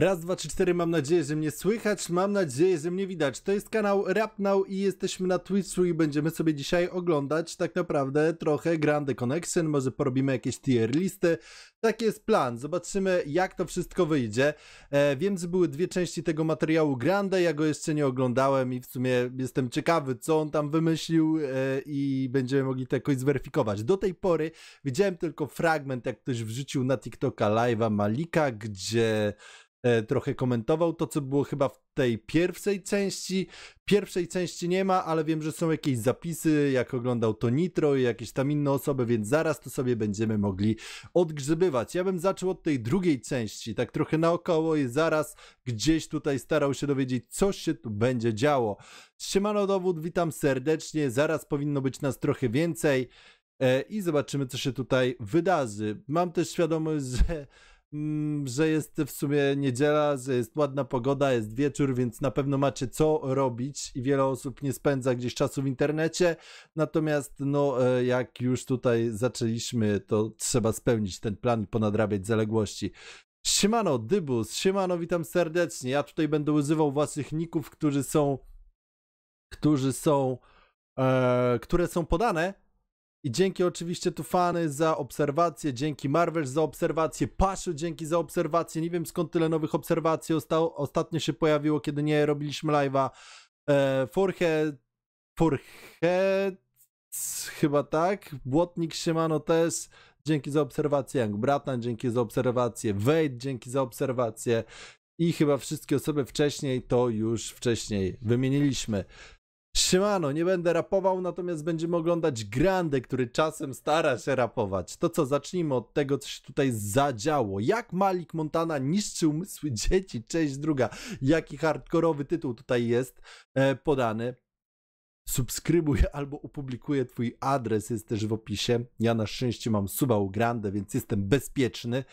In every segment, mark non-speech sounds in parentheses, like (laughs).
Raz, dwa, trzy, cztery, mam nadzieję, że mnie słychać, mam nadzieję, że mnie widać. To jest kanał RapNow i jesteśmy na Twitchu i będziemy sobie dzisiaj oglądać tak naprawdę trochę Grande Connection, może porobimy jakieś tier listy. Taki jest plan, zobaczymy jak to wszystko wyjdzie. E, wiem, że były dwie części tego materiału Grande, ja go jeszcze nie oglądałem i w sumie jestem ciekawy, co on tam wymyślił e, i będziemy mogli to jakoś zweryfikować. Do tej pory widziałem tylko fragment, jak ktoś wrzucił na TikToka live'a Malika, gdzie E, trochę komentował to, co było chyba w tej pierwszej części. Pierwszej części nie ma, ale wiem, że są jakieś zapisy, jak oglądał to Nitro i jakieś tam inne osoby, więc zaraz to sobie będziemy mogli odgrzebywać. Ja bym zaczął od tej drugiej części, tak trochę naokoło i zaraz gdzieś tutaj starał się dowiedzieć, co się tu będzie działo. Siemano Dowód, witam serdecznie, zaraz powinno być nas trochę więcej e, i zobaczymy, co się tutaj wydarzy. Mam też świadomość, że Mm, że jest w sumie niedziela, że jest ładna pogoda, jest wieczór, więc na pewno macie co robić i wiele osób nie spędza gdzieś czasu w internecie. Natomiast no, e, jak już tutaj zaczęliśmy, to trzeba spełnić ten plan i ponadrabiać zaległości. Siemano, Dybus, siemano, witam serdecznie. Ja tutaj będę używał waszych ników, którzy są, którzy są, e, które są podane i dzięki oczywiście tu fany za obserwacje, dzięki Marvel za obserwacje, Paszu dzięki za obserwacje. Nie wiem skąd tyle nowych obserwacji ostatnio się pojawiło, kiedy nie robiliśmy live'a. E, Forhe, Forhe, chyba tak. Błotnik Szymano też. Dzięki za obserwacje. Jak Bratan, dzięki za obserwacje. Wade, dzięki za obserwacje. I chyba wszystkie osoby wcześniej to już wcześniej wymieniliśmy. Siemano, nie będę rapował, natomiast będziemy oglądać Grandę, który czasem stara się rapować. To co, zacznijmy od tego, co się tutaj zadziało. Jak Malik Montana niszczy umysły (laughs) dzieci, część druga. Jaki hardkorowy tytuł tutaj jest e, podany. Subskrybuj (laughs) albo upublikuję twój adres, jest też w opisie. Ja na szczęście mam suba u Grandę, więc jestem bezpieczny.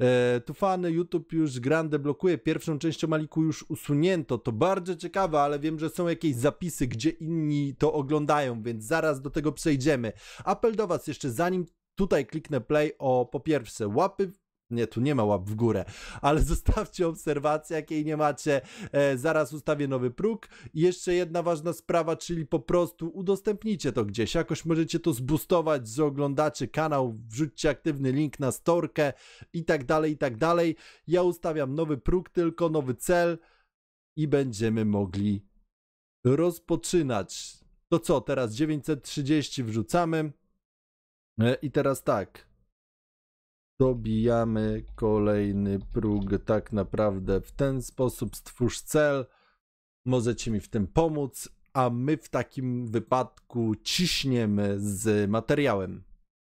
E, Tufany YouTube już grande blokuje, pierwszą część Maliku już usunięto, to bardzo ciekawe, ale wiem, że są jakieś zapisy, gdzie inni to oglądają, więc zaraz do tego przejdziemy. Apel do Was jeszcze, zanim tutaj kliknę play o po pierwsze łapy nie, tu nie ma łap w górę, ale (laughs) zostawcie obserwację, jakiej nie macie. E, zaraz ustawię nowy próg. I jeszcze jedna ważna sprawa, czyli po prostu udostępnijcie to gdzieś. Jakoś możecie to zbustować, że oglądacie kanał, wrzućcie aktywny link na storkę i tak dalej, i tak dalej. Ja ustawiam nowy próg, tylko nowy cel i będziemy mogli rozpoczynać. To co, teraz 930 wrzucamy. E, I teraz tak dobijamy kolejny próg tak naprawdę w ten sposób. Stwórz cel, możecie mi w tym pomóc, a my w takim wypadku ciśniemy z materiałem.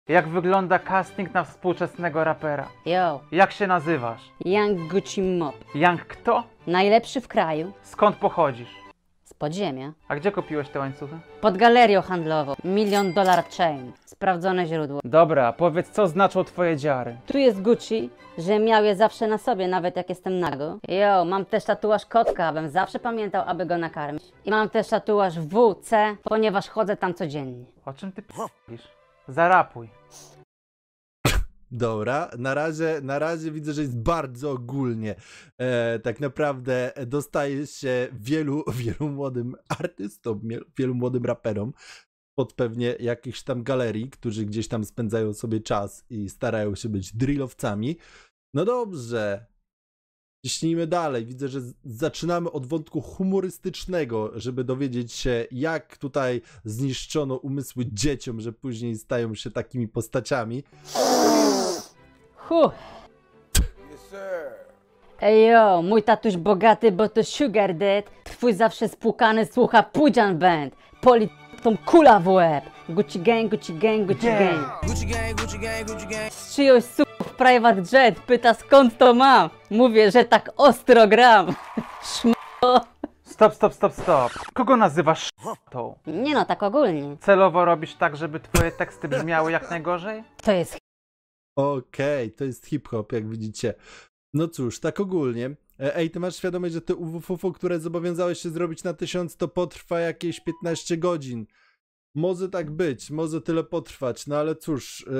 Jak wygląda casting na współczesnego rapera? Yo, Jak się nazywasz? Young Gucci Mop. Young kto? Najlepszy w kraju. Skąd pochodzisz? podziemia. A gdzie kupiłeś te łańcuchy? Pod galerią handlową. Milion Dollar chain. Sprawdzone źródło. Dobra, powiedz co znaczą twoje dziary. Tu jest Gucci, że miał je zawsze na sobie, nawet jak jestem nago. Jo, mam też tatuaż kotka, abym zawsze pamiętał, aby go nakarmić. I mam też tatuaż WC, ponieważ chodzę tam codziennie. O czym ty p***isz? Zarapuj. Dobra, na razie, na razie widzę, że jest bardzo ogólnie. E, tak naprawdę dostaje się wielu, (laughs) wielu młodym artystom, wielu młodym raperom pod pewnie jakichś tam galerii, którzy gdzieś tam spędzają sobie czas i starają się być drillowcami. No dobrze, Ciśnijmy dalej. Widzę, że zaczynamy od wątku humorystycznego, żeby dowiedzieć się, jak tutaj zniszczono umysły dzieciom, że później stają się takimi postaciami. Ej, Ejo, mój tatuś bogaty, bo to sugar dad. Twój zawsze spłukany słucha Pujan Band. Poli tą kula w łeb. Gucci gang, Gucci gang, Gucci gang. Gucci gang, Gucci gang, Gucci gang. Z czyjąś w Private Jet pyta skąd to mam. Mówię, że tak ostro gram. (laughs) Szmo. Stop, stop, stop, stop. Kogo nazywasz tą? Nie no, tak ogólnie. Celowo robisz tak, żeby twoje teksty brzmiały jak najgorzej? To jest Okej, okay, to jest hip-hop, jak widzicie. No cóż, tak ogólnie. E, ej, ty masz świadomość, że to UWFUFO, które zobowiązałeś się zrobić na tysiąc, to potrwa jakieś 15 godzin. Może tak być, może tyle potrwać, no ale cóż, yy,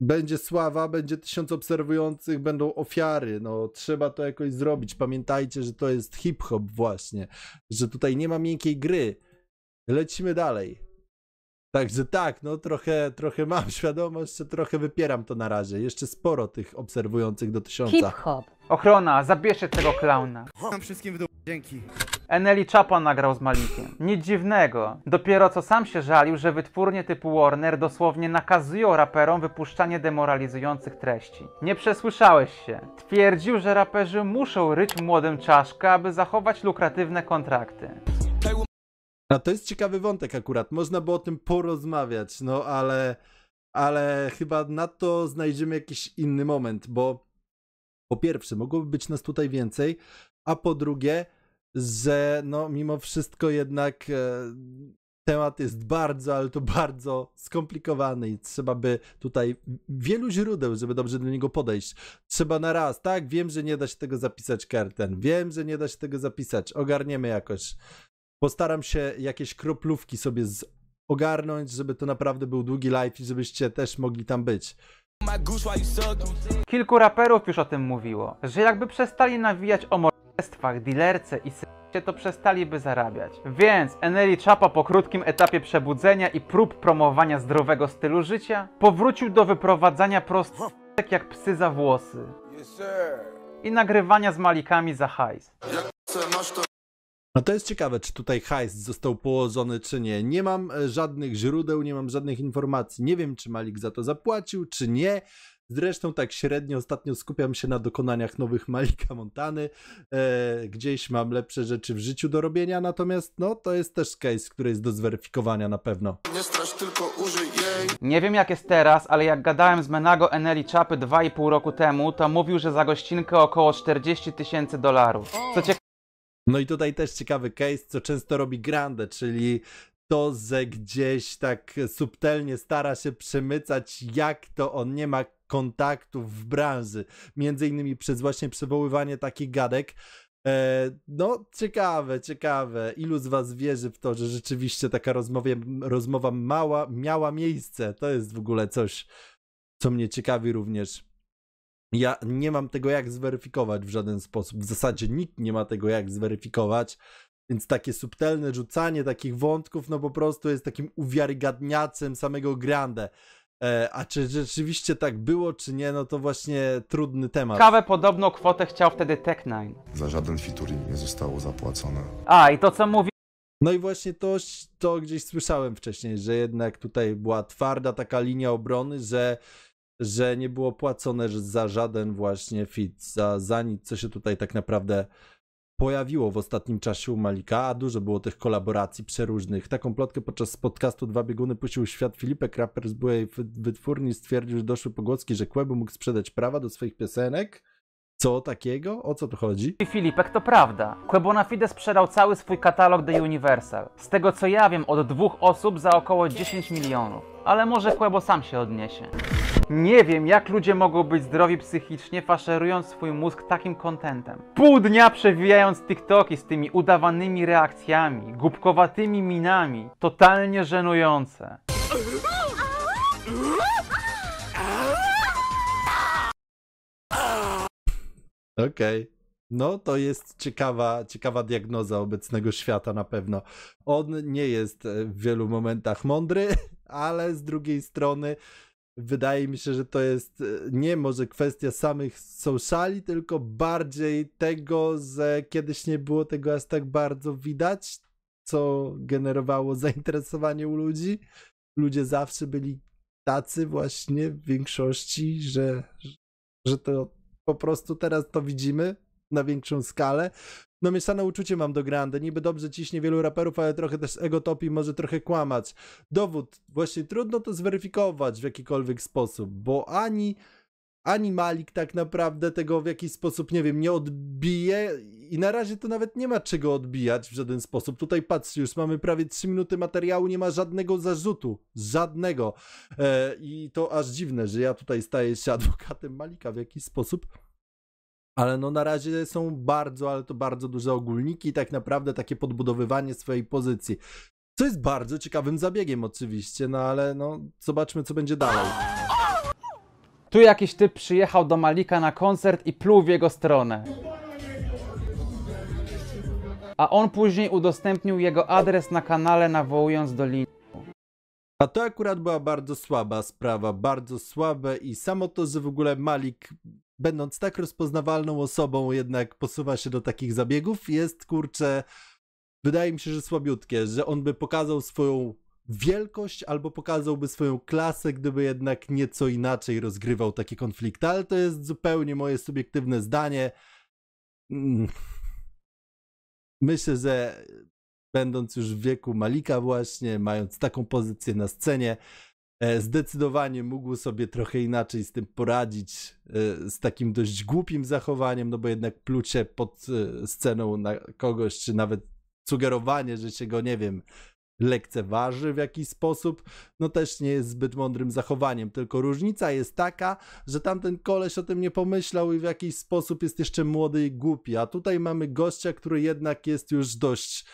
będzie sława, będzie tysiąc obserwujących, będą ofiary, no trzeba to jakoś zrobić. Pamiętajcie, że to jest hip-hop właśnie, że tutaj nie ma miękkiej gry. Lecimy dalej. Także tak, no trochę, trochę mam (laughs) świadomość, że trochę wypieram to na razie. Jeszcze sporo tych obserwujących do tysiąca. Hip-hop. Ochrona, zabierzcie tego klauna. Nam wszystkim w dół. Dzięki. Eneli Chapa nagrał z Malikiem. Nic dziwnego. Dopiero co sam się żalił, że wytwórnie typu Warner dosłownie nakazują raperom wypuszczanie demoralizujących treści. Nie przesłyszałeś się. Twierdził, że raperzy muszą ryć młodym czaszkę, aby zachować lukratywne kontrakty. No to jest ciekawy wątek akurat. Można by o tym porozmawiać, no ale, ale chyba na to znajdziemy jakiś inny moment, bo po pierwsze, mogłoby być nas tutaj więcej, a po drugie, że no mimo wszystko jednak e, temat jest bardzo, ale to bardzo skomplikowany i trzeba by tutaj wielu źródeł, żeby dobrze do niego podejść. Trzeba na raz, tak? Wiem, że nie da się tego zapisać karten, wiem, że nie da się tego zapisać, ogarniemy jakoś. Postaram się jakieś kroplówki sobie ogarnąć, żeby to naprawdę był długi live i żebyście też mogli tam być. Kilku raperów już o tym mówiło, że jakby przestali nawijać o Państwach, dilerce i się to przestaliby zarabiać. Więc Eneli Czapa po krótkim etapie przebudzenia i prób promowania zdrowego stylu życia powrócił do wyprowadzania prostek jak psy za włosy i nagrywania z malikami za hajs. No to jest ciekawe, czy tutaj hajs został położony, czy nie. Nie mam e, żadnych źródeł, nie mam żadnych informacji. Nie wiem, czy Malik za to zapłacił, czy nie. Zresztą tak średnio ostatnio skupiam się na dokonaniach nowych Malika Montany. E, gdzieś mam lepsze rzeczy w życiu do robienia, natomiast no to jest też case, który jest do zweryfikowania na pewno. Nie strasz, tylko użyj jej. Nie wiem jak jest teraz, ale jak gadałem z Menago Eneli Czapy 2,5 roku temu, to mówił, że za gościnkę około 40 tysięcy dolarów. Co no i tutaj też ciekawy case, co często robi Grande, czyli to, że gdzieś tak subtelnie stara się przemycać, jak to on nie ma kontaktów w branży, między innymi przez właśnie przywoływanie takich gadek. E, no, ciekawe, ciekawe. Ilu z Was wierzy w to, że rzeczywiście taka rozmowa, rozmowa mała, miała miejsce? To jest w ogóle coś, co mnie ciekawi również. Ja nie mam tego jak zweryfikować w żaden sposób. W zasadzie nikt nie ma tego jak zweryfikować. Więc takie subtelne rzucanie takich wątków, no po prostu jest takim uwiarygadniacem samego Grande. E, a czy rzeczywiście tak było, czy nie, no to właśnie trudny temat. Kawę podobną kwotę chciał wtedy Tech9. Za żaden featuring nie zostało zapłacone. A, i to co mówi... No i właśnie to, to gdzieś słyszałem wcześniej, że jednak tutaj była twarda taka linia obrony, że, że nie było płacone za żaden właśnie fit, za, za nic, co się tutaj tak naprawdę pojawiło w ostatnim czasie u Malika. Dużo było tych kolaboracji przeróżnych. Taką plotkę podczas podcastu Dwa Bieguny puścił świat Filipek, raper z byłej wytwórni, stwierdził, że doszły pogłoski, że Kłęby mógł sprzedać prawa do swoich piosenek co takiego? O co tu chodzi? Filipek, to prawda. Quebona Fide sprzedał cały swój katalog The Universal. Z tego co ja wiem, od dwóch osób za około 10 milionów. Ale może Quebo sam się odniesie. Nie wiem, jak ludzie mogą być zdrowi psychicznie, faszerując swój mózg takim kontentem. Pół dnia przewijając TikToki z tymi udawanymi reakcjami, głupkowatymi minami. Totalnie żenujące. Okej. Okay. No, to jest ciekawa, ciekawa diagnoza obecnego świata na pewno. On nie jest e, w wielu momentach mądry, (laughs) ale z drugiej strony wydaje mi się, że to jest e, nie może kwestia samych sociali, tylko bardziej tego, że kiedyś nie było tego aż tak bardzo widać, co generowało (laughs) zainteresowanie u ludzi. Ludzie zawsze byli tacy właśnie w większości, że, że to po prostu teraz to widzimy na większą skalę. No mieszane uczucie mam do Grande, niby dobrze ciśnie wielu raperów, ale trochę też ego topi, może trochę kłamać. Dowód, właśnie trudno to zweryfikować w jakikolwiek sposób, bo ani ani Malik tak naprawdę tego w jakiś sposób, nie wiem, nie odbije i na razie to nawet nie ma czego odbijać w żaden sposób. Tutaj patrz, już mamy prawie 3 minuty materiału, nie ma żadnego zarzutu, żadnego. E, I to aż dziwne, że ja tutaj staję się adwokatem Malika w jakiś sposób. Ale no na razie są bardzo, ale to bardzo duże ogólniki i tak naprawdę takie podbudowywanie swojej pozycji. Co jest bardzo ciekawym zabiegiem oczywiście, no ale no zobaczmy co będzie dalej. Tu jakiś typ przyjechał do Malika na koncert i pluł w jego stronę. A on później udostępnił jego adres na kanale nawołując do linii. A to akurat była bardzo słaba sprawa, bardzo słabe i samo to, że w ogóle Malik, będąc tak rozpoznawalną osobą, jednak posuwa się do takich zabiegów, jest kurczę, wydaje mi się, że słabiutkie, że on by pokazał swoją wielkość albo pokazałby swoją klasę, gdyby jednak nieco inaczej rozgrywał takie konflikty. Ale to jest zupełnie moje subiektywne zdanie. Mm. Myślę, że będąc już w wieku Malika, właśnie, mając taką pozycję na scenie, e, zdecydowanie mógł sobie trochę inaczej z tym poradzić, e, z takim dość głupim zachowaniem, no bo jednak plucie pod e, sceną na kogoś, czy nawet sugerowanie, że się go, nie wiem, lekceważy w jakiś sposób, no też nie jest zbyt mądrym zachowaniem. Tylko różnica jest taka, że tamten koleś o tym nie pomyślał i w jakiś sposób jest jeszcze młody i głupi, a tutaj mamy gościa, który jednak jest już dość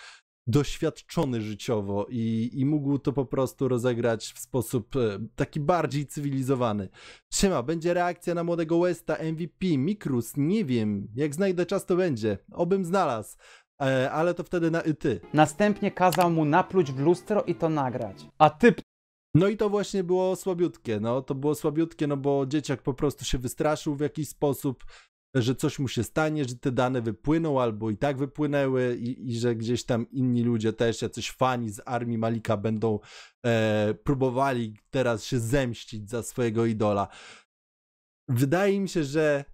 doświadczony życiowo i, i mógł to po prostu rozegrać w sposób e, taki bardziej cywilizowany. Trzyma, będzie reakcja na młodego Westa, MVP, Mikrus, nie wiem, jak znajdę czas to będzie, obym znalazł. E, ale to wtedy na ty. Następnie kazał mu napluć w lustro i to nagrać. A typ no i to właśnie było słabiutkie, no to było słabiutkie, no bo dzieciak po prostu się wystraszył w jakiś sposób, że coś mu się stanie, że te dane wypłyną albo i tak wypłynęły i, i że gdzieś tam inni ludzie też, jacyś fani z armii Malika będą e, próbowali teraz się zemścić za swojego idola. Wydaje mi się, że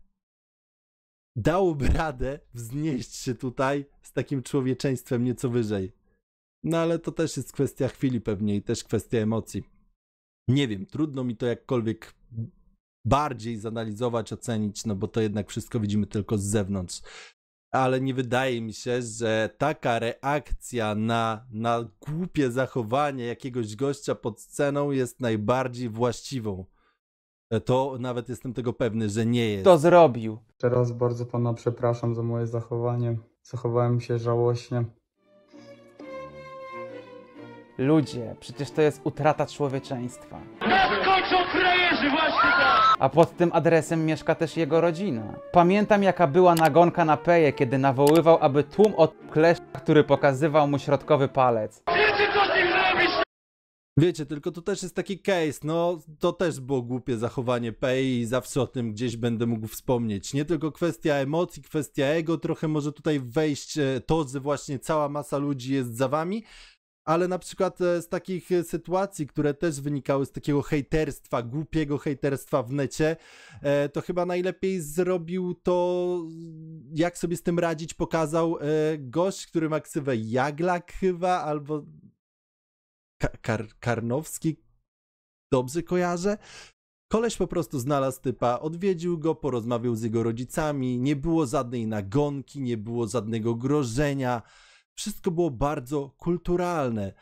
dałoby radę wznieść się tutaj z takim człowieczeństwem nieco wyżej. No ale to też jest kwestia chwili pewnie i też kwestia emocji. Nie wiem, trudno mi to jakkolwiek bardziej zanalizować, ocenić, no bo to jednak wszystko widzimy tylko z zewnątrz. Ale nie wydaje mi się, że taka reakcja na, na głupie zachowanie jakiegoś gościa pod sceną jest najbardziej właściwą. E, to nawet jestem tego pewny, że nie jest. To zrobił. Teraz bardzo pana przepraszam za moje zachowanie. Zachowałem się żałośnie. Ludzie, przecież to jest utrata człowieczeństwa. Nas frajerzy właśnie tak! A pod tym adresem mieszka też jego rodzina. Pamiętam jaka była nagonka na Peje, kiedy nawoływał, aby tłum od kleszcza, który pokazywał mu środkowy palec. Wiecie, tylko to też jest taki case, no to też było głupie zachowanie Pei i zawsze o tym gdzieś będę mógł wspomnieć. Nie tylko kwestia emocji, kwestia ego, trochę może tutaj wejść e, to, że właśnie cała masa ludzi jest za wami, ale na przykład e, z takich e, sytuacji, które też wynikały z takiego hejterstwa, głupiego hejterstwa w necie, to chyba najlepiej zrobił to, jak sobie z tym radzić, pokazał gość, który ma ksywę Jaglak chyba, albo Kar Karnowski, dobrze kojarzę. Koleś po prostu znalazł typa, odwiedził go, porozmawiał z jego rodzicami, nie było żadnej nagonki, nie było żadnego grożenia. Wszystko było bardzo kulturalne.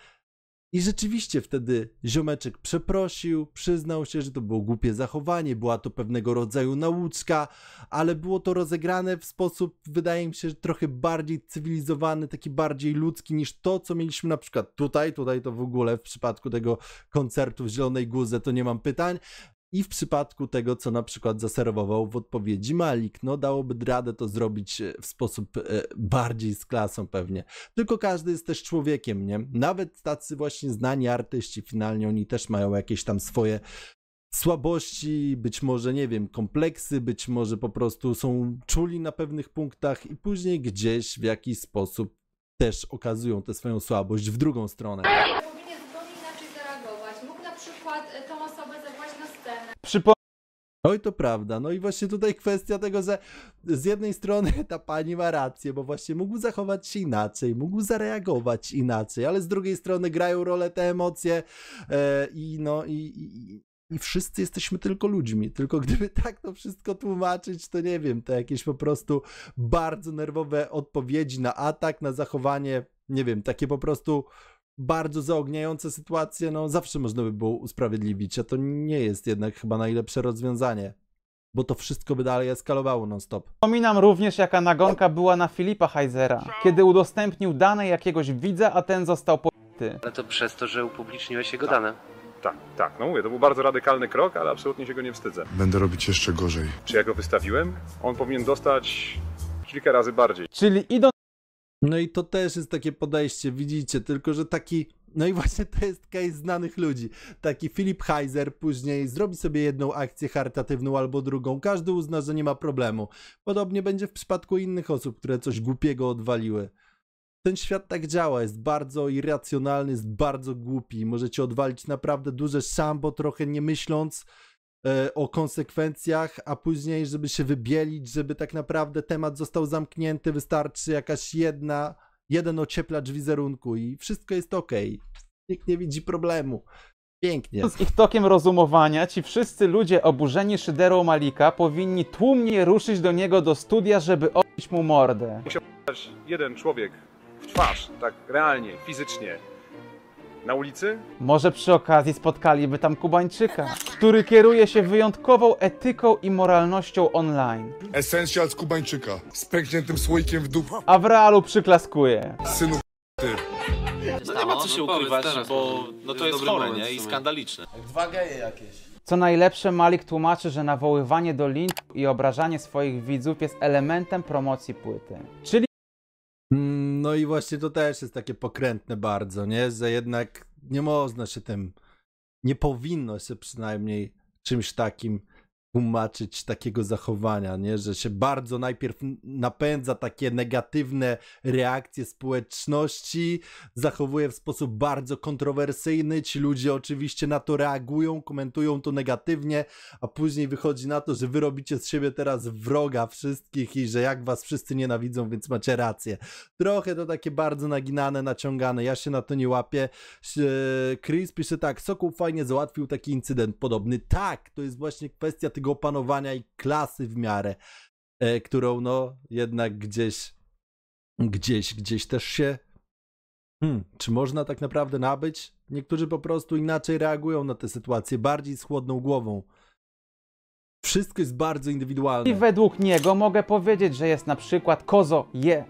I rzeczywiście wtedy ziomeczek przeprosił, przyznał się, że to było głupie zachowanie, była to pewnego rodzaju nauczka, ale było to rozegrane w sposób, wydaje mi się, że trochę bardziej cywilizowany, taki bardziej ludzki niż to, co mieliśmy na przykład tutaj. Tutaj to w ogóle w przypadku tego koncertu w Zielonej Górze to nie mam pytań. I w przypadku tego, co na przykład zaserwował w odpowiedzi Malik, no dałoby radę to zrobić e, w sposób e, bardziej z klasą pewnie. Tylko każdy jest też człowiekiem, nie? Nawet tacy właśnie znani artyści finalnie, oni też mają jakieś tam swoje słabości, być może, nie wiem, kompleksy, być może po prostu są czuli na pewnych punktach i później gdzieś w jakiś sposób też okazują tę swoją słabość w drugą stronę. przypomina. No i to prawda. No i właśnie tutaj kwestia tego, że z jednej strony (laughs) ta pani ma rację, bo właśnie mógł zachować się inaczej, mógł zareagować inaczej, ale z drugiej strony grają rolę te emocje e, i no i, i, i wszyscy jesteśmy tylko ludźmi. Tylko (laughs) gdyby tak to wszystko tłumaczyć, to nie wiem, to jakieś po prostu bardzo nerwowe odpowiedzi na atak, na zachowanie, nie wiem, takie po prostu bardzo zaogniające sytuacje, no zawsze można by było usprawiedliwić, a to nie jest jednak chyba najlepsze rozwiązanie bo to wszystko by dalej eskalowało non-stop. Wspominam również, jaka nagonka była na Filipa Heizera, kiedy udostępnił dane jakiegoś widza, a ten został po... Ale to przez to, że upubliczniłeś jego tak. dane. Tak, tak, no mówię, to był bardzo radykalny krok, ale absolutnie się go nie wstydzę. Będę robić jeszcze gorzej. Czy ja go wystawiłem? On powinien dostać kilka razy bardziej. Czyli idąc no i to też jest takie podejście, widzicie, tylko że taki, no i właśnie to jest case znanych ludzi. Taki Philip Heiser później zrobi sobie jedną akcję charytatywną albo drugą, każdy uzna, że nie ma problemu. Podobnie będzie w przypadku innych osób, które coś głupiego odwaliły. Ten świat tak działa, jest bardzo irracjonalny, jest bardzo głupi. Możecie odwalić naprawdę duże szambo, trochę nie myśląc, E, o konsekwencjach, a później, żeby się wybielić, żeby tak naprawdę temat został zamknięty, wystarczy jakaś jedna, jeden ocieplacz wizerunku i wszystko jest ok. Nikt nie widzi problemu. Pięknie. Z ich tokiem rozumowania ci wszyscy ludzie oburzeni szyderą Malika powinni tłumnie ruszyć do niego do studia, żeby obić mu mordę. Musiał dać jeden człowiek w twarz, tak realnie, fizycznie, na ulicy? Może przy okazji spotkaliby tam Kubańczyka, który kieruje się wyjątkową etyką i moralnością online. Esencja z Kubańczyka. Z pękniętym słoikiem w dupę. A w realu przyklaskuje. Synu ty. No nie ma co się ukrywać, bo no, no to jest chore, nie? I skandaliczne. Dwa geje jakieś. Co najlepsze, Malik tłumaczy, że nawoływanie do link i obrażanie swoich widzów jest elementem promocji płyty. Czyli Mm, no i właśnie to też jest takie pokrętne bardzo, nie? Że jednak nie można się tym, nie powinno się przynajmniej czymś takim tłumaczyć takiego zachowania, nie? że się bardzo najpierw napędza takie negatywne reakcje społeczności, zachowuje w sposób bardzo kontrowersyjny, ci ludzie oczywiście na to reagują, komentują to negatywnie, a później wychodzi na to, że wy robicie z siebie teraz wroga wszystkich i że jak was wszyscy nienawidzą, więc macie rację. Trochę to takie bardzo naginane, naciągane, ja się na to nie łapię. Chris pisze tak, Sokół fajnie załatwił taki incydent podobny. Tak, to jest właśnie kwestia tego panowania i klasy w miarę, e, którą no jednak gdzieś, gdzieś, gdzieś też się. Hmm, czy można tak naprawdę nabyć? Niektórzy po prostu inaczej reagują na te sytuacje, bardziej z chłodną głową. Wszystko jest bardzo indywidualne. I według niego mogę powiedzieć, że jest na przykład kozo je.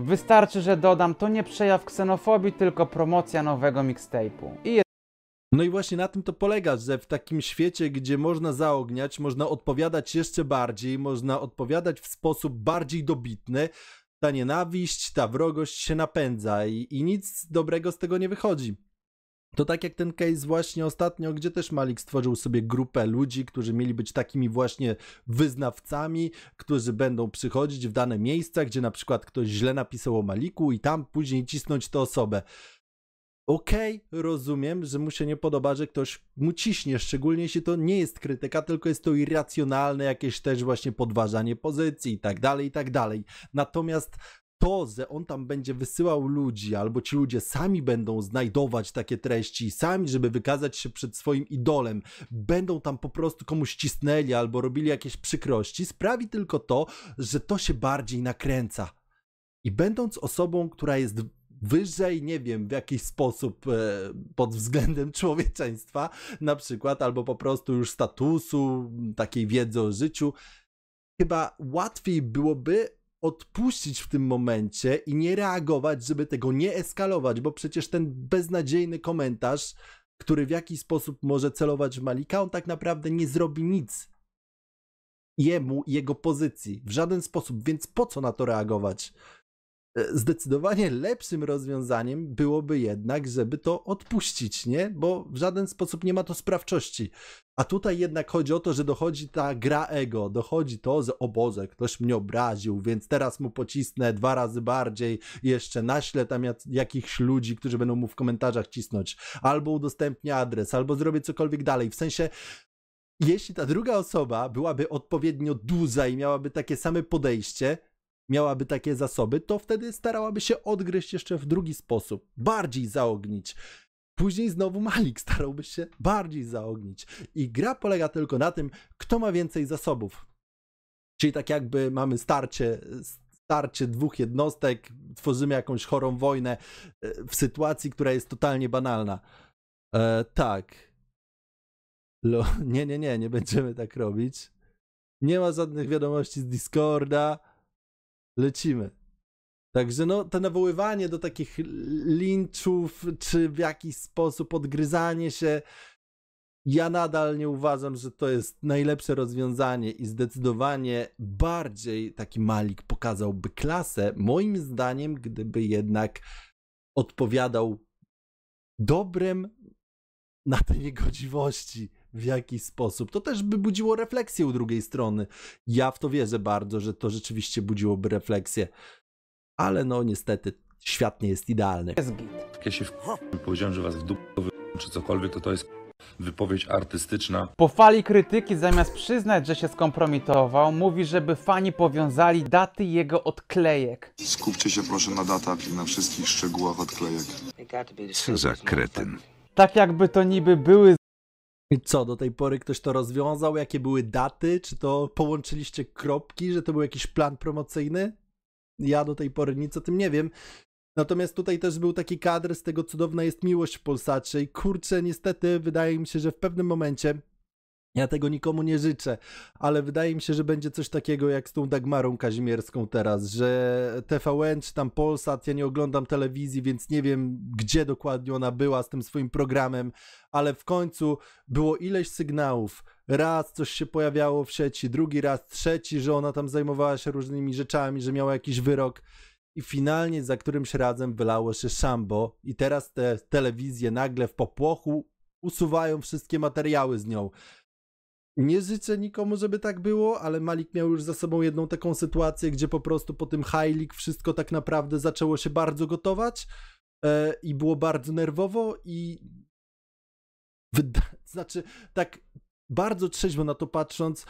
Wystarczy, że dodam, to nie przejaw ksenofobii, tylko promocja nowego mixtape'u. I no i właśnie na tym to polega, że w takim świecie, gdzie można zaogniać, można odpowiadać jeszcze bardziej, można odpowiadać w sposób bardziej dobitny, ta nienawiść, ta wrogość się napędza i, i nic dobrego z tego nie wychodzi. To tak jak ten case właśnie ostatnio, gdzie też Malik stworzył sobie grupę ludzi, którzy mieli być takimi właśnie wyznawcami, którzy będą przychodzić w dane miejsca, gdzie na przykład ktoś źle napisał o Maliku i tam później cisnąć tę osobę okej, okay, rozumiem, że mu się nie podoba, że ktoś mu ciśnie, szczególnie jeśli to nie jest krytyka, tylko jest to irracjonalne jakieś też właśnie podważanie pozycji i tak dalej, i tak dalej. Natomiast to, że on tam będzie wysyłał ludzi, albo ci ludzie sami będą znajdować takie treści, sami, żeby wykazać się przed swoim idolem, będą tam po prostu komuś cisnęli albo robili jakieś przykrości, sprawi tylko to, że to się bardziej nakręca. I będąc osobą, która jest wyżej, nie wiem, w jakiś sposób e, pod względem (laughs) człowieczeństwa, na przykład, albo po prostu już statusu, takiej wiedzy o życiu. Chyba łatwiej byłoby odpuścić w tym momencie i nie reagować, żeby tego nie eskalować, bo przecież ten beznadziejny komentarz, który w jakiś sposób może celować w Malika, on tak naprawdę nie zrobi nic jemu, jego pozycji w żaden sposób, więc po co na to reagować? E, zdecydowanie lepszym rozwiązaniem byłoby jednak, żeby to odpuścić, nie? Bo w żaden sposób nie ma to sprawczości. A tutaj jednak chodzi o to, że dochodzi ta gra ego, dochodzi to, że Boże, ktoś mnie obraził, więc teraz mu pocisnę dwa razy bardziej, jeszcze naślę tam jakichś ludzi, którzy będą mu w komentarzach cisnąć, albo udostępnię adres, albo zrobię cokolwiek dalej. W sensie, jeśli ta druga osoba byłaby odpowiednio duża i miałaby takie same podejście, miałaby takie zasoby, to wtedy starałaby się odgryźć jeszcze w drugi sposób, bardziej zaognić. Później znowu Malik starałby się bardziej zaognić. I gra polega tylko na tym, kto ma więcej zasobów. Czyli tak jakby mamy starcie, starcie dwóch jednostek, tworzymy jakąś chorą wojnę e, w sytuacji, która jest totalnie banalna. E, tak. Lo, nie, nie, nie, nie będziemy tak robić. Nie ma żadnych wiadomości z Discorda lecimy. Także no, to nawoływanie do takich linczów, czy w jakiś sposób odgryzanie się, ja nadal nie uważam, że to jest najlepsze rozwiązanie i zdecydowanie bardziej taki Malik pokazałby klasę, moim zdaniem, gdyby jednak odpowiadał dobrem na te niegodziwości w jakiś sposób. To też by budziło refleksję u drugiej strony. Ja w to wierzę bardzo, że to rzeczywiście budziłoby refleksję. Ale no niestety, świat nie jest idealny. Jest git. Ja się w... powiedziałem, że was w dupę czy cokolwiek, to to jest wypowiedź artystyczna. Po fali krytyki, zamiast przyznać, że się skompromitował, mówi, żeby fani powiązali daty jego odklejek. Skupcie się proszę na datach i na wszystkich szczegółach odklejek. Co za kretyn. Tak jakby to niby były i co, do tej pory ktoś to rozwiązał? Jakie były daty? Czy to połączyliście kropki, że to był jakiś plan promocyjny? Ja do tej pory nic o tym nie wiem. Natomiast tutaj też był taki kadr z tego Cudowna jest miłość w Polsacie i kurczę, niestety wydaje mi się, że w pewnym momencie ja tego nikomu nie życzę, ale wydaje mi się, że będzie coś takiego jak z tą Dagmarą Kazimierską teraz, że TVN czy tam Polsat, ja nie oglądam telewizji, więc nie wiem gdzie dokładnie ona była z tym swoim programem, ale w końcu było ileś sygnałów, raz coś się pojawiało w sieci, drugi raz, trzeci, że ona tam zajmowała się różnymi rzeczami, że miała jakiś wyrok i finalnie za którymś razem wylało się szambo i teraz te telewizje nagle w popłochu usuwają wszystkie materiały z nią. Nie życzę nikomu, żeby tak było, ale Malik miał już za sobą jedną taką sytuację, gdzie po prostu po tym High wszystko tak naprawdę zaczęło się bardzo gotować e, i było bardzo nerwowo i Wyda... (laughs) znaczy tak bardzo trzeźwo na to patrząc,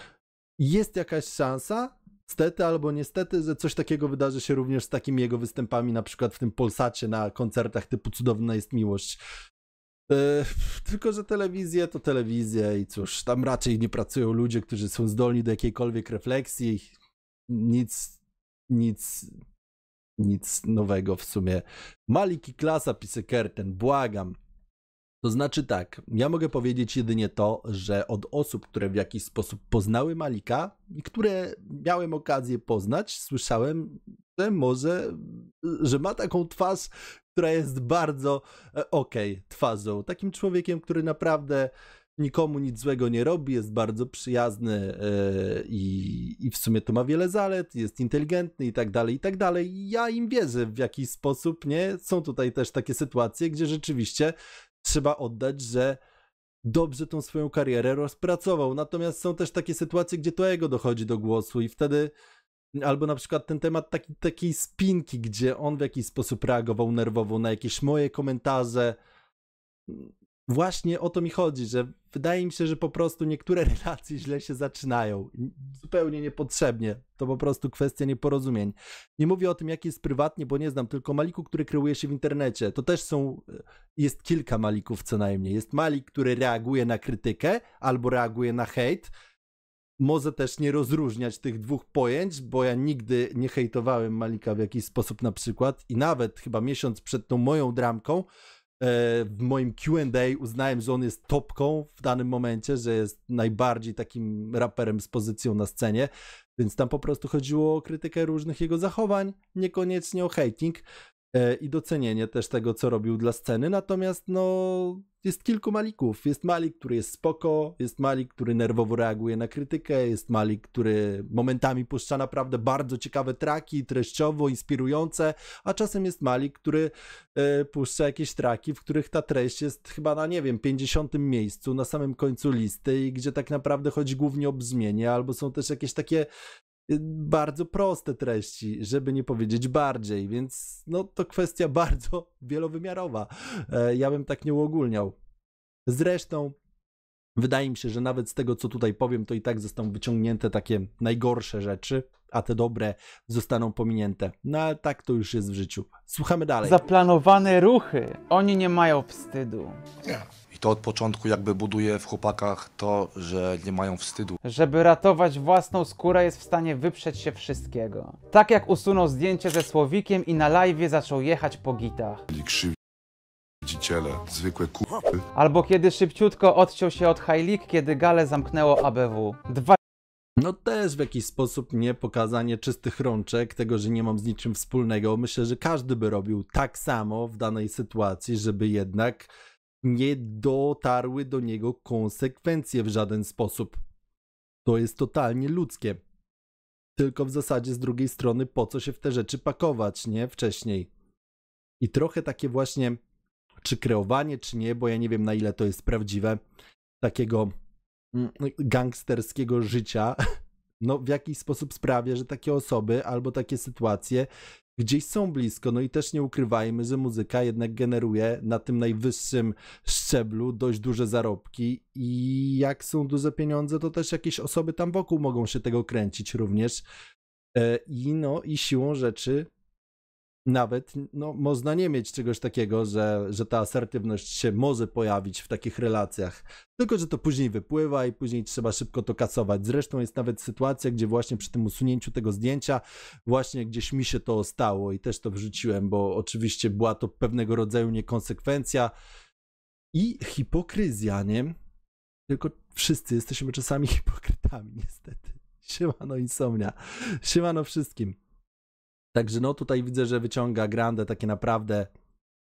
jest jakaś szansa, stety albo niestety, że coś takiego wydarzy się również z takimi jego występami, na przykład w tym Polsacie na koncertach typu Cudowna jest miłość. E, (laughs) tylko, że telewizję to telewizję i cóż, tam raczej nie pracują ludzie, którzy są zdolni do jakiejkolwiek refleksji. Nic, nic, nic nowego w sumie. Maliki klasa Pisekerten, błagam. To znaczy tak, ja mogę powiedzieć jedynie to, że od osób, które w jakiś sposób poznały Malika i które miałem okazję poznać, słyszałem że może, że ma taką twarz, która jest bardzo e, okej okay, twazą. Takim człowiekiem, który naprawdę nikomu nic złego nie robi, jest bardzo przyjazny yy, i, w sumie to ma wiele zalet, jest inteligentny i tak dalej, i tak dalej. Ja im wierzę w jakiś sposób, nie? Są tutaj też takie sytuacje, gdzie rzeczywiście trzeba oddać, że dobrze tą swoją karierę rozpracował. Natomiast są też takie sytuacje, gdzie to jego dochodzi do głosu i wtedy Albo na przykład ten temat taki, takiej spinki, gdzie on w jakiś sposób reagował nerwowo na jakieś moje komentarze. Właśnie o to mi chodzi, że wydaje mi się, że po prostu niektóre (laughs) relacje źle się zaczynają. Zupełnie niepotrzebnie. To po prostu kwestia nieporozumień. Nie mówię o tym, jak jest prywatnie, bo nie znam tylko Maliku, który kreuje się w internecie. To też są. E, jest kilka Malików co najmniej. Jest Malik, który reaguje na krytykę albo reaguje na hejt może też nie rozróżniać tych dwóch pojęć, bo ja nigdy nie hejtowałem Malika w jakiś sposób na przykład i nawet chyba miesiąc przed tą moją dramką e, w moim Q&A uznałem, że on jest topką w danym momencie, że jest najbardziej takim raperem z pozycją na scenie, więc tam po prostu chodziło o krytykę różnych jego zachowań, niekoniecznie o hating, E, i docenienie też tego, co robił dla sceny. Natomiast no, jest kilku Malików. Jest Malik, który jest spoko, jest Malik, który nerwowo reaguje na krytykę, jest Malik, który momentami puszcza naprawdę bardzo ciekawe traki, treściowo, inspirujące, a czasem jest Malik, który y, puszcza jakieś traki, w których ta treść jest chyba na, nie wiem, 50. miejscu, na samym końcu listy i gdzie tak naprawdę chodzi głównie o brzmienie, albo są też jakieś takie Y, bardzo proste treści, żeby nie powiedzieć bardziej, więc no to kwestia (laughs) bardzo wielowymiarowa. E, ja bym tak nie uogólniał. Zresztą wydaje mi się, że nawet z tego, co tutaj powiem, to i tak zostaną wyciągnięte takie najgorsze rzeczy, a te dobre zostaną pominięte. No ale tak to już jest w życiu. Słuchamy dalej. Zaplanowane ruchy. Oni nie mają wstydu. I to od początku jakby buduje w chłopakach to, że nie mają wstydu. Żeby ratować własną skórę jest w stanie wyprzeć się wszystkiego. Tak jak usunął zdjęcie ze Słowikiem i na live zaczął jechać po gitach. Krzywdziciele, zwykłe kupy. Albo kiedy szybciutko odciął się od Hajlik, kiedy gale zamknęło ABW. Dwa no też w jakiś sposób nie pokazanie czystych rączek, tego, że nie mam z niczym wspólnego. Myślę, że każdy by robił tak samo w danej sytuacji, żeby jednak nie dotarły do niego konsekwencje w żaden sposób. To jest totalnie ludzkie. Tylko w zasadzie z drugiej strony po co się w te rzeczy pakować, nie? Wcześniej. I trochę takie właśnie, czy kreowanie, czy nie, bo ja nie wiem na ile to jest prawdziwe, takiego mm, gangsterskiego życia, (laughs) no w jakiś sposób sprawia, że takie osoby albo takie sytuacje gdzieś są blisko. No i też nie ukrywajmy, że muzyka jednak generuje na tym najwyższym szczeblu dość duże zarobki i jak są duże pieniądze, to też jakieś osoby tam wokół mogą się tego kręcić również. E, I no i siłą rzeczy nawet no, można nie mieć czegoś takiego, że, że ta asertywność się może pojawić w takich relacjach. Tylko, że to później wypływa i później trzeba szybko to kasować. Zresztą jest nawet sytuacja, gdzie właśnie przy tym usunięciu tego zdjęcia, właśnie gdzieś mi się to stało i też to wrzuciłem, bo oczywiście była to pewnego rodzaju niekonsekwencja i hipokryzja, nie? Tylko wszyscy jesteśmy czasami (laughs) hipokrytami, niestety. Siemano insomnia. Siemano wszystkim. Także no tutaj widzę, że wyciąga Grande takie naprawdę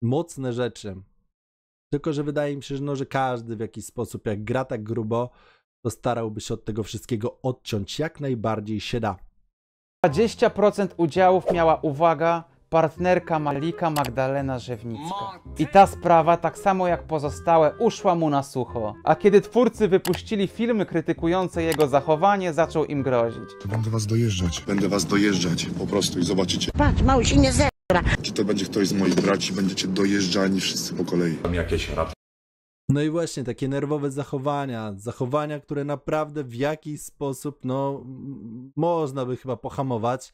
mocne rzeczy. Tylko, że wydaje mi się, że, no, że każdy w jakiś sposób, jak gra tak grubo, to starałby się od tego wszystkiego odciąć jak najbardziej się da. 20% udziałów miała, uwaga, partnerka Malika Magdalena Żewnicka. I ta sprawa, tak samo jak pozostałe, uszła mu na sucho. A kiedy twórcy wypuścili filmy krytykujące jego zachowanie, zaczął im grozić. Będę was dojeżdżać, będę was dojeżdżać po prostu i zobaczycie. Patrz, mały się nie zebra. Czy to będzie ktoś z moich braci, będziecie dojeżdżani wszyscy po kolei. Mam jakieś rap no i właśnie takie nerwowe zachowania, zachowania, które naprawdę w jakiś sposób, no, można by chyba pohamować,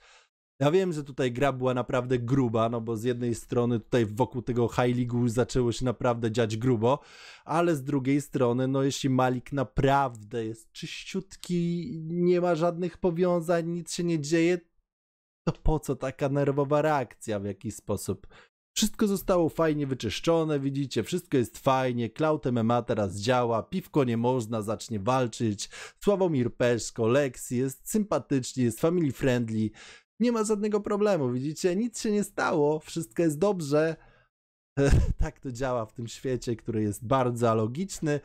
ja wiem, że tutaj gra była naprawdę gruba, no bo z jednej strony tutaj wokół tego High League zaczęło się naprawdę dziać grubo, ale z drugiej strony, no jeśli Malik naprawdę jest czyściutki, nie ma żadnych powiązań, nic się nie dzieje, to po co taka nerwowa reakcja w jakiś sposób? Wszystko zostało fajnie wyczyszczone, widzicie, wszystko jest fajnie, Cloud MMA teraz działa, piwko nie można, zacznie walczyć, Sławomir Peszko, Lexi jest sympatyczny, jest family friendly, nie ma żadnego problemu, widzicie? Nic się nie stało, wszystko jest dobrze. (laughs) tak to działa w tym świecie, który jest bardzo logiczny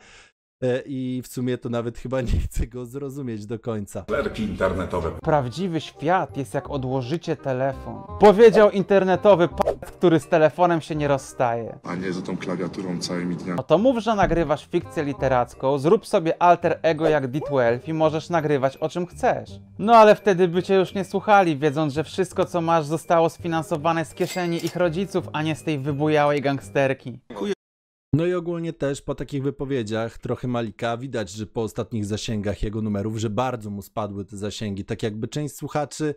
E, i w sumie to nawet chyba nie chcę go zrozumieć do końca. Lerki internetowe. Prawdziwy świat jest jak odłożycie telefon. Powiedział internetowy p***, który z telefonem się nie rozstaje. A nie za tą klawiaturą całymi dniami. No to mów, że nagrywasz fikcję literacką, zrób sobie alter ego jak D12 i możesz nagrywać o czym chcesz. No ale wtedy by cię już nie słuchali, wiedząc, że wszystko co masz zostało sfinansowane z kieszeni ich rodziców, a nie z tej wybujałej gangsterki. Dziękuję no i ogólnie też po takich wypowiedziach trochę Malika widać, że po ostatnich zasięgach jego numerów, że bardzo mu spadły te zasięgi. Tak jakby część słuchaczy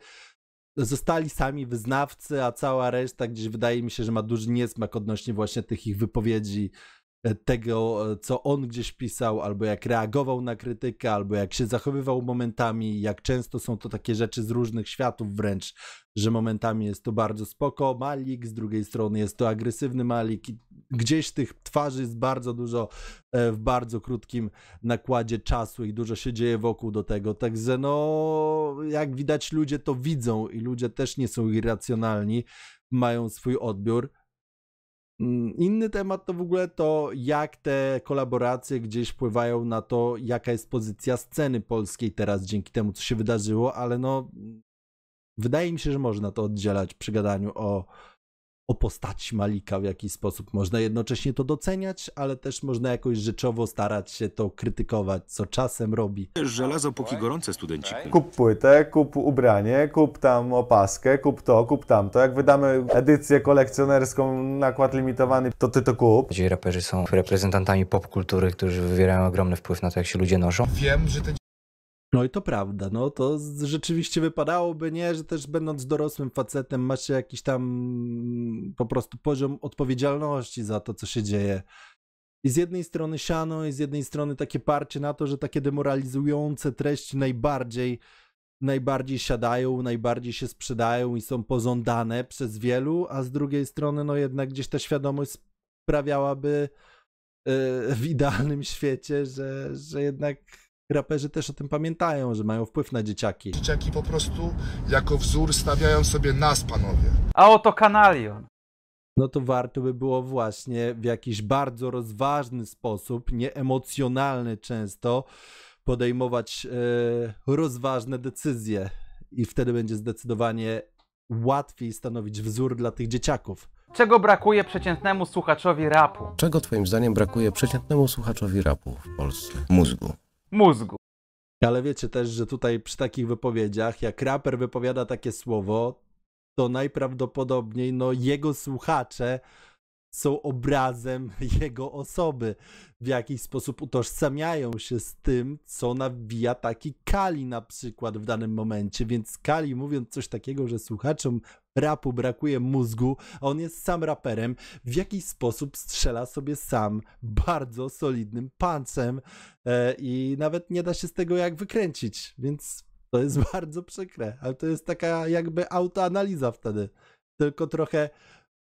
zostali sami wyznawcy, a cała reszta gdzieś wydaje mi się, że ma duży niesmak odnośnie właśnie tych ich wypowiedzi E, tego, e, co on gdzieś pisał, albo jak reagował na krytykę, albo jak się zachowywał momentami, jak często są to takie rzeczy z różnych światów wręcz, że momentami jest to bardzo spoko Malik, z drugiej strony jest to agresywny Malik i gdzieś tych twarzy jest bardzo dużo e, w bardzo krótkim nakładzie czasu i dużo się dzieje wokół do tego, także no jak widać ludzie to widzą i ludzie też nie są irracjonalni, mają swój odbiór, Mm, inny temat to w ogóle to, jak te kolaboracje gdzieś wpływają na to, jaka jest pozycja sceny polskiej teraz dzięki temu, co się wydarzyło, ale no wydaje mi się, że można to oddzielać przy gadaniu o o postaci Malika w jakiś sposób. Można jednocześnie to doceniać, ale też można jakoś rzeczowo starać się to krytykować, co czasem robi. Żelazo póki gorące, studenciku. Kup płytę, kup ubranie, kup tam opaskę, kup to, kup tamto. Jak wydamy edycję kolekcjonerską, nakład limitowany, to ty to kup. Dzisiaj raperzy są reprezentantami popkultury, którzy wywierają ogromny wpływ na to, jak się ludzie noszą. Wiem, że no i to prawda, no to rzeczywiście wypadałoby, nie, że też będąc dorosłym facetem macie jakiś tam po prostu poziom odpowiedzialności za to, co się dzieje. I z jednej strony siano, i z jednej strony takie parcie na to, że takie demoralizujące treści najbardziej najbardziej siadają, najbardziej się sprzedają i są pożądane przez wielu, a z drugiej strony no jednak gdzieś ta świadomość sprawiałaby yy, w idealnym świecie, że, że jednak raperzy też o tym pamiętają, że mają wpływ na dzieciaki. Dzieciaki po prostu jako wzór stawiają sobie nas, panowie. A oto kanalion. No to warto by było właśnie w jakiś bardzo rozważny sposób, nieemocjonalny często, podejmować e, rozważne decyzje. I wtedy będzie zdecydowanie łatwiej stanowić wzór dla tych dzieciaków. Czego brakuje przeciętnemu słuchaczowi rapu? Czego twoim zdaniem brakuje przeciętnemu słuchaczowi rapu w Polsce? Mózgu mózgu. Ale wiecie też, że tutaj przy takich wypowiedziach, jak raper wypowiada takie słowo, to najprawdopodobniej no, jego słuchacze są obrazem (laughs) jego osoby. W jakiś sposób utożsamiają się z tym, co nawija taki Kali na przykład w danym momencie. Więc Kali mówiąc coś takiego, że słuchaczom rapu, brakuje mózgu, a on jest sam raperem, w jakiś sposób strzela sobie sam bardzo solidnym pancem e, i nawet nie da się z tego jak wykręcić, więc to jest (laughs) bardzo przykre, ale to jest taka jakby autoanaliza wtedy, tylko trochę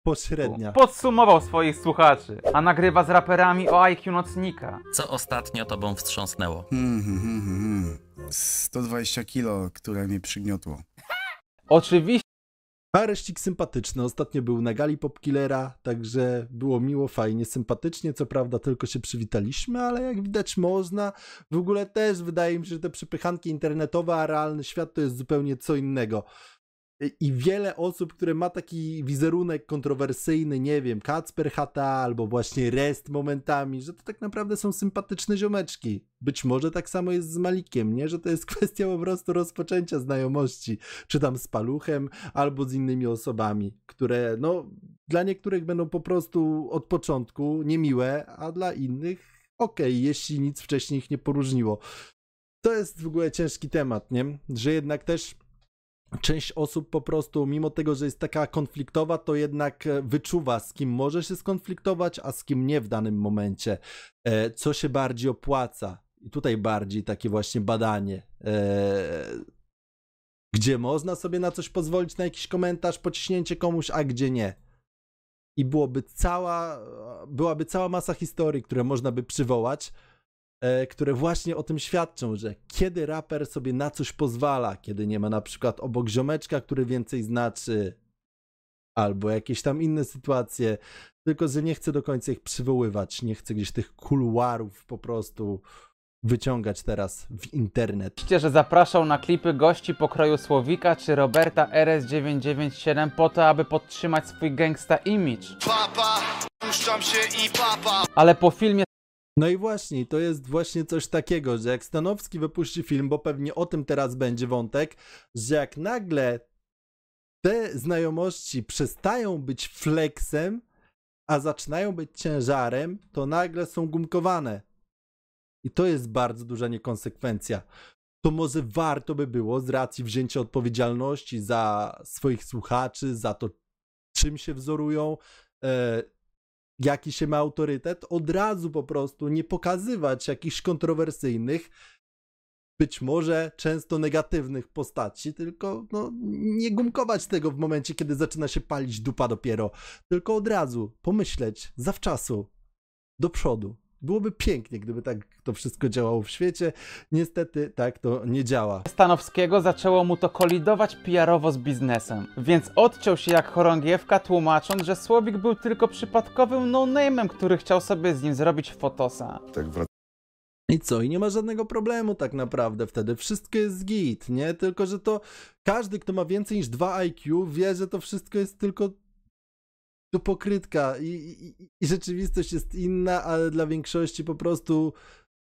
pośrednia. Podsumował swoich słuchaczy, a nagrywa z raperami o IQ nocnika. Co ostatnio tobą wstrząsnęło? 120 hmm, hmm, hmm, kilo, które mi przygniotło. Oczywiście a reszcik sympatyczny. Ostatnio był na gali Popkillera, także było miło, fajnie, sympatycznie. Co prawda tylko się przywitaliśmy, ale jak widać można. W ogóle też wydaje mi się, że te przepychanki internetowe, a realny świat to jest zupełnie co innego i wiele osób, które ma taki wizerunek kontrowersyjny, nie wiem, Kacper Hata albo właśnie Rest momentami, że to tak naprawdę są sympatyczne ziomeczki. Być może tak samo jest z Malikiem, nie? Że to jest (laughs) kwestia po prostu rozpoczęcia znajomości, czy tam z Paluchem, albo z innymi osobami, które no dla niektórych będą po prostu od początku niemiłe, a dla innych okej, okay, jeśli nic wcześniej ich nie poróżniło. To jest w ogóle ciężki temat, nie? Że jednak też część osób po prostu, mimo tego, że jest taka konfliktowa, to jednak e, wyczuwa, z kim może się skonfliktować, a z kim nie w danym momencie, e, co się bardziej opłaca. I tutaj bardziej takie właśnie badanie, e, gdzie można sobie na coś pozwolić, na jakiś komentarz, pociśnięcie komuś, a gdzie nie. I byłoby cała, byłaby cała masa historii, które można by przywołać, E, które właśnie o tym świadczą, że kiedy raper sobie na coś pozwala, kiedy nie ma na przykład obok ziomeczka, który więcej znaczy, albo jakieś tam inne sytuacje, tylko że nie chce do końca ich przywoływać, nie chce gdzieś tych kuluarów po prostu wyciągać teraz w internet. Myślicie, że zapraszał na klipy gości pokroju Słowika czy Roberta RS997 po to, aby podtrzymać swój gangsta image. Papa, puszczam się i papa. Ale po filmie no i właśnie, to jest właśnie coś takiego, że jak Stanowski wypuści film, bo pewnie o tym teraz będzie wątek, że jak nagle te znajomości przestają być flexem, a zaczynają być ciężarem, to nagle są gumkowane. I to jest bardzo duża niekonsekwencja. To może warto by było z racji wzięcia odpowiedzialności za swoich słuchaczy, za to, czym się wzorują, e, jaki się ma autorytet, od razu po prostu nie pokazywać jakichś kontrowersyjnych, być może często negatywnych postaci, tylko no, nie gumkować tego w momencie, kiedy zaczyna się palić dupa dopiero, tylko od razu pomyśleć zawczasu, do przodu. Byłoby pięknie, gdyby tak to wszystko działało w świecie. Niestety tak to nie działa. Stanowskiego zaczęło mu to kolidować PR-owo z biznesem, więc odciął się jak chorągiewka, tłumacząc, że Słowik był tylko przypadkowym no-name'em, który chciał sobie z nim zrobić fotosa. Tak i co? I nie ma żadnego problemu tak naprawdę wtedy. Wszystko jest git, nie? Tylko, że to każdy, kto ma więcej niż 2 IQ, wie, że to wszystko jest tylko to pokrytka i, i, i rzeczywistość jest inna, ale dla większości po prostu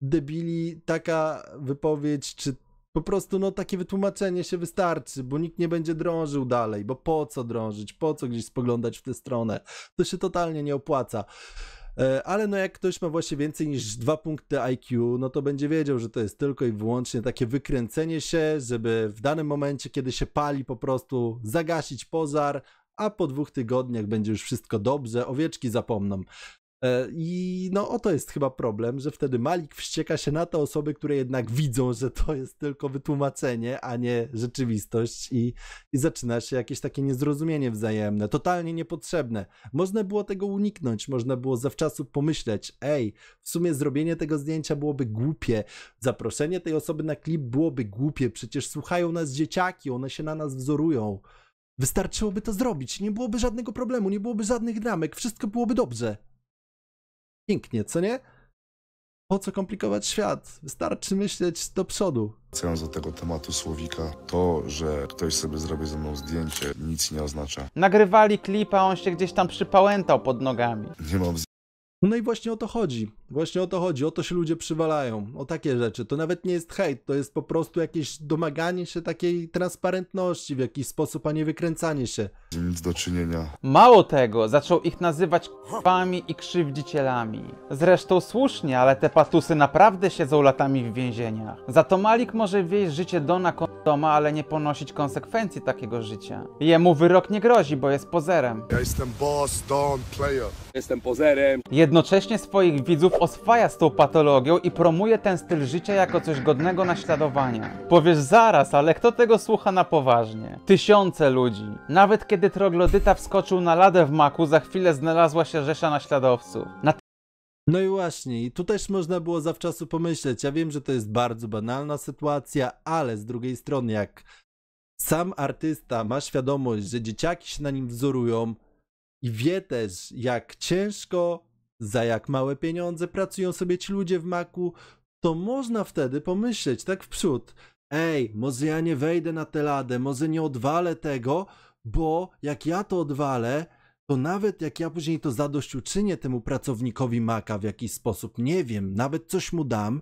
debili taka wypowiedź, czy po prostu no takie wytłumaczenie się wystarczy, bo nikt nie będzie drążył dalej, bo po co drążyć, po co gdzieś spoglądać w tę stronę, to się totalnie nie opłaca. E, ale no jak ktoś ma właśnie więcej niż dwa punkty IQ, no to będzie wiedział, że to jest tylko i wyłącznie takie wykręcenie się, żeby w danym momencie, kiedy się pali po prostu zagasić pożar, a po dwóch tygodniach będzie już wszystko dobrze, owieczki zapomną. E, I no oto jest chyba problem, że wtedy Malik wścieka się na te osoby, które jednak widzą, że to jest tylko wytłumaczenie, a nie rzeczywistość i, i zaczyna się jakieś takie niezrozumienie wzajemne, totalnie niepotrzebne. Można było tego uniknąć, można było zawczasu pomyśleć, ej, w sumie zrobienie tego zdjęcia byłoby głupie, zaproszenie tej osoby na klip byłoby głupie, przecież słuchają nas dzieciaki, one się na nas wzorują. Wystarczyłoby to zrobić, nie byłoby żadnego problemu, nie byłoby żadnych dramek, wszystko byłoby dobrze. Pięknie, co nie? Po co komplikować świat? Wystarczy myśleć do przodu. Wracając do tego tematu słowika, to, że ktoś sobie zrobi ze mną zdjęcie, nic nie oznacza. Nagrywali klipa, on się gdzieś tam przypałętał pod nogami. Nie mam z... No i właśnie o to chodzi. Właśnie o to chodzi, o to się ludzie przywalają, o takie rzeczy. To nawet nie jest hejt, to jest po prostu jakieś domaganie się takiej transparentności w jakiś sposób, a nie wykręcanie się. Nic do czynienia. Mało tego, zaczął ich nazywać k***ami i krzywdzicielami. Zresztą słusznie, ale te patusy naprawdę siedzą latami w więzieniach. Za to Malik może wieść życie Dona Kondoma, ale nie ponosić konsekwencji takiego życia. Jemu wyrok nie grozi, bo jest pozerem. Ja jestem boss, Don, player. Jestem pozerem. Jednocześnie swoich widzów oswaja z tą patologią i promuje ten styl życia jako coś godnego naśladowania. Powiesz zaraz, ale kto tego słucha na poważnie? Tysiące ludzi. Nawet kiedy troglodyta wskoczył na ladę w maku, za chwilę znalazła się rzesza naśladowców. Na no i właśnie, i tu też można było zawczasu pomyśleć. Ja wiem, że to jest bardzo banalna sytuacja, ale z drugiej strony, jak sam artysta ma świadomość, że dzieciaki się na nim wzorują i wie też, jak ciężko za jak małe pieniądze pracują sobie ci ludzie w maku, to można wtedy pomyśleć tak w przód. Ej, może ja nie wejdę na tę ladę, może nie odwalę tego, bo jak ja to odwalę, to nawet jak ja później to zadośćuczynię temu pracownikowi maka w jakiś sposób, nie wiem, nawet coś mu dam,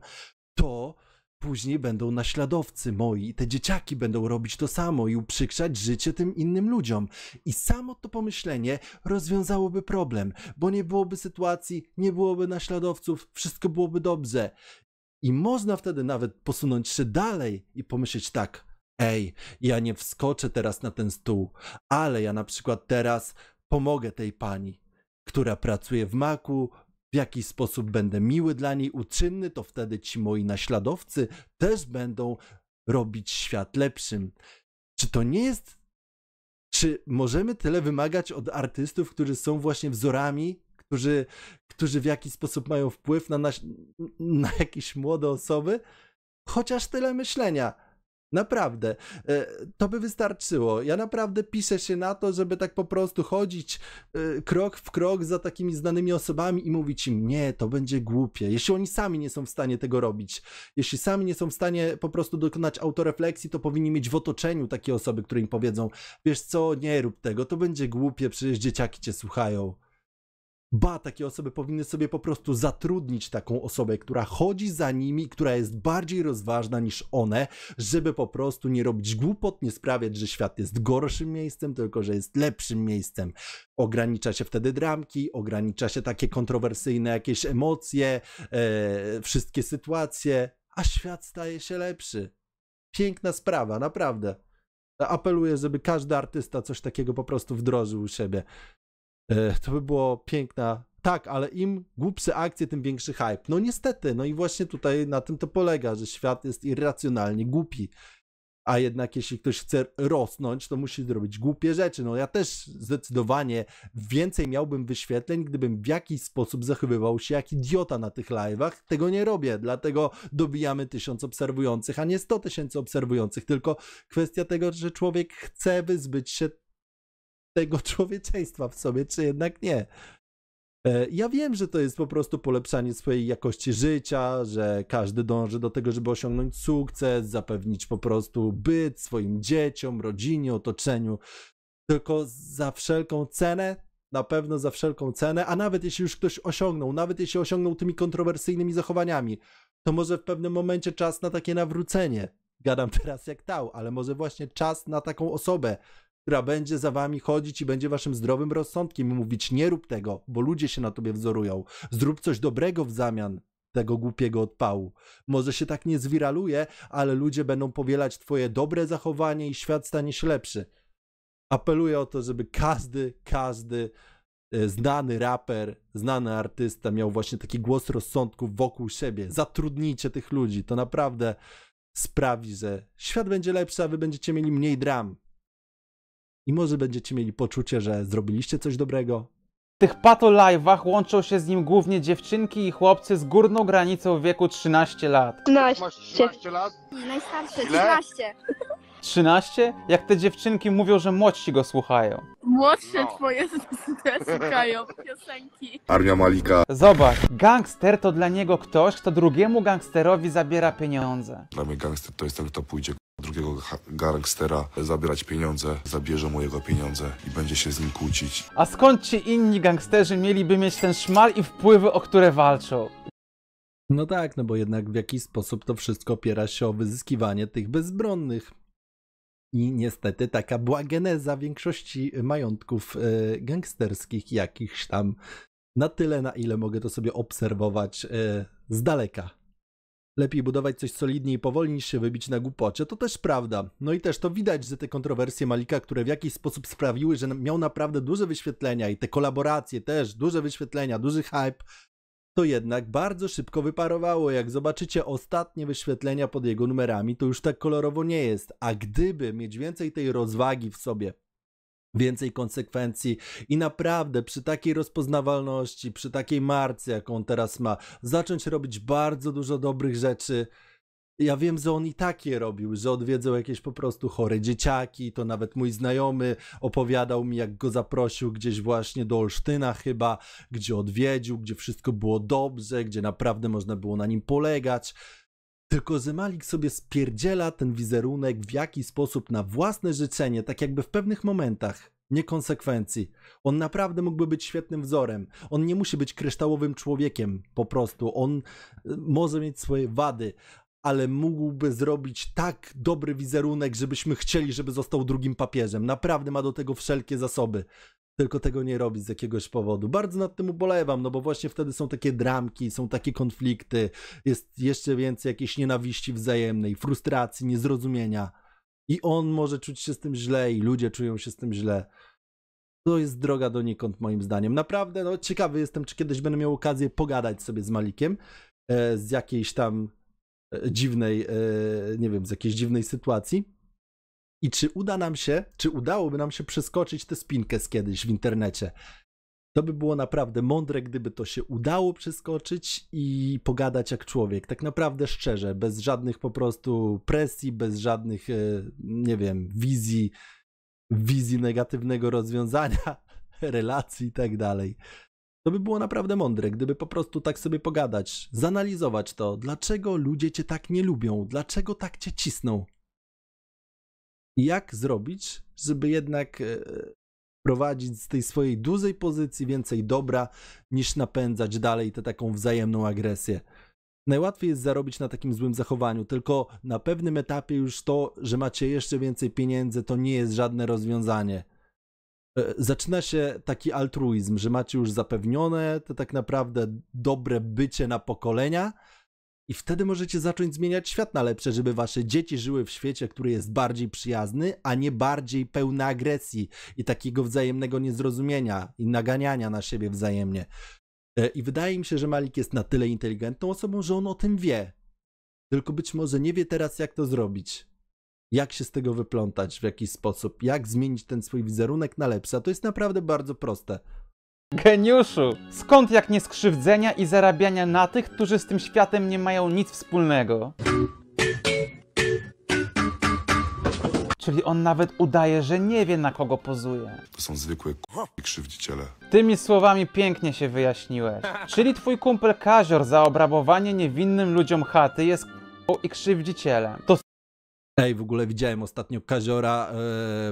to Później będą naśladowcy moi, i te dzieciaki będą robić to samo i uprzykrzać życie tym innym ludziom. I samo to pomyślenie rozwiązałoby problem, bo nie byłoby sytuacji, nie byłoby naśladowców, wszystko byłoby dobrze. I można wtedy nawet posunąć się dalej i pomyśleć tak: Ej, ja nie wskoczę teraz na ten stół, ale ja na przykład teraz pomogę tej pani, która pracuje w maku, w jakiś sposób będę miły dla niej, uczynny, to wtedy ci moi naśladowcy też będą robić świat lepszym. Czy to nie jest. Czy możemy tyle wymagać od artystów, którzy są właśnie wzorami, którzy, którzy w jakiś sposób mają wpływ na, nas, na jakieś młode osoby? Chociaż tyle myślenia Naprawdę, e, to by wystarczyło. Ja naprawdę piszę się na to, żeby tak po prostu chodzić e, krok w krok za takimi znanymi osobami i mówić im, nie, to będzie głupie. Jeśli oni sami nie są w stanie tego robić, jeśli sami nie są w stanie po prostu dokonać autorefleksji, to powinni mieć w otoczeniu takie osoby, które im powiedzą, wiesz co, nie rób tego, to będzie głupie, przecież dzieciaki cię słuchają. Ba, takie osoby powinny sobie po prostu zatrudnić taką osobę, która chodzi za nimi, która jest bardziej rozważna niż one, żeby po prostu nie robić głupot, nie sprawiać, że świat jest gorszym miejscem, tylko że jest lepszym miejscem. Ogranicza się wtedy dramki, ogranicza się takie kontrowersyjne jakieś emocje, e, wszystkie sytuacje, a świat staje się lepszy. Piękna sprawa, naprawdę. Apeluję, żeby każdy artysta coś takiego po prostu wdrożył u siebie. E, to by było piękna. Tak, ale im głupsze akcje, tym większy hype. No niestety, no i właśnie tutaj na tym to polega, że świat jest irracjonalnie głupi. A jednak jeśli ktoś chce rosnąć, to musi zrobić głupie rzeczy. No ja też zdecydowanie więcej miałbym wyświetleń, gdybym w jakiś sposób zachowywał się jak idiota na tych live'ach. Tego nie robię, dlatego dobijamy tysiąc obserwujących, a nie sto tysięcy obserwujących, tylko kwestia tego, że człowiek chce wyzbyć się tego (laughs) człowieczeństwa w sobie, czy jednak nie. E, ja wiem, że to jest po prostu polepszanie swojej jakości życia, że każdy dąży do tego, żeby osiągnąć sukces, zapewnić po prostu byt swoim dzieciom, rodzinie, otoczeniu. Tylko za wszelką cenę, na pewno za wszelką cenę, a nawet jeśli już ktoś osiągnął, nawet jeśli osiągnął tymi kontrowersyjnymi zachowaniami, to może w pewnym momencie czas na takie nawrócenie. Gadam (laughs) teraz jak tał, ale może właśnie czas na taką osobę, która będzie za wami chodzić i będzie waszym zdrowym rozsądkiem i mówić nie rób tego, bo ludzie się na tobie wzorują. Zrób coś dobrego w zamian tego głupiego odpału. Może się tak nie zwiraluje, ale ludzie będą powielać twoje dobre zachowanie i świat stanie się lepszy. Apeluję o to, żeby każdy, każdy e, znany raper, znany artysta miał właśnie taki głos rozsądku wokół siebie. Zatrudnijcie tych ludzi. To naprawdę sprawi, że świat będzie lepszy, a wy będziecie mieli mniej dram i może będziecie mieli poczucie, że zrobiliście coś dobrego. W tych patolajwach łączą się z nim głównie dziewczynki i chłopcy z górną granicą wieku 13 lat. 13. 13 lat? najstarsze, 13. 13? Jak te dziewczynki mówią, że młodsi go słuchają. Młodsze no. twoje słuchają piosenki. Armia Malika. Zobacz, gangster to dla niego ktoś, kto drugiemu gangsterowi zabiera pieniądze. Dla mnie gangster to jest ten, kto pójdzie drugiego gangstera zabierać pieniądze, zabierze mu jego pieniądze i będzie się z nim kłócić. A skąd ci inni gangsterzy mieliby mieć ten szmal i wpływy, o które walczą? No tak, no bo jednak w jakiś sposób to wszystko opiera się o wyzyskiwanie tych bezbronnych. I niestety taka była geneza większości majątków e, gangsterskich, jakichś tam na tyle, na ile mogę to sobie obserwować e, z daleka lepiej budować coś solidniej i powoli niż się wybić na głupocie. To też prawda. No i też to widać, że te kontrowersje Malika, które w jakiś sposób sprawiły, że miał naprawdę duże wyświetlenia i te kolaboracje też, duże wyświetlenia, duży hype, to jednak bardzo szybko wyparowało. Jak zobaczycie ostatnie wyświetlenia pod jego numerami, to już tak kolorowo nie jest. A gdyby mieć więcej tej rozwagi w sobie, więcej konsekwencji i naprawdę przy takiej rozpoznawalności, przy takiej marce, jaką on teraz ma, zacząć robić bardzo dużo dobrych rzeczy. Ja wiem, że on i takie robił, że odwiedzał jakieś po prostu chore dzieciaki, to nawet mój znajomy opowiadał mi, jak go zaprosił gdzieś właśnie do Olsztyna chyba, gdzie odwiedził, gdzie wszystko było dobrze, gdzie naprawdę można było na nim polegać. Tylko, że Malik sobie spierdziela ten wizerunek w jakiś sposób na własne życzenie, tak jakby w pewnych momentach niekonsekwencji. On naprawdę mógłby być świetnym wzorem. On nie musi być kryształowym człowiekiem, po prostu. On y, może mieć swoje wady, ale mógłby zrobić tak dobry wizerunek, żebyśmy chcieli, żeby został drugim papieżem. Naprawdę ma do tego wszelkie zasoby tylko tego nie robić z jakiegoś powodu. Bardzo nad tym ubolewam, no bo właśnie wtedy są takie dramki, są takie konflikty, jest jeszcze więcej jakiejś nienawiści wzajemnej, frustracji, niezrozumienia. I on może czuć się z tym źle, i ludzie czują się z tym źle. To jest droga donikąd, moim zdaniem. Naprawdę, no ciekawy jestem, czy kiedyś będę miał okazję pogadać sobie z Malikiem e, z jakiejś tam e, dziwnej, e, nie wiem, z jakiejś dziwnej sytuacji i czy uda nam się, czy udałoby nam się przeskoczyć tę spinkę z kiedyś w internecie. To by było naprawdę mądre, gdyby to się udało przeskoczyć i pogadać jak człowiek, tak naprawdę szczerze, bez żadnych po prostu presji, bez żadnych, e, nie wiem, wizji, wizji negatywnego rozwiązania, (laughs) relacji i tak dalej. To by było naprawdę mądre, gdyby po prostu tak sobie pogadać, zanalizować to, dlaczego ludzie cię tak nie lubią, dlaczego tak cię cisną, jak zrobić, żeby jednak e, prowadzić z tej swojej dużej pozycji więcej dobra, niż napędzać dalej tę taką wzajemną agresję. Najłatwiej jest zarobić na takim złym zachowaniu, tylko na pewnym etapie już to, że macie jeszcze więcej pieniędzy, to nie jest żadne rozwiązanie. E, zaczyna się taki altruizm, że macie już zapewnione te tak naprawdę dobre bycie na pokolenia, i wtedy możecie zacząć zmieniać świat na lepsze, żeby wasze dzieci żyły w świecie, który jest bardziej przyjazny, a nie bardziej pełny agresji i takiego wzajemnego niezrozumienia i naganiania na siebie wzajemnie. E, I wydaje mi się, że Malik jest na tyle inteligentną osobą, że on o tym wie. Tylko być może nie wie teraz, jak to zrobić. Jak się z tego wyplątać w jakiś sposób, jak zmienić ten swój wizerunek na lepsze. A to jest naprawdę bardzo proste. Geniuszu! Skąd jak nie skrzywdzenia i zarabiania na tych, którzy z tym światem nie mają nic wspólnego? Czyli on nawet udaje, że nie wie na kogo pozuje. To są zwykłe k***y krzywdziciele. Tymi słowami pięknie się wyjaśniłeś. Czyli twój kumpel Kazior za obrabowanie niewinnym ludziom chaty jest k***ą i krzywdzicielem. To Ej, w ogóle widziałem ostatnio kaziora e,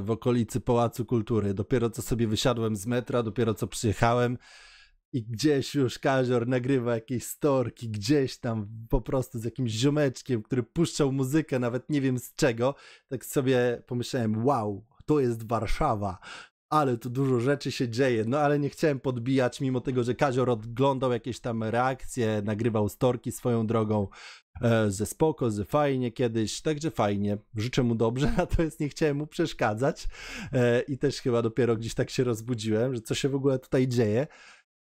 w okolicy Pałacu Kultury. Dopiero co sobie wysiadłem z metra, dopiero co przyjechałem i gdzieś już kazior nagrywa jakieś storki, gdzieś tam po prostu z jakimś ziomeczkiem, który puszczał muzykę, nawet nie wiem z czego. Tak sobie pomyślałem, wow, to jest Warszawa ale tu dużo rzeczy się dzieje. No ale nie chciałem podbijać, mimo tego, że Kazior odglądał jakieś tam reakcje, nagrywał storki swoją drogą e, ze spoko, ze fajnie kiedyś, także fajnie. Życzę mu dobrze, (laughs) natomiast nie chciałem mu przeszkadzać e, i też chyba dopiero gdzieś tak się rozbudziłem, że co się w ogóle tutaj dzieje.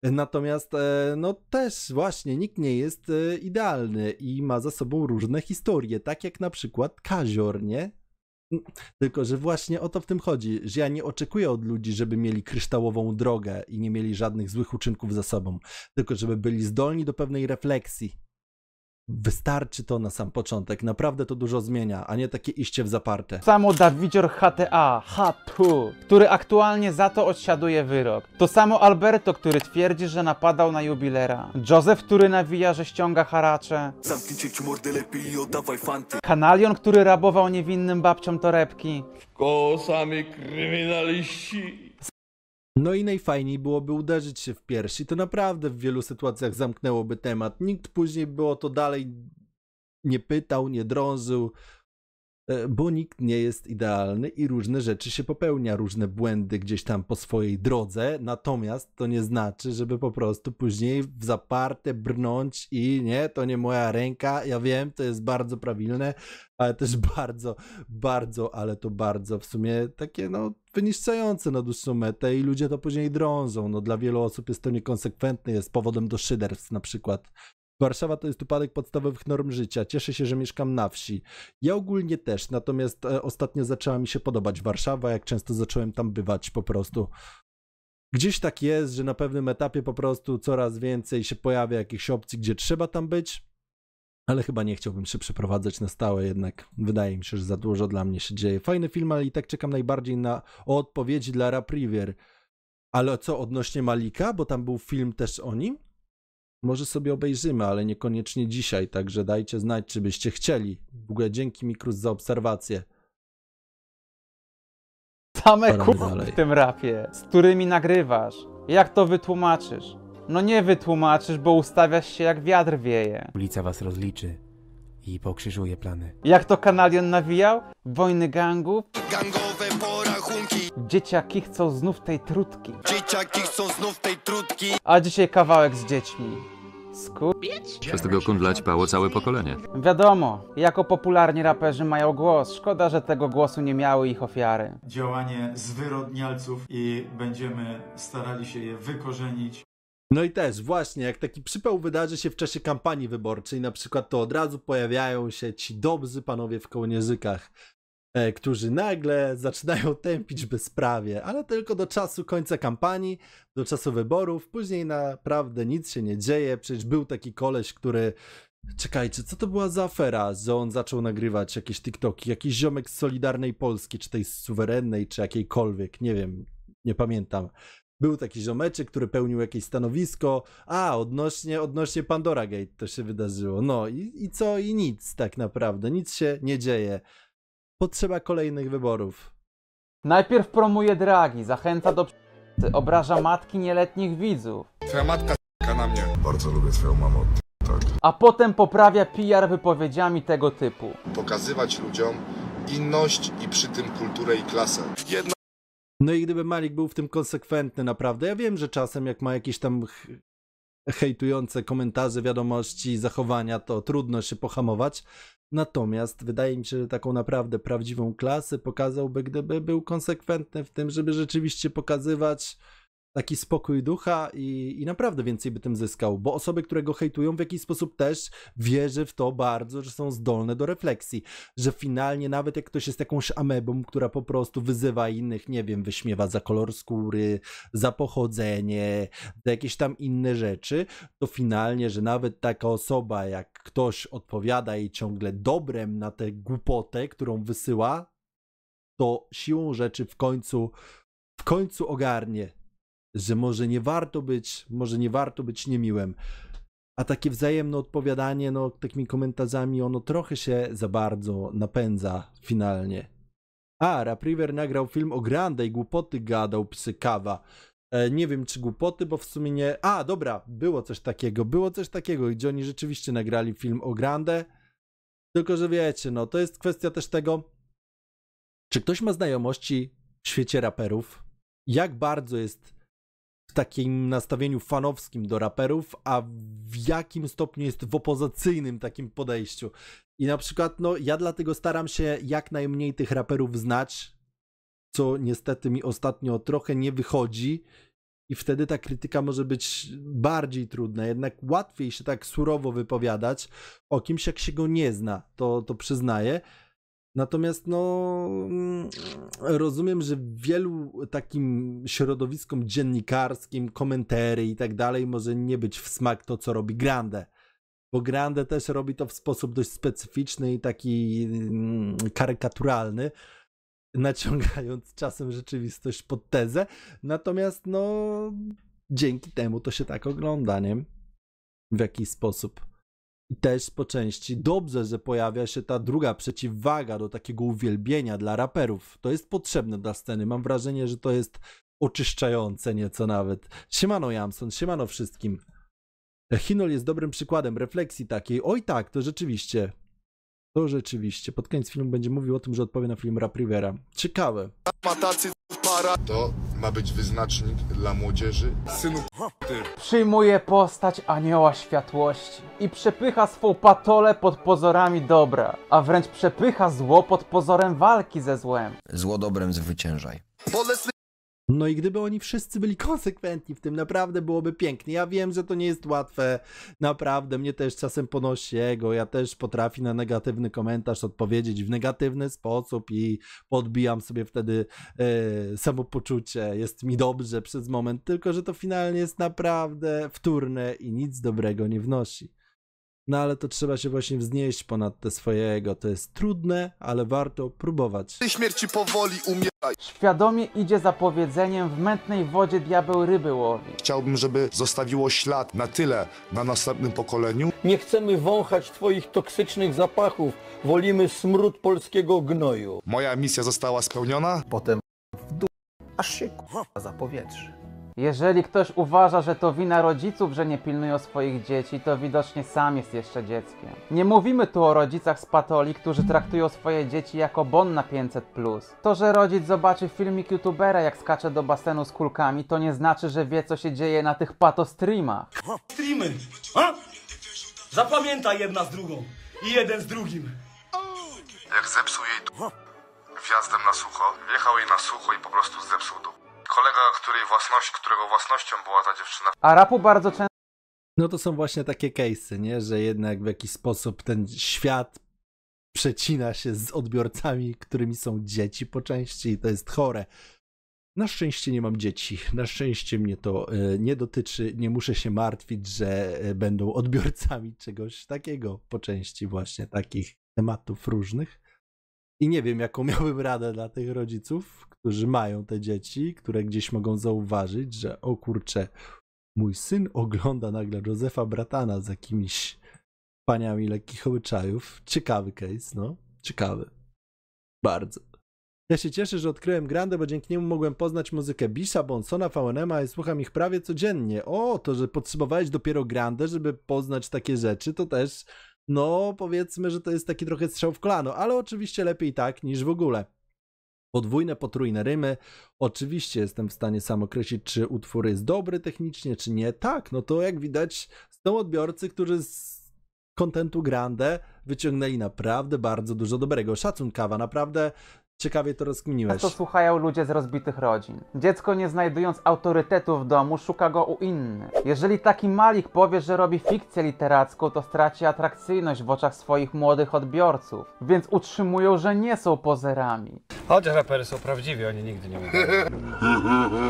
Natomiast, e, no też właśnie, nikt nie jest e, idealny i ma za sobą różne historie, tak jak na przykład Kazior, nie? Tylko, że właśnie o to w tym chodzi, że ja nie oczekuję od ludzi, żeby mieli kryształową drogę i nie mieli żadnych złych uczynków za sobą, tylko żeby byli zdolni do pewnej refleksji wystarczy to na sam początek. Naprawdę to dużo zmienia, a nie takie iście w zaparte. Samo Dawicior HTA, HPU, który aktualnie za to odsiaduje wyrok. To samo Alberto, który twierdzi, że napadał na jubilera. Joseph, który nawija, że ściąga haracze. Zamknijcie ci mordy lepiej i oddawaj fanty. Kanalion, który rabował niewinnym babciom torebki. sami kryminaliści. No i najfajniej byłoby uderzyć się w piersi. To naprawdę w wielu sytuacjach zamknęłoby temat. Nikt później było to dalej nie pytał, nie drążył, E, bo nikt nie jest idealny i różne rzeczy się popełnia, różne błędy gdzieś tam po swojej drodze, natomiast to nie znaczy, żeby po prostu później w zaparte brnąć i nie, to nie moja ręka, ja wiem, to jest bardzo prawilne, ale też (laughs) bardzo, bardzo, ale to bardzo w sumie takie no wyniszczające na dłuższą metę i ludzie to później drążą, no dla wielu osób jest to niekonsekwentne, jest powodem do szyderstw na przykład Warszawa to jest upadek podstawowych norm życia. Cieszę się, że mieszkam na wsi. Ja ogólnie też, natomiast e, ostatnio zaczęła mi się podobać Warszawa, jak często zacząłem tam bywać po prostu. Gdzieś tak jest, że na pewnym etapie po prostu coraz więcej się pojawia jakichś opcji, gdzie trzeba tam być, ale chyba nie chciałbym się przeprowadzać na stałe, jednak wydaje mi się, że za dużo dla mnie się dzieje. Fajny film, ale i tak czekam najbardziej na odpowiedzi dla Raprivier. Ale co odnośnie Malika, bo tam był film też o nim? Może sobie obejrzymy, ale niekoniecznie dzisiaj, także dajcie znać, czy byście chcieli. W ogóle dzięki Mikrus za obserwację. Same kurwa w tym rapie, z którymi nagrywasz. Jak to wytłumaczysz? No nie wytłumaczysz, bo ustawiasz się jak wiatr wieje. Ulica was rozliczy i pokrzyżuje plany. Jak to Kanalion nawijał? Wojny gangów? Gangowe po Dzieciaki chcą znów tej trutki. Dzieciaki chcą znów tej trutki. A dzisiaj kawałek z dziećmi. Skupić? Przez tego kundlać pało całe pokolenie. Wiadomo, jako popularni raperzy mają głos. Szkoda, że tego głosu nie miały ich ofiary. Działanie zwyrodnialców i będziemy starali się je wykorzenić. No i też właśnie, jak taki przypał wydarzy się w czasie kampanii wyborczej, na przykład to od razu pojawiają się ci dobrzy panowie w kołnierzykach, E, którzy nagle zaczynają (laughs) tępić bezprawie, ale tylko do czasu końca kampanii, do czasu wyborów. Później naprawdę nic się nie dzieje. Przecież był taki koleś, który. Czekajcie, co to była za afera, że on zaczął nagrywać jakieś TikToki? Jakiś ziomek z Solidarnej Polski, czy tej suwerennej, czy jakiejkolwiek, nie wiem, nie pamiętam. Był taki ziomeczek, który pełnił jakieś stanowisko. A, odnośnie, odnośnie Pandora Gate to się wydarzyło. No i, i co? I nic tak naprawdę. Nic się nie dzieje potrzeba kolejnych wyborów. Najpierw promuje Dragi, zachęca do obraża matki nieletnich widzów. Twoja matka na mnie. Bardzo lubię swoją mamę. Tak. A potem poprawia PR wypowiedziami tego typu. Pokazywać ludziom inność i przy tym kulturę i klasę. Jedna... No i gdyby Malik był w tym konsekwentny naprawdę, ja wiem, że czasem jak ma jakieś tam hejtujące komentarze, wiadomości, zachowania, to trudno się pohamować. Natomiast wydaje mi się, że taką naprawdę prawdziwą klasę pokazałby, gdyby był konsekwentny w tym, żeby rzeczywiście pokazywać taki spokój ducha i, i naprawdę więcej by tym zyskał, bo osoby, które go hejtują w jakiś sposób też wierzy w to bardzo, że są zdolne do refleksji, że finalnie nawet jak ktoś jest jakąś amebą, która po prostu wyzywa innych, nie wiem, wyśmiewa za kolor skóry, za pochodzenie, za jakieś tam inne rzeczy, to finalnie, że nawet taka osoba, jak ktoś odpowiada jej ciągle dobrem na tę głupotę, którą wysyła, to siłą rzeczy w końcu w końcu ogarnie, że może nie warto być, może nie warto być niemiłym. A takie wzajemne odpowiadanie, no, takimi komentarzami, ono trochę się za bardzo napędza finalnie. A, Rapriver nagrał film o Grande i głupoty gadał psy E, nie wiem, czy głupoty, bo w sumie nie... A, dobra, było coś takiego, było coś takiego, gdzie oni rzeczywiście nagrali film o Grande, tylko, że wiecie, no, to jest kwestia też tego, czy ktoś ma znajomości w świecie raperów? Jak bardzo jest takim nastawieniu fanowskim do raperów, a w jakim stopniu jest w opozycyjnym takim podejściu. I na przykład, no, ja dlatego staram się jak najmniej tych raperów znać, co niestety mi ostatnio trochę nie wychodzi. I wtedy ta krytyka może być bardziej trudna, jednak łatwiej się tak surowo wypowiadać o kimś, jak się go nie zna, to, to przyznaję. Natomiast no, mm, rozumiem, że wielu takim środowiskom dziennikarskim, komentery i tak dalej może nie być w smak to, co robi Grande. Bo Grande też robi to w sposób dość specyficzny i taki mm, karykaturalny, naciągając (laughs) czasem rzeczywistość pod tezę. Natomiast no, dzięki temu to się tak ogląda, nie? W jakiś sposób. I też po części dobrze, że pojawia się ta druga przeciwwaga do takiego uwielbienia dla raperów. To jest potrzebne dla sceny. Mam wrażenie, że to jest oczyszczające nieco nawet. Siemano Jamson, siemano wszystkim. Hinol jest dobrym przykładem refleksji takiej. Oj tak, to rzeczywiście. To rzeczywiście. Pod koniec filmu będzie mówił o tym, że odpowie na film Rap Rivera. Ciekawe para to ma być wyznacznik dla młodzieży. Synu ty. Przyjmuje postać anioła światłości i przepycha swą patolę pod pozorami dobra, a wręcz przepycha zło pod pozorem walki ze złem. Zło dobrem zwyciężaj. Bolesny no i gdyby oni wszyscy byli (laughs) konsekwentni w tym, naprawdę byłoby pięknie. Ja wiem, że to nie jest łatwe, naprawdę, mnie też czasem ponosi ego, ja też potrafię na negatywny komentarz odpowiedzieć w negatywny sposób i podbijam sobie wtedy yy, samopoczucie, jest mi dobrze przez moment, tylko że to finalnie jest naprawdę wtórne i nic dobrego nie wnosi. No ale to trzeba się właśnie wznieść ponad te swoje ego. To jest trudne, ale warto próbować. Ty śmierci powoli umieraj. Świadomie idzie za powiedzeniem, w mętnej wodzie diabeł ryby łowi. Chciałbym, żeby zostawiło ślad na tyle na następnym pokoleniu. Nie chcemy wąchać twoich toksycznych zapachów. Wolimy smród polskiego gnoju. Moja misja została spełniona. Potem w dół, aż się k***a powietrze. Jeżeli ktoś uważa, że to wina rodziców, że nie pilnują swoich dzieci, to widocznie sam jest jeszcze dzieckiem. Nie mówimy tu o rodzicach z patoli, którzy traktują swoje dzieci jako bon na 500. To, że rodzic zobaczy filmik youtubera, jak skacze do basenu z kulkami, to nie znaczy, że wie, co się dzieje na tych patostreamach. Streamy! A? Zapamiętaj jedna z drugą i jeden z drugim. Jak zepsuł jej tu... Wjazdem na sucho, wjechał jej na sucho i po prostu zepsuł dół kolega, której własność, którego własnością była ta dziewczyna. A rapu bardzo często. No to są właśnie takie case'y, nie? Że jednak w jakiś sposób ten świat przecina się z odbiorcami, którymi są dzieci po części i to jest chore. Na szczęście nie mam dzieci. Na szczęście mnie to e, nie dotyczy. Nie muszę się martwić, że e, będą odbiorcami czegoś takiego po części właśnie takich tematów różnych. I nie wiem, jaką miałbym radę dla tych rodziców, którzy mają te dzieci, które gdzieś mogą zauważyć, że o kurczę, mój syn ogląda nagle Józefa Bratana z jakimiś paniami lekkich obyczajów. Ciekawy case, no. Ciekawy. Bardzo. Ja się cieszę, że odkryłem Grande, bo dzięki niemu mogłem poznać muzykę Bisha, Bonsona, VNM'a i słucham ich prawie codziennie. O, to, że potrzebowałeś dopiero Grande, żeby poznać takie rzeczy, to też, no, powiedzmy, że to jest taki trochę strzał w kolano, ale oczywiście lepiej tak niż w ogóle podwójne, potrójne rymy. Oczywiście jestem w stanie sam określić, czy utwór jest dobry technicznie, czy nie. Tak, no to jak widać, są odbiorcy, którzy z kontentu Grande wyciągnęli naprawdę bardzo dużo dobrego. Szacunkawa, naprawdę Ciekawie to rozkminiłeś. Tak to słuchają ludzie z rozbitych rodzin. Dziecko nie znajdując autorytetu w domu, szuka go u innych. Jeżeli taki Malik powie, że robi fikcję literacką, to straci atrakcyjność w oczach swoich młodych odbiorców. Więc utrzymują, że nie są pozerami. Chociaż rapery są prawdziwi, oni nigdy nie mówią.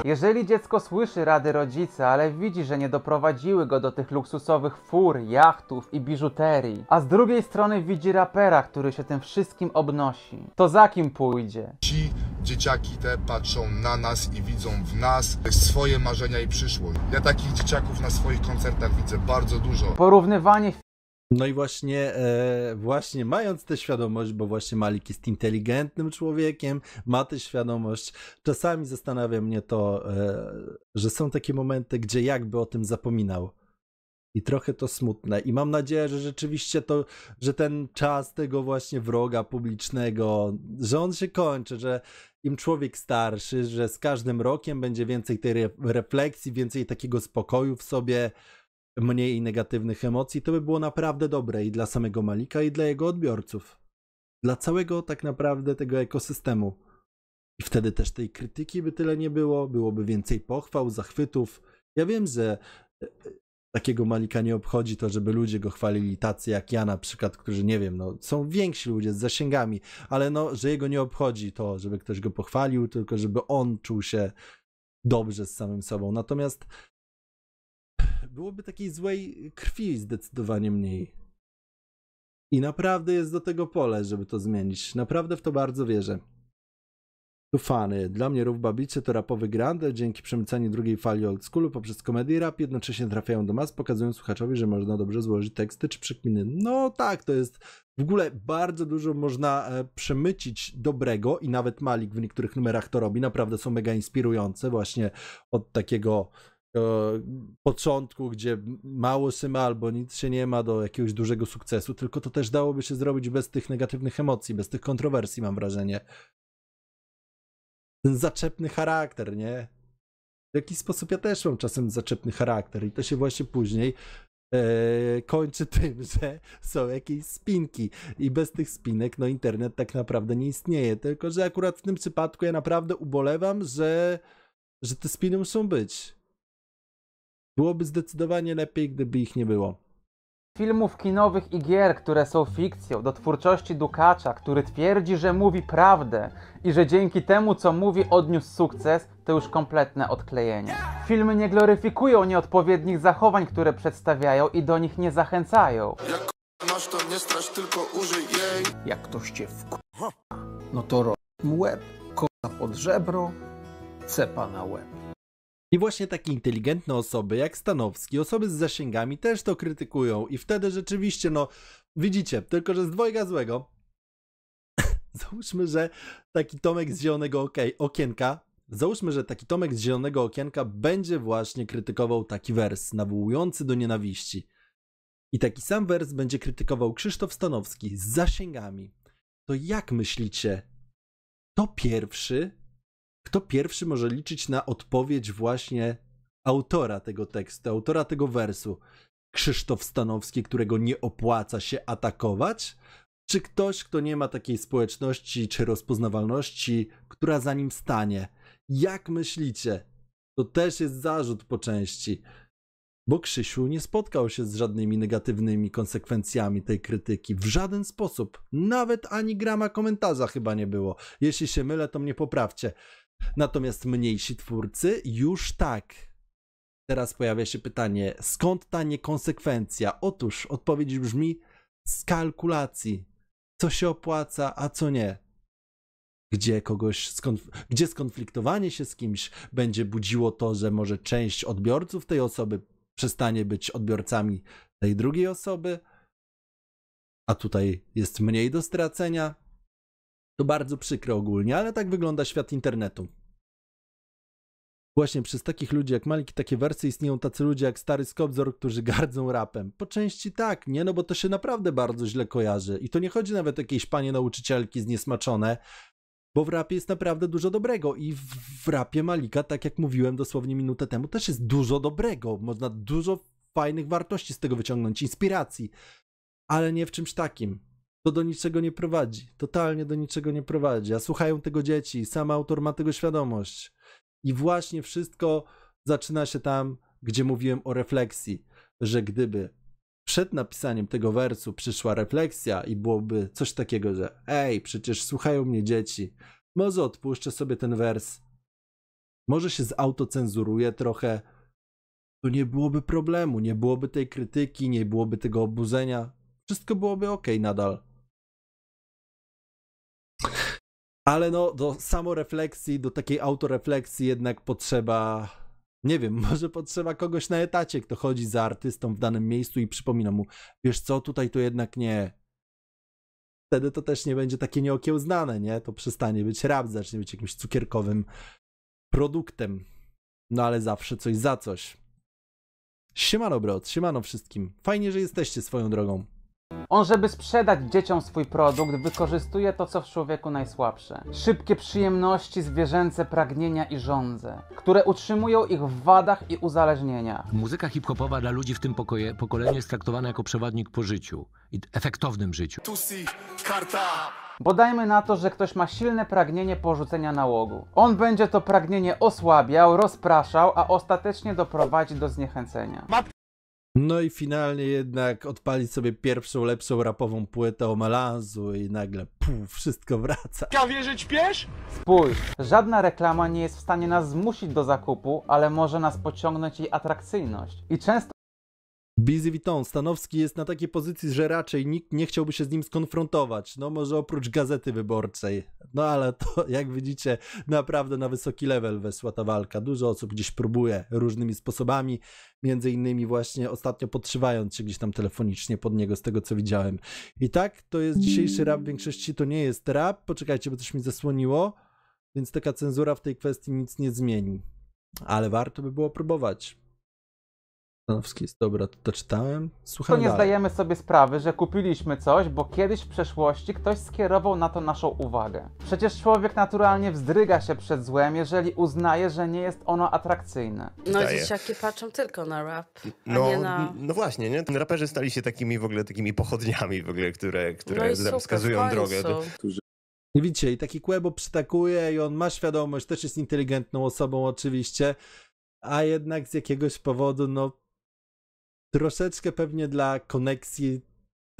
Jeżeli dziecko słyszy rady rodzica, ale widzi, że nie doprowadziły go do tych luksusowych fur, jachtów i biżuterii, a z drugiej strony widzi rapera, który się tym wszystkim obnosi, to za kim pójdzie? pójdzie. Ci dzieciaki te patrzą na nas i widzą w nas swoje marzenia i przyszłość. Ja takich dzieciaków na swoich koncertach widzę bardzo dużo. Porównywanie no i właśnie, e, właśnie mając tę świadomość, bo właśnie Malik jest inteligentnym człowiekiem, ma tę świadomość, czasami zastanawia mnie to, e, że są takie momenty, gdzie jakby o tym zapominał. I trochę to smutne. I mam nadzieję, że rzeczywiście to, że ten czas tego właśnie wroga publicznego, że on się kończy, że im człowiek starszy, że z każdym rokiem będzie więcej tej re refleksji, więcej takiego spokoju w sobie, mniej negatywnych emocji, to by było naprawdę dobre i dla samego Malika, i dla jego odbiorców. Dla całego tak naprawdę tego ekosystemu. I wtedy też tej krytyki by tyle nie było, byłoby więcej pochwał, zachwytów. Ja wiem, że e, e, takiego Malika nie obchodzi to, żeby ludzie go chwalili, tacy jak ja na przykład, którzy nie wiem, no, są więksi ludzie z zasięgami, ale no, że jego nie obchodzi to, żeby ktoś go pochwalił, tylko żeby on czuł się dobrze z samym sobą. Natomiast byłoby takiej złej krwi zdecydowanie mniej. I naprawdę jest do tego pole, żeby to zmienić. Naprawdę w to bardzo wierzę. Tu fany. Dla mnie Rów Babiczy to rapowy grande, dzięki przemycaniu drugiej fali old schoolu poprzez komedię i rap jednocześnie trafiają do mas, pokazują słuchaczowi, że można dobrze złożyć teksty czy przekminy. No tak, to jest w ogóle bardzo dużo można e, przemycić dobrego i nawet Malik w niektórych numerach to robi. Naprawdę są mega inspirujące właśnie od takiego e, początku, gdzie mało się ma albo nic się nie ma do jakiegoś dużego sukcesu, tylko to też dałoby się zrobić bez tych negatywnych emocji, bez tych kontrowersji, mam wrażenie ten zaczepny charakter, nie? W jakiś sposób ja też mam czasem zaczepny charakter i to się właśnie później e, kończy (laughs) tym, że są jakieś spinki i bez tych spinek no internet tak naprawdę nie istnieje. Tylko, że akurat w tym przypadku ja naprawdę ubolewam, że, że te spiny muszą być. Byłoby zdecydowanie lepiej, gdyby ich nie było filmów kinowych i gier, które są fikcją, do twórczości Dukacza, który twierdzi, że mówi prawdę i że dzięki temu, co mówi, odniósł sukces, to już kompletne odklejenie. Filmy nie gloryfikują nieodpowiednich zachowań, które przedstawiają i do nich nie zachęcają. Jak masz to nie strasz, tylko użyj jej. Jak ktoś cię wk... no to rob łeb, kosa pod żebro, cepa na łeb. I właśnie takie inteligentne osoby jak Stanowski, osoby z zasięgami też to krytykują i wtedy rzeczywiście, no widzicie, tylko że z dwojga złego, (laughs) załóżmy, że taki Tomek z zielonego okay, okienka, załóżmy, że taki Tomek z zielonego okienka będzie właśnie krytykował taki wers nawołujący do nienawiści. I taki sam wers będzie krytykował Krzysztof Stanowski z zasięgami. To jak myślicie, to pierwszy kto pierwszy może liczyć na odpowiedź właśnie autora tego tekstu, autora tego wersu? Krzysztof Stanowski, którego nie opłaca się atakować? Czy ktoś, kto nie ma takiej społeczności czy rozpoznawalności, która za nim stanie? Jak myślicie? To też jest zarzut po części, bo Krzysiu nie spotkał się z żadnymi negatywnymi konsekwencjami tej krytyki w żaden sposób. Nawet ani grama komentarza chyba nie było. Jeśli się mylę, to mnie poprawcie. Natomiast mniejsi twórcy już tak. Teraz pojawia się pytanie, skąd ta niekonsekwencja? Otóż odpowiedź brzmi z kalkulacji. Co się opłaca, a co nie. Gdzie kogoś, skonf- gdzie skonfliktowanie się z kimś będzie budziło to, że może część odbiorców tej osoby przestanie być odbiorcami tej drugiej osoby, a tutaj jest mniej do stracenia, to bardzo przykre ogólnie, ale tak wygląda świat internetu. Właśnie przez takich ludzi jak Malik i takie wersje istnieją tacy ludzie jak stary Skobzor, którzy (laughs) gardzą rapem. Po części tak, nie? No bo to się naprawdę bardzo źle kojarzy. I to nie chodzi nawet o jakieś panie nauczycielki zniesmaczone, bo w rapie jest naprawdę dużo dobrego i w, w rapie Malika, tak jak mówiłem dosłownie minutę temu, też jest dużo dobrego. Można dużo fajnych wartości z tego wyciągnąć, inspiracji, ale nie w czymś takim to do niczego nie prowadzi. Totalnie do niczego nie prowadzi. A słuchają tego dzieci, sam autor ma tego świadomość. I właśnie wszystko zaczyna się tam, gdzie mówiłem o refleksji, że gdyby przed napisaniem tego wersu przyszła refleksja i byłoby coś takiego, że ej, przecież słuchają mnie dzieci, może odpuszczę sobie ten wers, może się zautocenzuruję trochę, to nie byłoby problemu, nie byłoby tej krytyki, nie byłoby tego obudzenia. wszystko byłoby ok nadal. Ale no, do samorefleksji, do takiej autorefleksji jednak potrzeba, nie wiem, (laughs) może potrzeba kogoś na etacie, kto chodzi za artystą w danym miejscu i przypomina mu, wiesz co, tutaj to jednak nie. Wtedy to też nie będzie takie nieokiełznane, nie? To przestanie być rap, zacznie być jakimś cukierkowym produktem. No ale zawsze coś za coś. Siemano, bro, siemano wszystkim. Fajnie, że jesteście swoją drogą. On, żeby sprzedać dzieciom swój produkt, wykorzystuje to, co w człowieku najsłabsze. Szybkie przyjemności, zwierzęce pragnienia i żądze, które utrzymują ich w wadach i uzależnieniach. Muzyka hip-hopowa dla ludzi w tym pokoje, pokoleniu jest traktowana jako przewodnik po życiu i efektownym życiu. Tusi, karta, bo dajmy na to, że ktoś ma silne pragnienie porzucenia nałogu. On będzie to pragnienie osłabiał, rozpraszał, a ostatecznie doprowadzi do zniechęcenia. No i finalnie jednak odpalić sobie pierwszą, lepszą rapową płytę o Malanzu i nagle puf, wszystko wraca. Ja wierzyć piesz? Spójrz, żadna reklama nie jest w stanie nas zmusić do zakupu, ale może nas pociągnąć jej atrakcyjność. I często Busy Witon, Stanowski jest na takiej pozycji, że raczej nikt nie chciałby się z nim skonfrontować. No może oprócz gazety wyborczej. No ale to, jak widzicie, naprawdę na wysoki level wesła ta walka. Dużo osób gdzieś próbuje różnymi sposobami, między innymi właśnie ostatnio podszywając się gdzieś tam telefonicznie pod niego, z tego co widziałem. I tak, to jest dzisiejszy rap, w większości to nie jest rap. Poczekajcie, bo coś mi zasłoniło. Więc taka cenzura w tej kwestii nic nie zmieni. Ale warto by było próbować. Stanowski jest dobra, to, to czytałem. Słucham to nie dalej. zdajemy sobie sprawy, że kupiliśmy coś, bo kiedyś w przeszłości ktoś skierował na to naszą uwagę. Przecież człowiek naturalnie wzdryga się przed złem, jeżeli uznaje, że nie jest ono atrakcyjne. No Daję. dzieciaki patrzą tylko na rap, no, a nie na... No właśnie, nie? Raperzy stali się takimi w ogóle takimi pochodniami w ogóle, które, które no wskazują drogę. To... I widzicie, i taki Kłebo przytakuje i on ma świadomość, też jest inteligentną osobą oczywiście, a jednak z jakiegoś powodu no troszeczkę pewnie dla koneksji,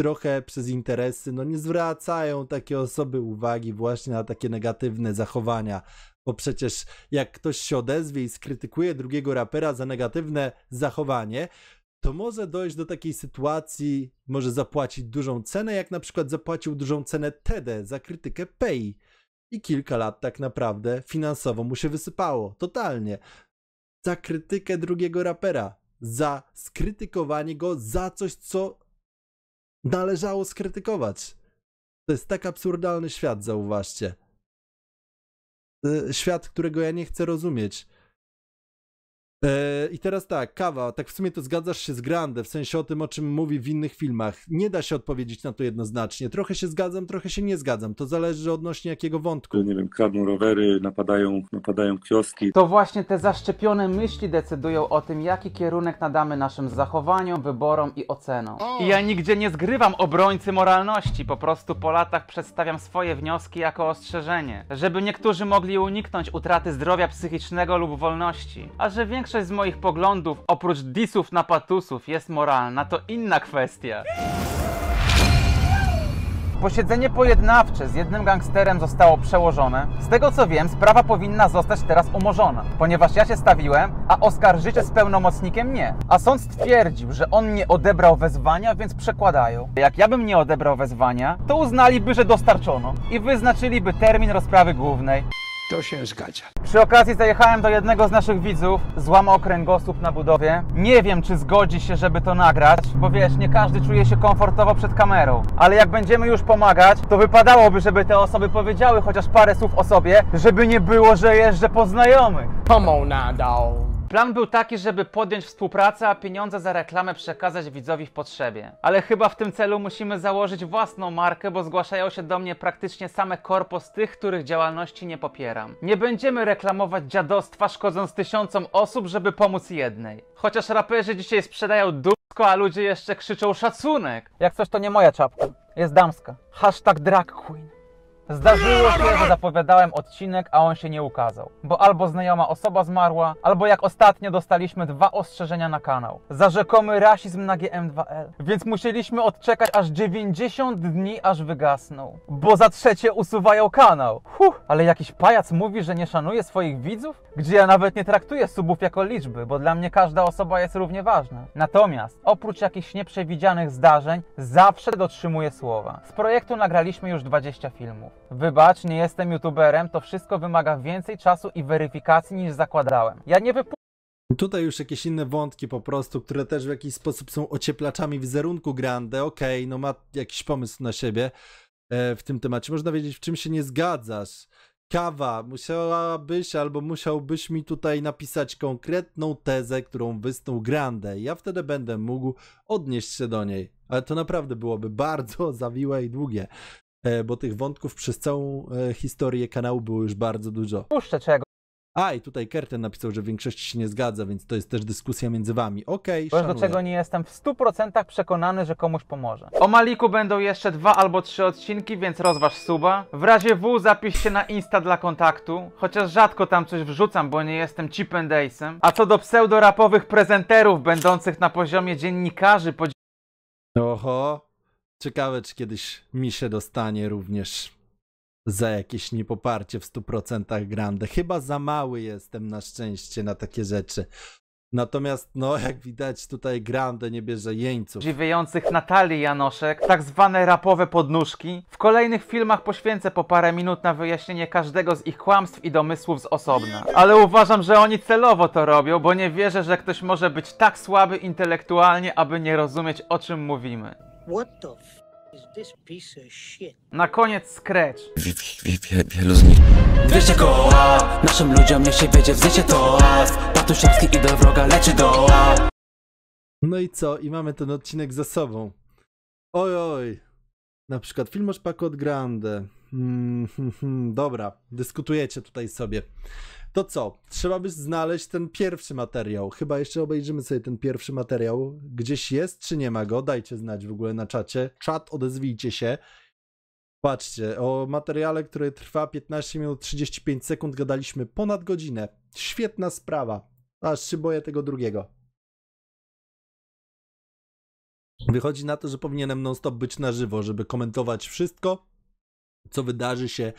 trochę przez interesy, no nie zwracają takie osoby uwagi właśnie na takie negatywne zachowania. Bo przecież jak ktoś się odezwie i skrytykuje drugiego rapera za negatywne zachowanie, to może dojść do takiej sytuacji, może zapłacić dużą cenę, jak na przykład zapłacił dużą cenę TD za krytykę Pay. I kilka lat tak naprawdę finansowo mu się wysypało, totalnie. Za krytykę drugiego rapera za skrytykowanie go za coś, co należało skrytykować. To jest tak absurdalny świat, zauważcie. Y, świat, którego ja nie chcę rozumieć. E, I teraz tak, kawa, tak w sumie to zgadzasz się z Grande, w sensie o tym, o czym mówi w innych filmach. Nie da się odpowiedzieć na to jednoznacznie. Trochę się zgadzam, trochę się nie zgadzam. To zależy odnośnie jakiego wątku. Nie wiem, kradną rowery, napadają, napadają kioski. To właśnie te zaszczepione myśli decydują o tym, jaki kierunek nadamy naszym zachowaniom, wyborom i ocenom. I ja nigdzie nie zgrywam obrońcy moralności, po prostu po latach przedstawiam swoje wnioski jako ostrzeżenie, żeby niektórzy mogli uniknąć utraty zdrowia psychicznego lub wolności, a że większość większość z moich poglądów, oprócz disów na patusów, jest moralna, to inna kwestia. Posiedzenie pojednawcze z jednym gangsterem zostało przełożone. Z tego co wiem, sprawa powinna zostać teraz umorzona, ponieważ ja się stawiłem, a oskarżyciel z pełnomocnikiem nie. A sąd stwierdził, że on nie odebrał wezwania, więc przekładają. Jak ja bym nie odebrał wezwania, to uznaliby, że dostarczono i wyznaczyliby termin rozprawy głównej. To się zgadza. Przy okazji zajechałem do jednego z naszych widzów, złamał kręgosłup na budowie. Nie wiem, czy zgodzi się, żeby to nagrać, bo wiesz, nie każdy czuje się komfortowo przed kamerą. Ale jak będziemy już pomagać, to wypadałoby, żeby te osoby powiedziały chociaż parę słów o sobie, żeby nie było, że jeżdżę po znajomych. Come on now, dog. Plan był taki, żeby podjąć współpracę, a pieniądze za reklamę przekazać widzowi w potrzebie. Ale chyba w tym celu musimy założyć własną markę, bo zgłaszają się do mnie praktycznie same korpo z tych, których działalności nie popieram. Nie będziemy reklamować dziadostwa szkodząc tysiącom osób, żeby pomóc jednej. Chociaż raperzy dzisiaj sprzedają dupsko, a ludzie jeszcze krzyczą szacunek. Jak coś to nie moja czapka, jest damska. Hashtag drag queen. Zdarzyło się, że zapowiadałem odcinek, a on się nie ukazał, bo albo znajoma osoba zmarła, albo jak ostatnio dostaliśmy dwa ostrzeżenia na kanał za rzekomy rasizm na GM2L, więc musieliśmy odczekać aż 90 dni, aż wygasnął, bo za trzecie usuwają kanał. Huh, ale jakiś pajac mówi, że nie szanuje swoich widzów? Gdzie ja nawet nie traktuję subów jako liczby, bo dla mnie każda osoba jest równie ważna. Natomiast, oprócz jakichś nieprzewidzianych zdarzeń, zawsze dotrzymuję słowa. Z projektu nagraliśmy już 20 filmów. Wybacz, nie jestem youtuberem, to wszystko wymaga więcej czasu i weryfikacji niż zakładałem. Ja nie wypu- Tutaj już jakieś inne wątki po prostu, które też w jakiś sposób są ocieplaczami wizerunku Grande. Okej, okay, no ma jakiś pomysł na siebie e, w tym temacie. Można wiedzieć, w czym się nie zgadzasz. Kawa, musiałabyś albo musiałbyś mi tutaj napisać konkretną tezę, którą wysnuł Grande. Ja wtedy będę mógł odnieść się do niej. Ale to naprawdę byłoby bardzo (laughs) zawiłe i długie. E, bo tych wątków przez całą e, historię kanału było już bardzo dużo. Puszczę czego. A, i tutaj Kerten napisał, że większość się nie zgadza, więc to jest też dyskusja między wami. Okej, okay, Wiesz, do czego nie jestem w 100% przekonany, że komuś pomoże. O Maliku będą jeszcze dwa albo trzy odcinki, więc rozważ suba. W razie W zapisz się na Insta dla kontaktu, chociaż rzadko tam coś wrzucam, bo nie jestem chip and ace'em. A co do pseudorapowych prezenterów będących na poziomie dziennikarzy, podziw... Oho, Ciekawe, czy kiedyś mi się dostanie również za jakieś niepoparcie w 100% Grande. Chyba za mały jestem na szczęście na takie rzeczy. Natomiast, no, (laughs) jak widać, tutaj Grande nie bierze jeńców. Żywiących Natalii Janoszek, tak zwane rapowe podnóżki. W kolejnych filmach poświęcę po parę minut na wyjaśnienie każdego z ich kłamstw i domysłów z osobna. Ale uważam, że oni celowo to robią, bo nie wierzę, że ktoś może być tak słaby intelektualnie, aby nie rozumieć o czym mówimy. What the f is this piece of shit? Na koniec Scratch. Wie, wie, wie, wielu z nich... Dwieście koła, naszym ludziom niech się wiedzie, to as. Patusiowski i do wroga leczy doła. No i co? I mamy ten odcinek za sobą. Oj, oj. Na przykład film o od Grande. Hmm, hmm, (laughs) dobra, dyskutujecie tutaj sobie. To co? Trzeba by znaleźć ten pierwszy materiał. Chyba jeszcze obejrzymy sobie ten pierwszy materiał. Gdzieś jest, czy nie ma go? Dajcie znać w ogóle na czacie. Czat, odezwijcie się. Patrzcie, o materiale, który trwa 15 minut 35 sekund, gadaliśmy ponad godzinę. Świetna sprawa. Aż się boję tego drugiego. Wychodzi na to, że powinienem non-stop być na żywo, żeby komentować wszystko co wydarzy się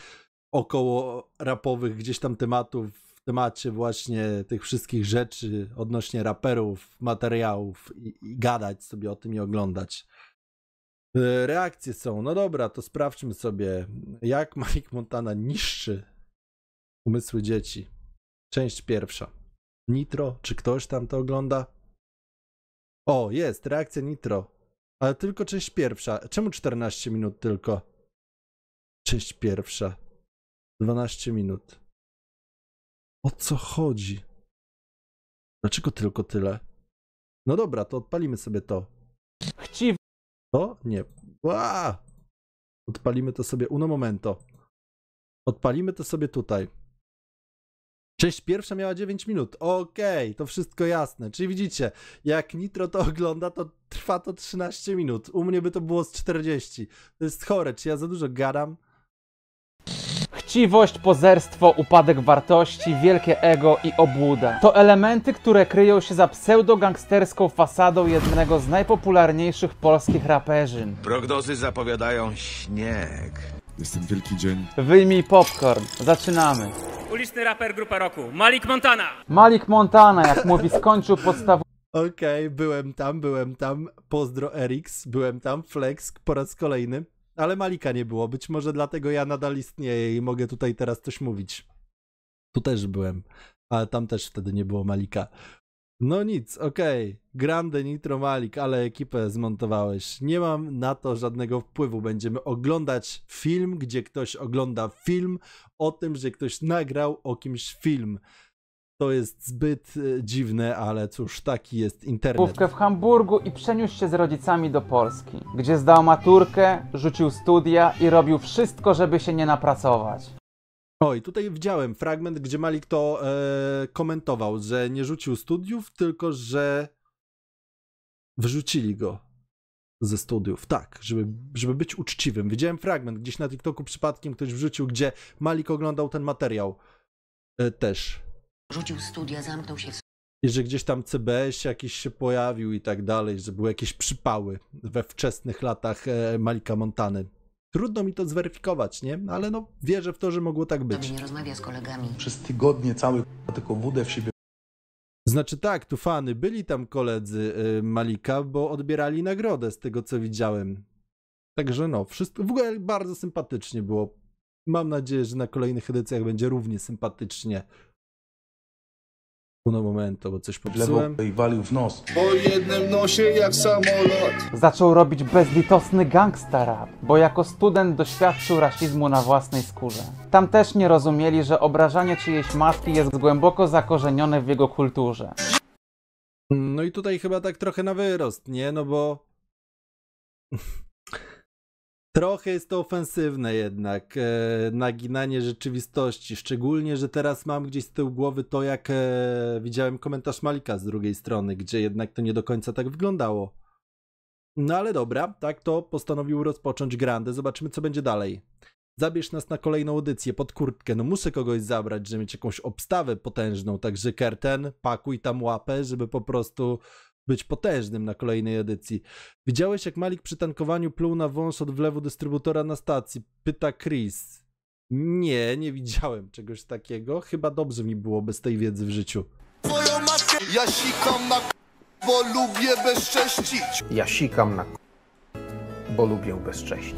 około rapowych gdzieś tam tematów, w temacie właśnie tych wszystkich rzeczy odnośnie raperów, materiałów i, i gadać sobie o tym i oglądać. E, reakcje są, no dobra, to sprawdźmy sobie, jak Mike Montana niszczy umysły dzieci. Część pierwsza. Nitro, czy ktoś tam to ogląda? O, jest, reakcja Nitro. Ale tylko część pierwsza. Czemu 14 minut tylko? Część pierwsza. 12 minut. O co chodzi? Dlaczego tylko tyle? No dobra, to odpalimy sobie to. Chciw. To? Nie. Ła! Odpalimy to sobie. Uno momento. Odpalimy to sobie tutaj. Część pierwsza miała 9 minut. Okej, okay, to wszystko jasne. Czyli widzicie, jak Nitro to ogląda, to trwa to 13 minut. U mnie by to było z 40. To jest chore. Czy ja za dużo gadam? Chciwość, pozerstwo, upadek wartości, wielkie ego i obłuda. To elementy, które kryją się za pseudogangsterską fasadą jednego z najpopularniejszych polskich raperzyn. Prognozy zapowiadają śnieg. Jest ten wielki dzień. Wyjmij popcorn. Zaczynamy. Uliczny raper grupa roku. Malik Montana. Malik Montana, jak mówi, skończył podstawę. Okej, okay, byłem tam, byłem tam. Pozdro Eriks, byłem tam. Flex po raz kolejny ale Malika nie było. Być może dlatego ja nadal istnieję i mogę tutaj teraz coś mówić. Tu też byłem, ale tam też wtedy nie było Malika. No nic, okej. Okay. Grande Nitro Malik, ale ekipę zmontowałeś. Nie mam na to żadnego wpływu. Będziemy oglądać film, gdzie ktoś ogląda film o tym, że ktoś nagrał o kimś film. To jest zbyt e, dziwne, ale cóż, taki jest internet. Główkę w Hamburgu i przeniósł się z rodzicami do Polski, gdzie zdał maturkę, rzucił studia i robił wszystko, żeby się nie napracować. Oj, tutaj widziałem fragment, gdzie Malik to e, komentował, że nie rzucił studiów, tylko że wyrzucili go ze studiów. Tak, żeby, żeby być uczciwym. Widziałem fragment gdzieś na TikToku przypadkiem, ktoś wrzucił, gdzie Malik oglądał ten materiał e, też. Rzucił studia, zamknął się w i że gdzieś tam CBS jakiś się pojawił i tak dalej, że były jakieś przypały we wczesnych latach e, Malika Montany. Trudno mi to zweryfikować, nie? Ale no wierzę w to, że mogło tak być. Nie rozmawia z kolegami. Przez tygodnie cały tylko wódę w siebie. Znaczy tak, tu fany, byli tam koledzy e, Malika, bo odbierali nagrodę z tego, co widziałem. Także no, wszystko w ogóle bardzo sympatycznie było. Mam nadzieję, że na kolejnych edycjach będzie równie sympatycznie. Uno momento, bo coś popsułem. i walił w nos. Po jednym nosie jak samolot. Zaczął robić bezlitosny gangsta rap, bo jako student doświadczył rasizmu na własnej skórze. Tam też nie rozumieli, że obrażanie czyjejś matki jest głęboko zakorzenione w jego kulturze. No i tutaj chyba tak trochę na wyrost, nie? No bo... Trochę jest to ofensywne jednak, e, naginanie rzeczywistości, szczególnie, że teraz mam gdzieś z tyłu głowy to, jak e, widziałem komentarz Malika z drugiej strony, gdzie jednak to nie do końca tak wyglądało. No ale dobra, tak to postanowił rozpocząć Grandę, zobaczymy co będzie dalej. Zabierz nas na kolejną audycję pod kurtkę, no muszę kogoś zabrać, żeby mieć jakąś obstawę potężną, także Kerten, pakuj tam łapę, żeby po prostu być potężnym na kolejnej edycji. Widziałeś, jak Malik przy tankowaniu pluł na wąs od wlewu dystrybutora na stacji? Pyta Chris. Nie, nie widziałem czegoś takiego. Chyba dobrze mi było bez tej wiedzy w życiu. Ja sikam na bo lubię bezcześcić. Ja sikam na bo lubię bezcześcić.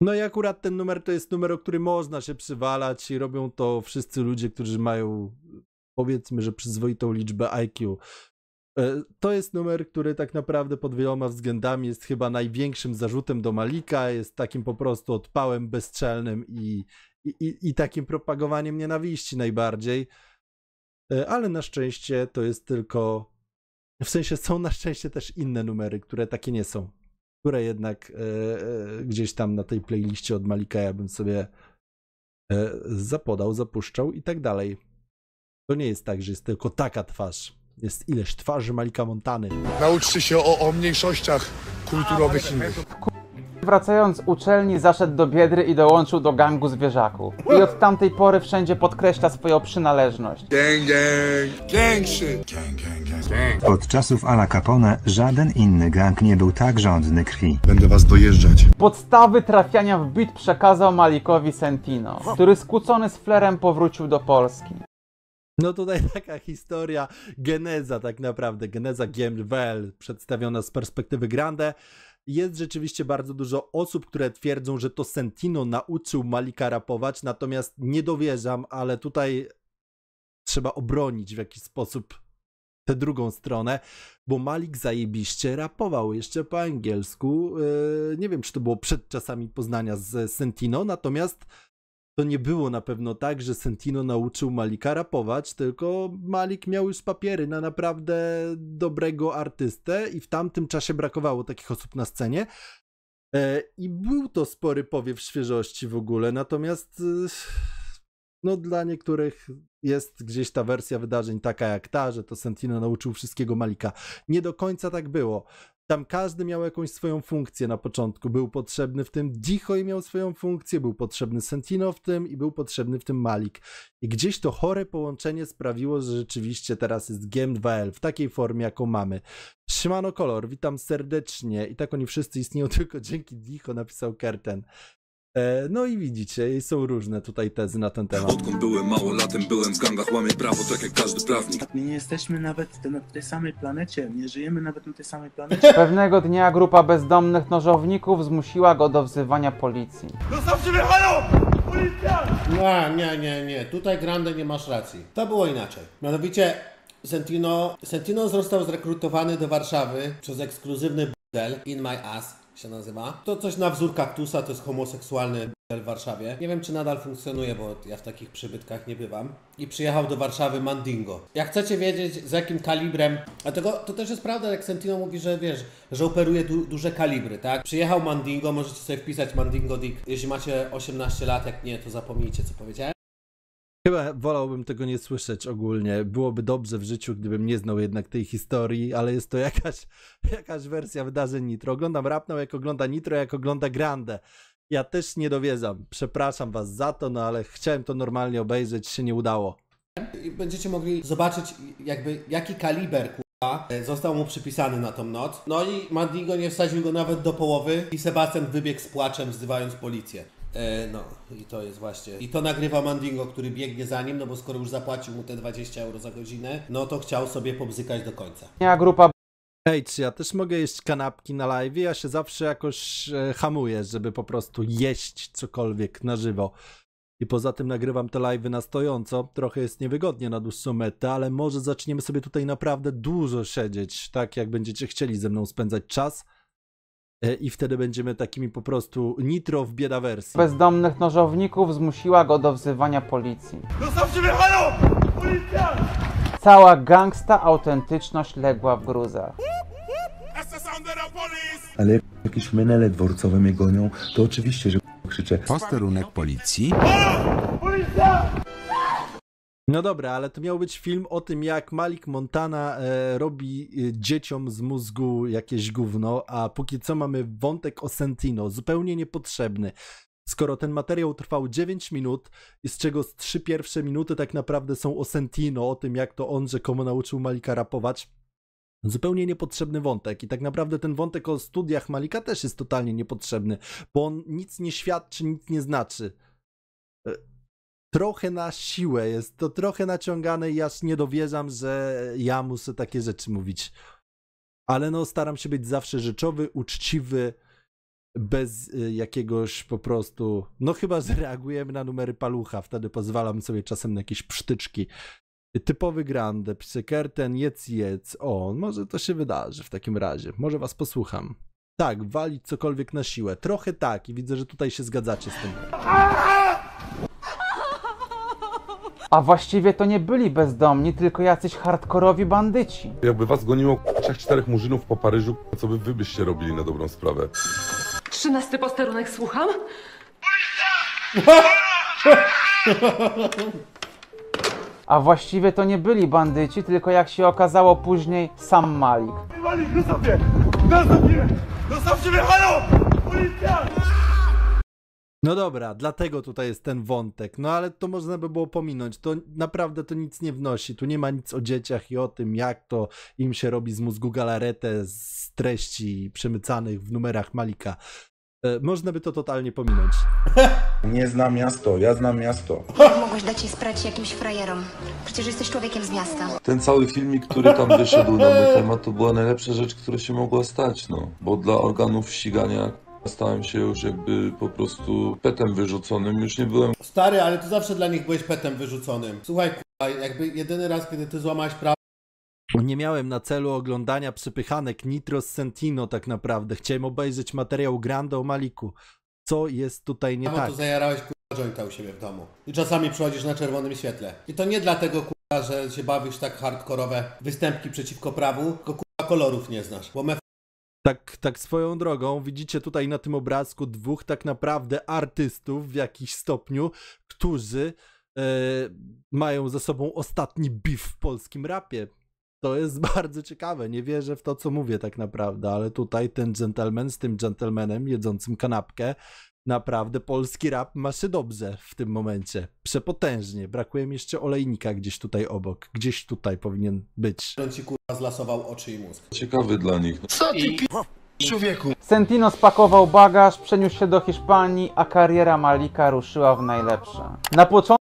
No i akurat ten numer to jest numer, o który można się przywalać i robią to wszyscy ludzie, którzy mają powiedzmy, że przyzwoitą liczbę IQ. E, to jest numer, który tak naprawdę pod wieloma względami jest chyba największym zarzutem do Malika, jest takim po prostu odpałem bezczelnym i, i, i takim propagowaniem nienawiści najbardziej. E, ale na szczęście to jest tylko. W sensie są na szczęście też inne numery, które takie nie są. Które jednak e, e, gdzieś tam na tej playliście od Malika ja bym sobie e, zapodał, zapuszczał i tak dalej. To nie jest tak, że jest tylko taka twarz jest ileś twarzy Malika Montany. Nauczcie się o, o mniejszościach kulturowych innych. Wracając uczelni zaszedł do Biedry i dołączył do gangu zwierzaków. I od tamtej pory wszędzie podkreśla swoją przynależność. Gang, gang, gang shit. Gang, gang, gang. Od czasów Ala Capone żaden inny gang nie był tak rządny krwi. Będę was dojeżdżać. Podstawy trafiania w bit przekazał Malikowi Sentino, który skłócony z Flerem powrócił do Polski. No tutaj (laughs) taka historia, geneza tak naprawdę, geneza GML przedstawiona z perspektywy Grande. Jest rzeczywiście bardzo dużo osób, które twierdzą, że to Sentino nauczył Malika rapować, natomiast nie dowierzam, ale tutaj trzeba obronić w jakiś sposób tę drugą stronę, bo Malik zajebiście rapował jeszcze po angielsku. Yy, nie wiem, czy to było przed czasami poznania z Sentino, natomiast to nie było na pewno tak, że Sentino nauczył Malika rapować, tylko Malik miał już papiery na naprawdę dobrego artystę i w tamtym czasie brakowało takich osób na scenie. E, I był to spory powiew świeżości w ogóle, natomiast e, no dla niektórych jest gdzieś ta wersja wydarzeń taka jak ta, że to Sentino nauczył wszystkiego Malika. Nie do końca tak było. Tam każdy miał jakąś swoją funkcję na początku. Był potrzebny w tym Dichoj miał swoją funkcję, był potrzebny Sentino w tym i był potrzebny w tym Malik. I gdzieś to chore połączenie sprawiło, że rzeczywiście teraz jest gm 2L w takiej formie, jaką mamy. Siemano Kolor, witam serdecznie. I tak oni wszyscy istnieją (laughs) tylko dzięki Dicho, napisał Kerten. E, no i widzicie, są różne tutaj tezy na ten temat. Odkąd byłem latem, byłem w gangach, łamie prawo tak jak każdy prawnik. Tak, my nie jesteśmy nawet na tej samej planecie, nie żyjemy nawet na tej samej planecie. (laughs) Pewnego dnia grupa bezdomnych nożowników zmusiła go do wzywania policji. Zostawcie no mnie, halo! Policja! Nie, nie, nie, nie, tutaj Grande nie masz racji. To było inaczej. Mianowicie Sentino, Sentino został zrekrutowany do Warszawy przez ekskluzywny Del in my ass się nazywa. To coś na wzór kaktusa, to jest homoseksualny del w Warszawie. Nie wiem, czy nadal funkcjonuje, bo ja w takich przybytkach nie bywam. I przyjechał do Warszawy Mandingo. Jak chcecie wiedzieć, z jakim kalibrem... Dlatego to też jest prawda, jak Sentino mówi, że wiesz, że operuje du duże kalibry, tak? Przyjechał Mandingo, możecie sobie wpisać Mandingo Dick. Jeśli macie 18 lat, jak nie, to zapomnijcie, co powiedziałem. Chyba wolałbym tego nie słyszeć ogólnie. Byłoby dobrze w życiu, gdybym nie znał jednak tej historii, ale jest to jakaś, (laughs) jakaś wersja wydarzeń Nitro. Oglądam rapną, jak ogląda Nitro, jak ogląda Grande. Ja też nie dowiedzam. Przepraszam was za to, no ale chciałem to normalnie obejrzeć, się nie udało. będziecie mogli zobaczyć jakby jaki kaliber kurwa, został mu przypisany na tą noc. No i Mandigo nie wsadził go nawet do połowy i Sebastian wybiegł z płaczem wzywając policję. E, no i to jest właśnie. I to nagrywa Mandingo, który biegnie za nim, no bo skoro już zapłacił mu te 20 euro za godzinę, no to chciał sobie pobzykać do końca. Ja grupa Hej, czy ja też mogę jeść kanapki na live? Ja się zawsze jakoś e, hamuję, żeby po prostu jeść cokolwiek na żywo. I poza tym nagrywam te live'y na stojąco. Trochę jest niewygodnie na dłuższą metę, ale może zaczniemy sobie tutaj naprawdę dużo siedzieć, tak jak będziecie chcieli ze mną spędzać czas. E, i wtedy będziemy takimi po prostu nitro w bieda wersji. Bezdomnych nożowników zmusiła go do wzywania policji. Zostawcie mnie, halo! Policja! Cała gangsta autentyczność legła w gruzach. Ale jakieś menele dworcowe mnie gonią, to oczywiście, że krzyczę. Posterunek policji. Halo! Policja! No dobra, ale to miał być film o tym, jak Malik Montana e, robi e, dzieciom z mózgu jakieś gówno, a póki co mamy wątek o Sentino, zupełnie niepotrzebny. Skoro ten materiał trwał 9 minut, z czego z trzy pierwsze minuty tak naprawdę są o Sentino, o tym jak to on rzekomo nauczył Malika rapować, Zupełnie niepotrzebny wątek i tak naprawdę ten wątek o studiach Malika też jest totalnie niepotrzebny, bo on nic nie świadczy, nic nie znaczy trochę na siłę, jest to trochę naciągane i aż nie dowierzam, że ja muszę takie rzeczy mówić. Ale no, staram się być zawsze rzeczowy, uczciwy, bez y, jakiegoś po prostu. No, chyba zareagujemy na numery palucha, wtedy pozwalam sobie czasem na jakieś psztyczki. Typowy grande, Kerten, jedz, jedz. O, może to się wydarzy w takim razie. Może was posłucham. Tak, walić cokolwiek na siłę. Trochę tak i widzę, że tutaj się zgadzacie z tym. A właściwie to nie byli bezdomni, tylko jacyś hardkorowi bandyci. Jakby was goniło trzech, czterech murzynów po Paryżu, co by wy byście robili na dobrą sprawę? Trzynasty posterunek, słucham? A właściwie to nie byli bandyci, tylko jak się okazało później, sam Malik. Malik, zostaw mnie! Zostaw mnie! mnie, halo! Policja! No dobra, dlatego tutaj jest ten wątek, no ale to można by było pominąć. To naprawdę to nic nie wnosi. Tu nie ma nic o dzieciach i o tym, jak to im się robi z mózgu galaretę z treści przemycanych w numerach Malika. E, można by to totalnie pominąć. (laughs) Nie znam miasto, ja znam miasto. Mogłeś dać jej sprać jakimś frajerom. Przecież jesteś człowiekiem z miasta. Ten cały filmik, który tam wyszedł na mój temat, to była najlepsza rzecz, która się mogła stać, no. Bo dla organów ścigania stałem się już jakby po prostu petem wyrzuconym, już nie byłem... Stary, ale ty zawsze dla nich byłeś petem wyrzuconym. Słuchaj, kurwa, jakby jedyny raz, kiedy ty złamałeś prawo, nie miałem na celu oglądania przypychanek Nitro Sentino tak naprawdę. Chciałem obejrzeć materiał grando o Maliku. Co jest tutaj nie no, tak? to zajarałeś kurwa jointa u siebie w domu. I czasami przychodzisz na czerwonym świetle. I to nie dlatego kurwa, że się bawisz tak hardkorowe występki przeciwko prawu, tylko kurwa kolorów nie znasz. Bo mef tak, tak swoją drogą, widzicie tutaj na tym obrazku dwóch tak naprawdę artystów w jakiś stopniu, którzy e, mają ze sobą ostatni beef w polskim rapie. To jest (laughs) bardzo ciekawe. Nie wierzę w to, co mówię tak naprawdę, ale tutaj ten gentleman z tym gentlemanem jedzącym kanapkę Naprawdę polski rap ma się dobrze w tym momencie. Przepotężnie. Brakuje mi jeszcze olejnika gdzieś tutaj obok. Gdzieś tutaj powinien być. On ci kurwa zlasował oczy i mózg. Ciekawy dla nich. Co ty pi... No. Człowieku. Sentino spakował bagaż, przeniósł się do Hiszpanii, a kariera Malika ruszyła w najlepsze. Na początku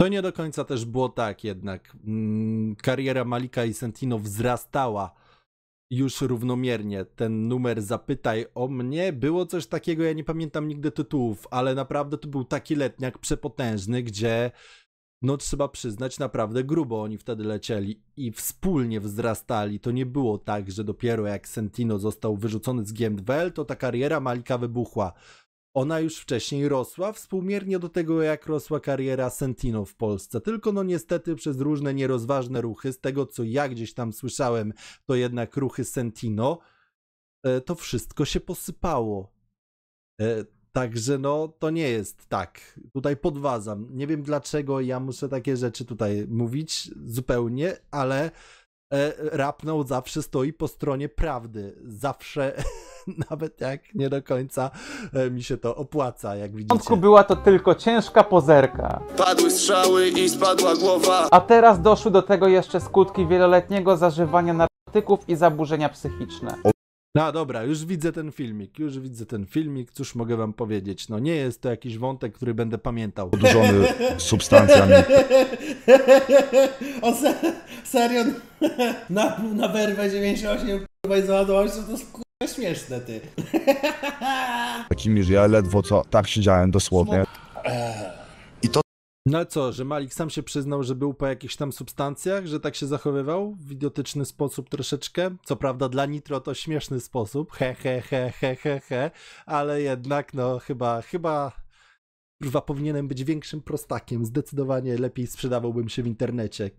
to nie do końca też było tak jednak. Mm, kariera Malika i Sentino wzrastała już równomiernie ten numer Zapytaj o mnie. Było coś takiego, ja nie pamiętam nigdy tytułów, ale naprawdę to był taki letniak przepotężny, gdzie no trzeba przyznać, naprawdę grubo oni wtedy lecieli i wspólnie wzrastali. To nie było tak, że dopiero jak Sentino został wyrzucony z GMWL, to ta kariera Malika wybuchła ona już wcześniej rosła współmiernie do tego, jak rosła kariera Sentino w Polsce. Tylko no niestety przez różne nierozważne ruchy, z tego co ja gdzieś tam słyszałem, to jednak ruchy Sentino, e, to wszystko się posypało. E, także no, to nie jest tak. Tutaj podważam. Nie wiem dlaczego ja muszę takie rzeczy tutaj mówić zupełnie, ale e, rapnął no, zawsze stoi po stronie prawdy. Zawsze (laughs) (laughs) nawet jak nie do końca e, mi się to opłaca, jak widzicie. W początku była to tylko ciężka pozerka. Padły strzały i spadła głowa. A teraz doszły do tego jeszcze skutki wieloletniego zażywania narkotyków i zaburzenia psychiczne. No dobra, już widzę ten filmik, już widzę ten filmik, cóż mogę wam powiedzieć, no nie jest to jakiś wątek, który będę pamiętał. Odurzony substancjami. (laughs) o serio, (laughs) Na na werwę 98, kurwa i załadował się, to jest to śmieszne, ty. (laughs) Takim, ja ledwo co tak siedziałem dosłownie. No ale co, że Malik sam się przyznał, że był po jakichś tam substancjach, że tak się zachowywał w idiotyczny sposób troszeczkę. Co prawda dla Nitro to śmieszny sposób, he he he he he he, ale jednak no chyba, chyba kurwa powinienem być większym prostakiem. Zdecydowanie lepiej sprzedawałbym się w internecie.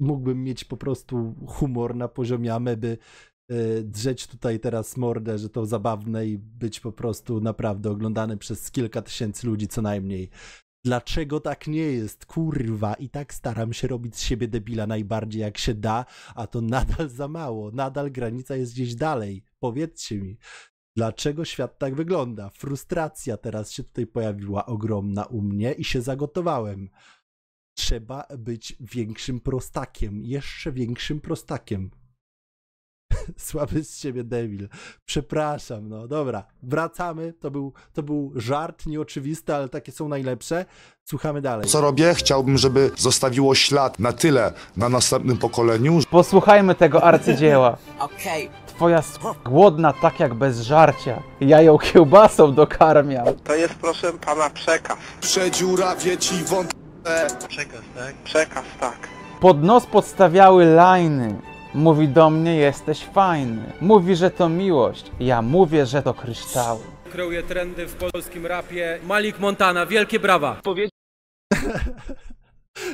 Mógłbym mieć po prostu humor na poziomie ameby Y, drzeć tutaj teraz mordę, że to zabawne i być po prostu naprawdę oglądany przez kilka tysięcy ludzi co najmniej. Dlaczego tak nie jest? Kurwa, i tak staram się robić z siebie debila najbardziej jak się da, a to nadal za mało, nadal granica jest gdzieś dalej. Powiedzcie mi, dlaczego świat tak wygląda? Frustracja teraz się tutaj pojawiła ogromna u mnie i się zagotowałem. Trzeba być większym prostakiem, jeszcze większym prostakiem. (laughs) Słaby z siebie devil, Przepraszam, no dobra. Wracamy. To był, to był żart nieoczywisty, ale takie są najlepsze. Słuchamy dalej. Co robię? Chciałbym, żeby zostawiło ślad na tyle na następnym pokoleniu. Posłuchajmy tego arcydzieła. (laughs) Okej. Okay. Twoja s- głodna tak jak bez żarcia. Ja ją kiełbasą dokarmiam. To jest proszę pana przekaz. Przedziura ci wątpę. Przekaz, tak? Przekaz, tak. Pod nos podstawiały lajny. Mówi do mnie, jesteś fajny. Mówi, że to miłość. Ja mówię, że to kryształy. Kreuje trendy w polskim rapie. Malik Montana, wielkie brawa. Powiedz... (laughs)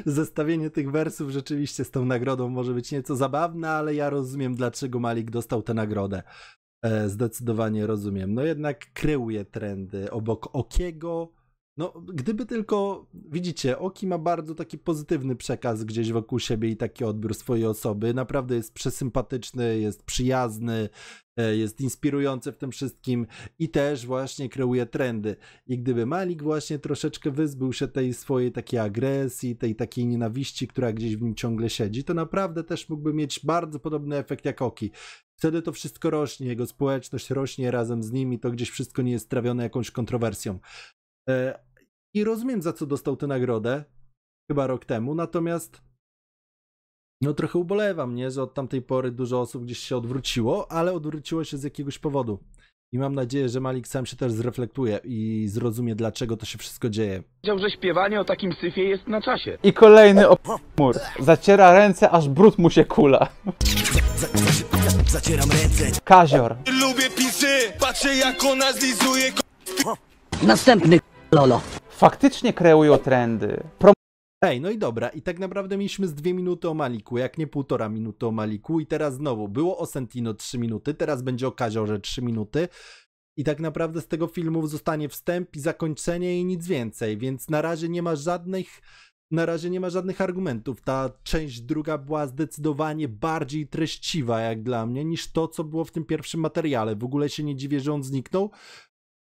Zestawienie tych wersów rzeczywiście z tą nagrodą może być nieco zabawne, ale ja rozumiem, dlaczego Malik dostał tę nagrodę. E, zdecydowanie rozumiem. No jednak kreuje trendy obok Okiego, no, gdyby tylko, widzicie, Oki ma bardzo taki pozytywny przekaz gdzieś wokół siebie i taki odbiór swojej osoby. Naprawdę jest przesympatyczny, jest przyjazny, e, jest inspirujący w tym wszystkim i też właśnie kreuje trendy. I gdyby Malik właśnie troszeczkę wyzbył się tej swojej takiej agresji, tej takiej nienawiści, która gdzieś w nim ciągle siedzi, to naprawdę też mógłby mieć bardzo podobny efekt jak Oki. Wtedy to wszystko rośnie, jego społeczność rośnie razem z nim i to gdzieś wszystko nie jest trawione jakąś kontrowersją. E, i rozumiem za co dostał tę nagrodę, chyba rok temu, natomiast no trochę ubolewam, nie, że od tamtej pory dużo osób gdzieś się odwróciło, ale odwróciło się z jakiegoś powodu. I mam nadzieję, że Malik sam się też zreflektuje i zrozumie, dlaczego to się wszystko dzieje. Wiedział, że śpiewanie o takim syfie jest na czasie. I kolejny opór. Zaciera ręce, aż brud mu się kula. zacieram ręce. Kazior. Lubię pisy, patrzę jak ona zlizuje. Następny Lolo. Faktycznie kreują trendy. Prom Ej, no i dobra, i tak naprawdę mieliśmy z dwie minuty o Maliku, jak nie półtora minuty o Maliku i teraz znowu, było o Sentino 3 minuty, teraz będzie o Kaziorze 3 minuty i tak naprawdę z tego filmu zostanie wstęp i zakończenie i nic więcej, więc na razie nie ma żadnych na razie nie ma żadnych argumentów. Ta część druga była zdecydowanie bardziej treściwa, jak dla mnie, niż to, co było w tym pierwszym materiale. W ogóle się nie dziwię, że on zniknął,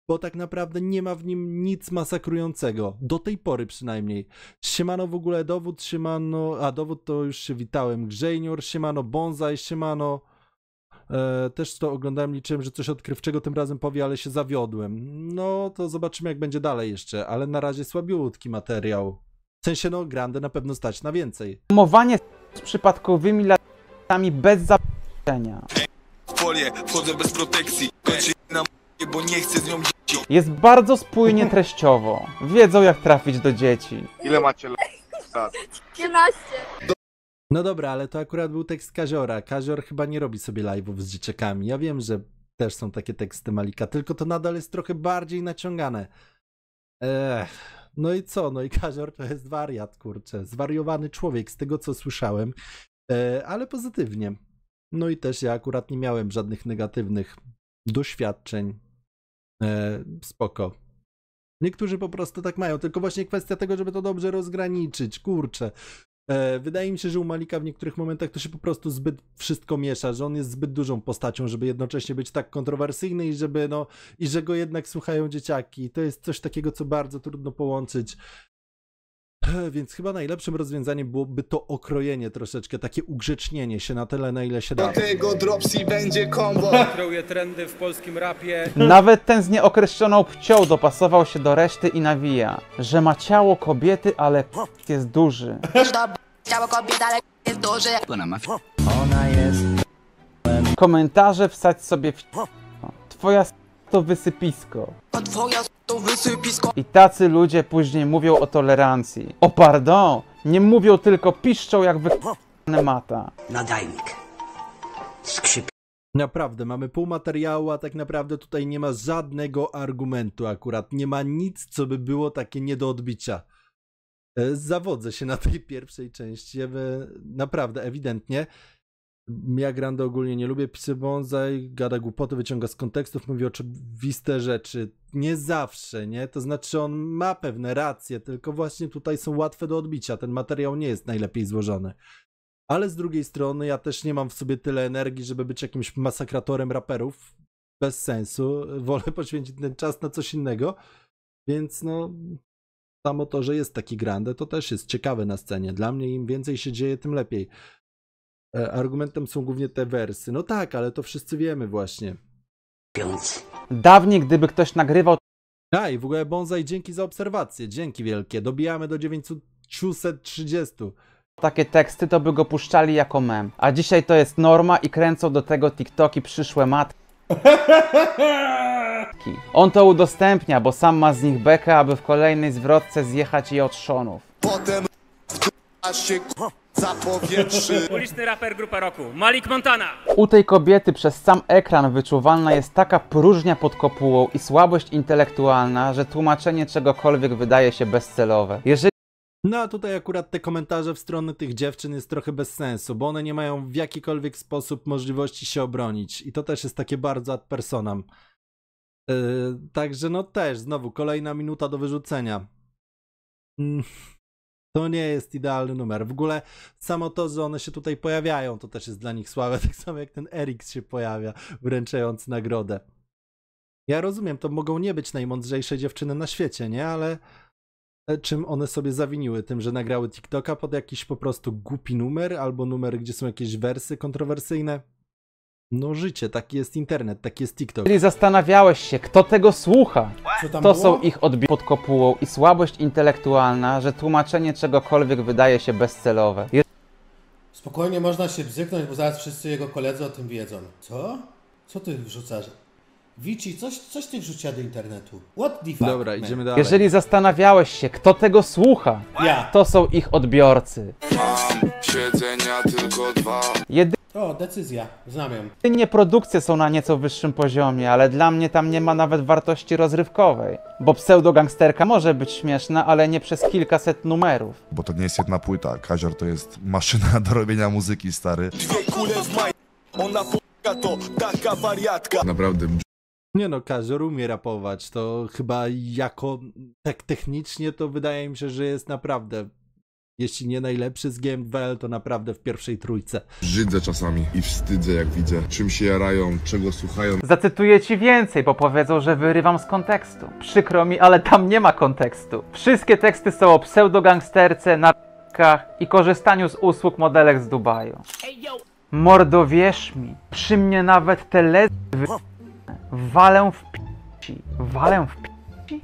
bo tak naprawdę nie ma w nim nic masakrującego. Do tej pory przynajmniej. Siemano w ogóle dowód, siemano, a dowód to już się witałem, Grzejnior, siemano Bonsai, siemano... E, też to oglądałem, liczyłem, że coś odkrywczego tym razem powie, ale się zawiodłem. No to zobaczymy, jak będzie dalej jeszcze, ale na razie słabiutki materiał. W sensie, no, Grande na pewno stać na więcej. Mowanie z przypadkowymi latami bez zaproszenia. polie wchodzę bez protekcji, kończy na bo nie chcę z nią Jest bardzo spójnie treściowo. Wiedzą jak trafić do dzieci. Ile macie lat? 15. No dobra, ale to akurat był tekst Kaziora. Kazior chyba nie robi sobie live'ów z dzieciakami. Ja wiem, że też są takie teksty Malika, tylko to nadal jest trochę bardziej naciągane. Ech. No i co? No i Kazior to jest wariat, kurczę. Zwariowany człowiek, z tego co słyszałem, e, ale pozytywnie. No i też ja akurat nie miałem żadnych negatywnych doświadczeń E, spoko. Niektórzy po prostu tak mają, tylko właśnie kwestia tego, żeby to dobrze rozgraniczyć, kurczę. E, wydaje mi się, że u Malika w niektórych momentach to się po prostu zbyt wszystko miesza, że on jest zbyt dużą postacią, żeby jednocześnie być tak kontrowersyjny i żeby no, i że go jednak słuchają dzieciaki. To jest coś takiego, co bardzo trudno połączyć. (clears throat) Więc chyba najlepszym rozwiązaniem byłoby to okrojenie troszeczkę, takie ugrzecznienie się na tyle, na ile się da. Do tego Dropsy będzie combo. (laughs) Kreuje trendy w polskim rapie. Nawet ten z nieokreśloną pcią dopasował się do reszty i nawija, że ma ciało kobiety, ale jest duży. Ciało kobiety, ale jest duży. Ona ma Ona jest Komentarze wsadź sobie w Twoja to wysypisko. I tacy ludzie później mówią o tolerancji. O pardon, nie mówią tylko piszczą jak wy***ne mata. Nadajnik. Skrzyp. Naprawdę, mamy pół materiału, a tak naprawdę tutaj nie ma żadnego argumentu akurat. Nie ma nic, co by było takie nie do odbicia. E, zawodzę się na tej pierwszej części, naprawdę, ewidentnie. Ja Grande ogólnie nie lubię pisy bonsai, gada głupoty, wyciąga z kontekstów, mówi oczywiste rzeczy. Nie zawsze, nie? To znaczy on ma pewne racje, tylko właśnie tutaj są łatwe do odbicia. Ten materiał nie jest najlepiej złożony. Ale z drugiej strony ja też nie mam w sobie tyle energii, żeby być jakimś masakratorem raperów. Bez sensu. (laughs) Wolę poświęcić ten czas na coś innego. Więc no, samo to, że jest taki grande, to też jest ciekawe na scenie. Dla mnie im więcej się dzieje, tym lepiej. E, argumentem są głównie te wersy. No tak, ale to wszyscy wiemy właśnie. Dawniej, gdyby ktoś nagrywał... Daj, tak, w ogóle Bonsai, dzięki za obserwację, dzięki wielkie. Dobijamy do 930. Takie teksty to by go puszczali jako mem. A dzisiaj to jest norma i kręcą do tego TikToki przyszłe matki. (laughs) On to udostępnia, bo sam ma z nich bekę, aby w kolejnej zwrotce zjechać i od szonów. Potem się za powietrze. Uliczny raper grupa roku, Malik Montana. U tej kobiety przez sam ekran wyczuwalna jest taka próżnia pod kopułą i słabość intelektualna, że tłumaczenie czegokolwiek wydaje się bezcelowe. Jeżeli no a tutaj akurat te komentarze w stronę tych dziewczyn jest trochę bez sensu, bo one nie mają w jakikolwiek sposób możliwości się obronić. I to też jest takie bardzo ad personam. Yy, także no też, znowu, kolejna minuta do wyrzucenia. Mm. To nie jest idealny numer. W ogóle samo to, że one się tutaj pojawiają, to też jest dla nich słabe, (laughs) tak samo jak ten Eriks się pojawia, wręczając nagrodę. Ja rozumiem, to mogą nie być najmądrzejsze dziewczyny na świecie, nie? Ale czym one sobie zawiniły? Tym, że nagrały TikToka pod jakiś po prostu głupi numer albo numer, gdzie są jakieś wersy kontrowersyjne? No życie, taki jest internet, taki jest TikTok. Jeżeli zastanawiałeś się, kto tego słucha, to było? są ich odbicia pod kopułą i słabość intelektualna, że tłumaczenie czegokolwiek wydaje się bezcelowe. Je Spokojnie można się bzyknąć, bo zaraz wszyscy jego koledzy o tym wiedzą. Co? Co ty wrzucasz? Wici, coś, coś ty wrzucia do internetu. What the fuck? Dobra, man? idziemy dalej. Jeżeli zastanawiałeś się, kto tego słucha, ja. to są ich odbiorcy. Mam siedzenia tylko dwa. Jedy o, decyzja, znam ją. Nie, produkcje są na nieco wyższym poziomie, ale dla mnie tam nie ma nawet wartości rozrywkowej. Bo pseudogangsterka może być śmieszna, ale nie przez kilkaset numerów. Bo to nie jest jedna płyta. Kazior to jest maszyna (laughs) do robienia muzyki, stary. Dwie kule w maj, ona p***a to taka wariatka. Naprawdę nie no, Kazior umie rapować, to chyba jako tak technicznie to wydaje mi się, że jest naprawdę jeśli nie najlepszy z GMWL, to naprawdę w pierwszej trójce. Żydzę czasami i wstydzę jak widzę, czym się jarają, czego słuchają. Zacytuję ci więcej, bo powiedzą, że wyrywam z kontekstu. Przykro mi, ale tam nie ma kontekstu. Wszystkie teksty są o pseudogangsterce, narkach i korzystaniu z usług modelek z Dubaju. Mordo wierz mi, przy mnie nawet te lezy walę w p***ci. Walę w p***ci?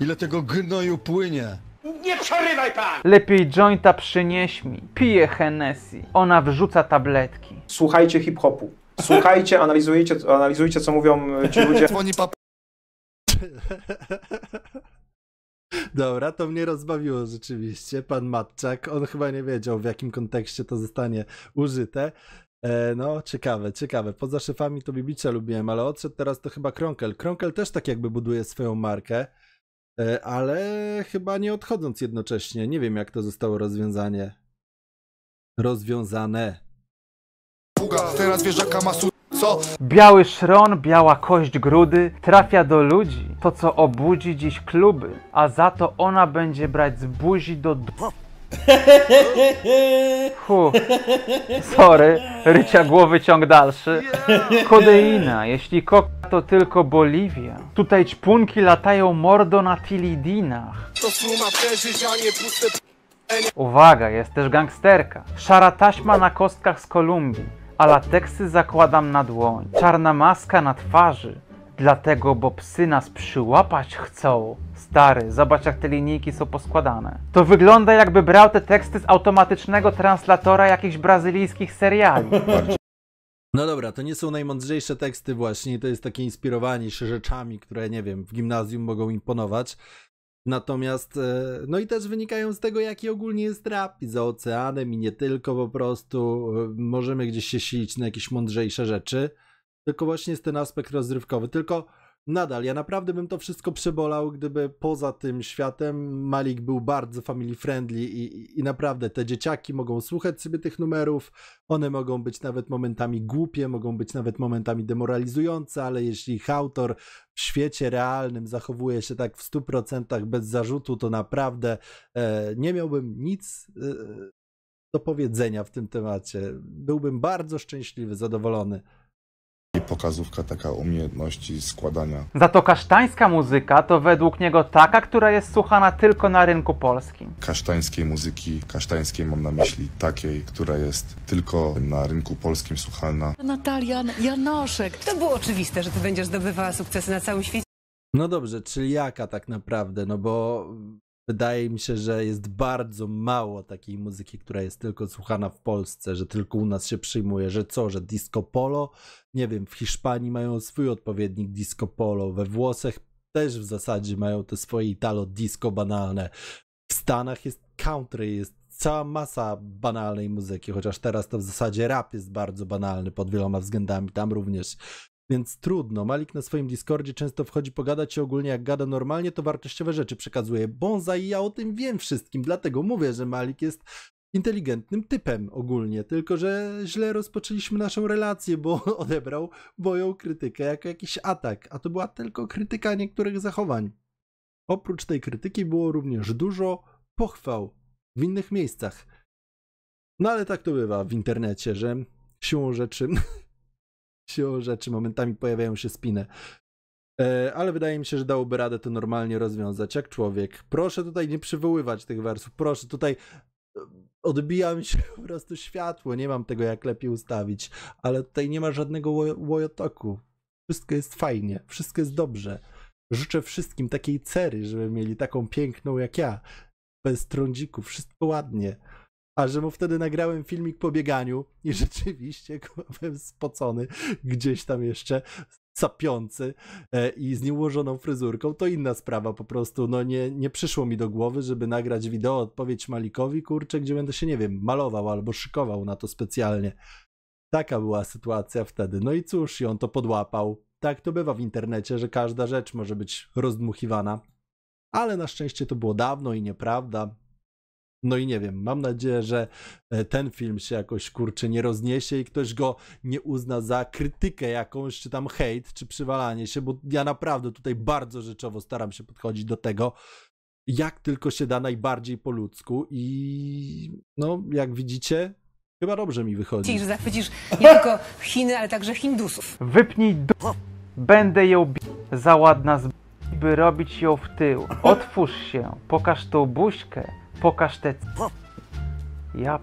Ile tego gnoju płynie? Nie przerywaj pan! Lepiej jointa przynieś mi. Piję Hennessy. Ona wrzuca tabletki. Słuchajcie hip-hopu. Słuchajcie, analizujcie, analizujcie, co mówią e, ci ludzie. Dzwoni pap... (laughs) Dobra, to mnie rozbawiło rzeczywiście. Pan Matczak, on chyba nie wiedział, w jakim kontekście to zostanie użyte. E, no, ciekawe, ciekawe. Poza szefami to Bibicia lubiłem, ale odszedł teraz to chyba Kronkel. Kronkel też tak jakby buduje swoją markę. E, ale chyba nie odchodząc jednocześnie. Nie wiem, jak to zostało rozwiązanie. Rozwiązane. teraz co? Biały szron, biała kość grudy trafia do ludzi. To, co obudzi dziś kluby, a za to ona będzie brać z buzi do d... Hu. Sorry, rycia głowy ciąg dalszy. Kodeina, jeśli kok to tylko Boliwia. Tutaj czpunki latają mordo na tilidinach. Uwaga, jest też gangsterka. Szara taśma na kostkach z Kolumbii, a lateksy zakładam na dłoń. Czarna maska na twarzy, dlatego bo psy nas przyłapać chcą. Stary, zobacz jak te linijki są poskładane. To wygląda jakby brał te teksty z automatycznego translatora jakichś brazylijskich seriali. (laughs) No dobra, to nie są najmądrzejsze teksty właśnie, to jest takie inspirowanie się rzeczami, które, nie wiem, w gimnazjum mogą imponować. Natomiast, e, no i też wynikają z tego, jaki ogólnie jest rap i za oceanem i nie tylko po prostu. E, możemy gdzieś się silić na jakieś mądrzejsze rzeczy, tylko właśnie jest ten aspekt rozrywkowy. Tylko nadal, ja naprawdę bym to wszystko przebolał, gdyby poza tym światem Malik był bardzo family friendly i, i naprawdę te dzieciaki mogą słuchać sobie tych numerów, one mogą być nawet momentami głupie, mogą być nawet momentami demoralizujące, ale jeśli ich autor w świecie realnym zachowuje się tak w 100% bez zarzutu, to naprawdę e, nie miałbym nic e, do powiedzenia w tym temacie. Byłbym bardzo szczęśliwy, zadowolony pokazówka taka umiejętności składania. Za to kasztańska muzyka to według niego taka, która jest słuchana tylko na rynku polskim. Kasztańskiej muzyki, kasztańskiej mam na myśli takiej, która jest tylko na rynku polskim słuchalna. Natalia Janoszek. To było oczywiste, że ty będziesz zdobywała sukcesy na całym świecie. No dobrze, czyli jaka tak naprawdę? No bo wydaje mi się, że jest bardzo mało takiej muzyki, która jest tylko słuchana w Polsce, że tylko u nas się przyjmuje, że co, że disco polo, nie wiem, w Hiszpanii mają swój odpowiednik disco polo, we Włoszech też w zasadzie mają te swoje italo disco banalne. W Stanach jest country, jest cała masa banalnej muzyki, chociaż teraz to w zasadzie rap jest bardzo banalny pod wieloma względami, tam również więc trudno. Malik na swoim Discordzie często wchodzi pogadać i ogólnie jak gada normalnie, to wartościowe rzeczy przekazuje. Bonza i ja o tym wiem wszystkim, dlatego mówię, że Malik jest inteligentnym typem ogólnie, tylko że źle rozpoczęliśmy naszą relację, bo (laughs) odebrał moją krytykę jako jakiś atak, a to była tylko krytyka niektórych zachowań. Oprócz tej krytyki było również dużo pochwał w innych miejscach. No ale tak to bywa w internecie, że siłą rzeczy siłą rzeczy momentami pojawiają się spiny. E, ale wydaje mi się, że dałoby radę to normalnie rozwiązać, jak człowiek. Proszę tutaj nie przywoływać tych wersów, proszę tutaj e, odbijam się po prostu światło, nie mam tego jak lepiej ustawić, ale tutaj nie ma żadnego łojotoku. Wszystko jest fajnie, wszystko jest dobrze. Życzę wszystkim takiej cery, żeby mieli taką piękną jak ja, bez trądzików, wszystko ładnie. A że mu wtedy nagrałem filmik po bieganiu i (laughs) rzeczywiście byłem spocony gdzieś tam jeszcze, sapiący e, i z nieułożoną fryzurką, to inna sprawa po prostu. No nie, nie przyszło mi do głowy, żeby nagrać wideo odpowiedź Malikowi, kurczę, gdzie będę się, nie wiem, malował albo szykował na to specjalnie. Taka była sytuacja wtedy. No i cóż, i on to podłapał. Tak to bywa w internecie, że każda rzecz może być rozdmuchiwana. Ale na szczęście to było dawno i nieprawda. No i nie wiem, mam nadzieję, że e, ten film się jakoś kurczy nie rozniesie i ktoś go nie uzna za krytykę jakąś, czy tam hejt, czy przywalanie się, bo ja naprawdę tutaj bardzo rzeczowo staram się podchodzić do tego, jak tylko się da najbardziej po ludzku i no, jak widzicie, chyba dobrze mi wychodzi. Że zachwycisz nie tylko Chiny, ale także Hindusów. Wypnij d- Będę ją b- za ładna z by robić ją w tył. Otwórz się, pokaż tą buźkę Pokaż te... Ja...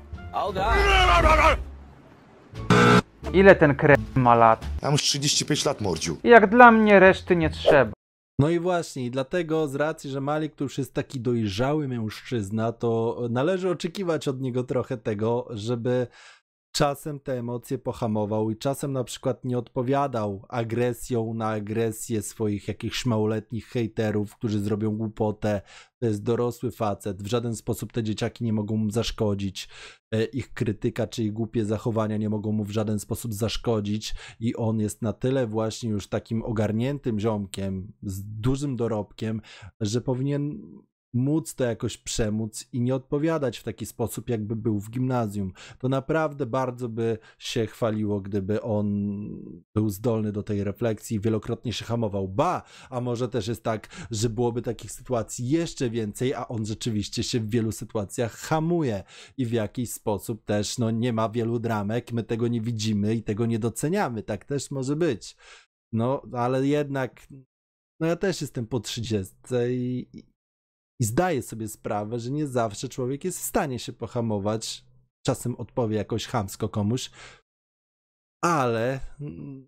Ile ten krem ma lat? Ja już 35 lat, mordziu. Jak dla mnie reszty nie trzeba. No i właśnie, i dlatego z racji, że Malik to już jest taki dojrzały mężczyzna, to należy oczekiwać od niego trochę tego, żeby czasem te emocje pohamował i czasem na przykład nie odpowiadał agresją na agresję swoich jakichś małoletnich hejterów, którzy zrobią głupotę. To jest dorosły facet, w żaden sposób te dzieciaki nie mogą mu zaszkodzić, e, ich krytyka czy ich głupie zachowania nie mogą mu w żaden sposób zaszkodzić i on jest na tyle właśnie już takim ogarniętym ziomkiem, z dużym dorobkiem, że powinien móc to jakoś przemóc i nie odpowiadać w taki sposób, jakby był w gimnazjum. To naprawdę bardzo by się chwaliło, gdyby on był zdolny do tej refleksji i wielokrotnie się hamował. Ba, a może też jest tak, że byłoby takich sytuacji jeszcze więcej, a on rzeczywiście się w wielu sytuacjach hamuje i w jakiś sposób też no, nie ma wielu dramek, my tego nie widzimy i tego nie doceniamy. Tak też może być. No, ale jednak no ja też jestem po 30 i, i zdaję sobie sprawę, że nie zawsze człowiek jest w stanie się pohamować, czasem odpowie jakoś chamsko komuś, ale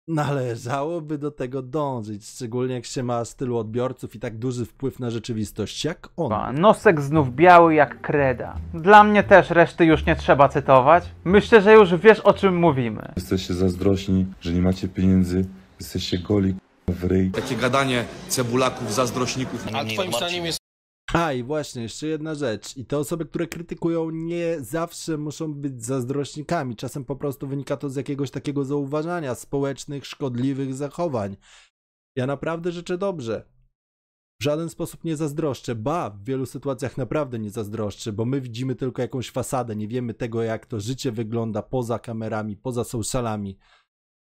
należałoby do tego dążyć, szczególnie jak się ma z tylu odbiorców i tak duży wpływ na rzeczywistość jak on. Nosek znów biały jak kreda. Dla mnie też reszty już nie trzeba cytować. Myślę, że już wiesz o czym mówimy. Jesteście zazdrośni, że nie macie pieniędzy, jesteście goli w ryj. Takie gadanie cebulaków, zazdrośników. A twoim zdaniem jest a i właśnie, jeszcze jedna rzecz. I te osoby, które krytykują, nie zawsze muszą być zazdrośnikami. Czasem po prostu wynika to z jakiegoś takiego zauważania społecznych, szkodliwych zachowań. Ja naprawdę życzę dobrze. W żaden sposób nie zazdroszczę, ba, w wielu sytuacjach naprawdę nie zazdroszczę, bo my widzimy tylko jakąś fasadę, nie wiemy tego, jak to życie wygląda poza kamerami, poza socialami.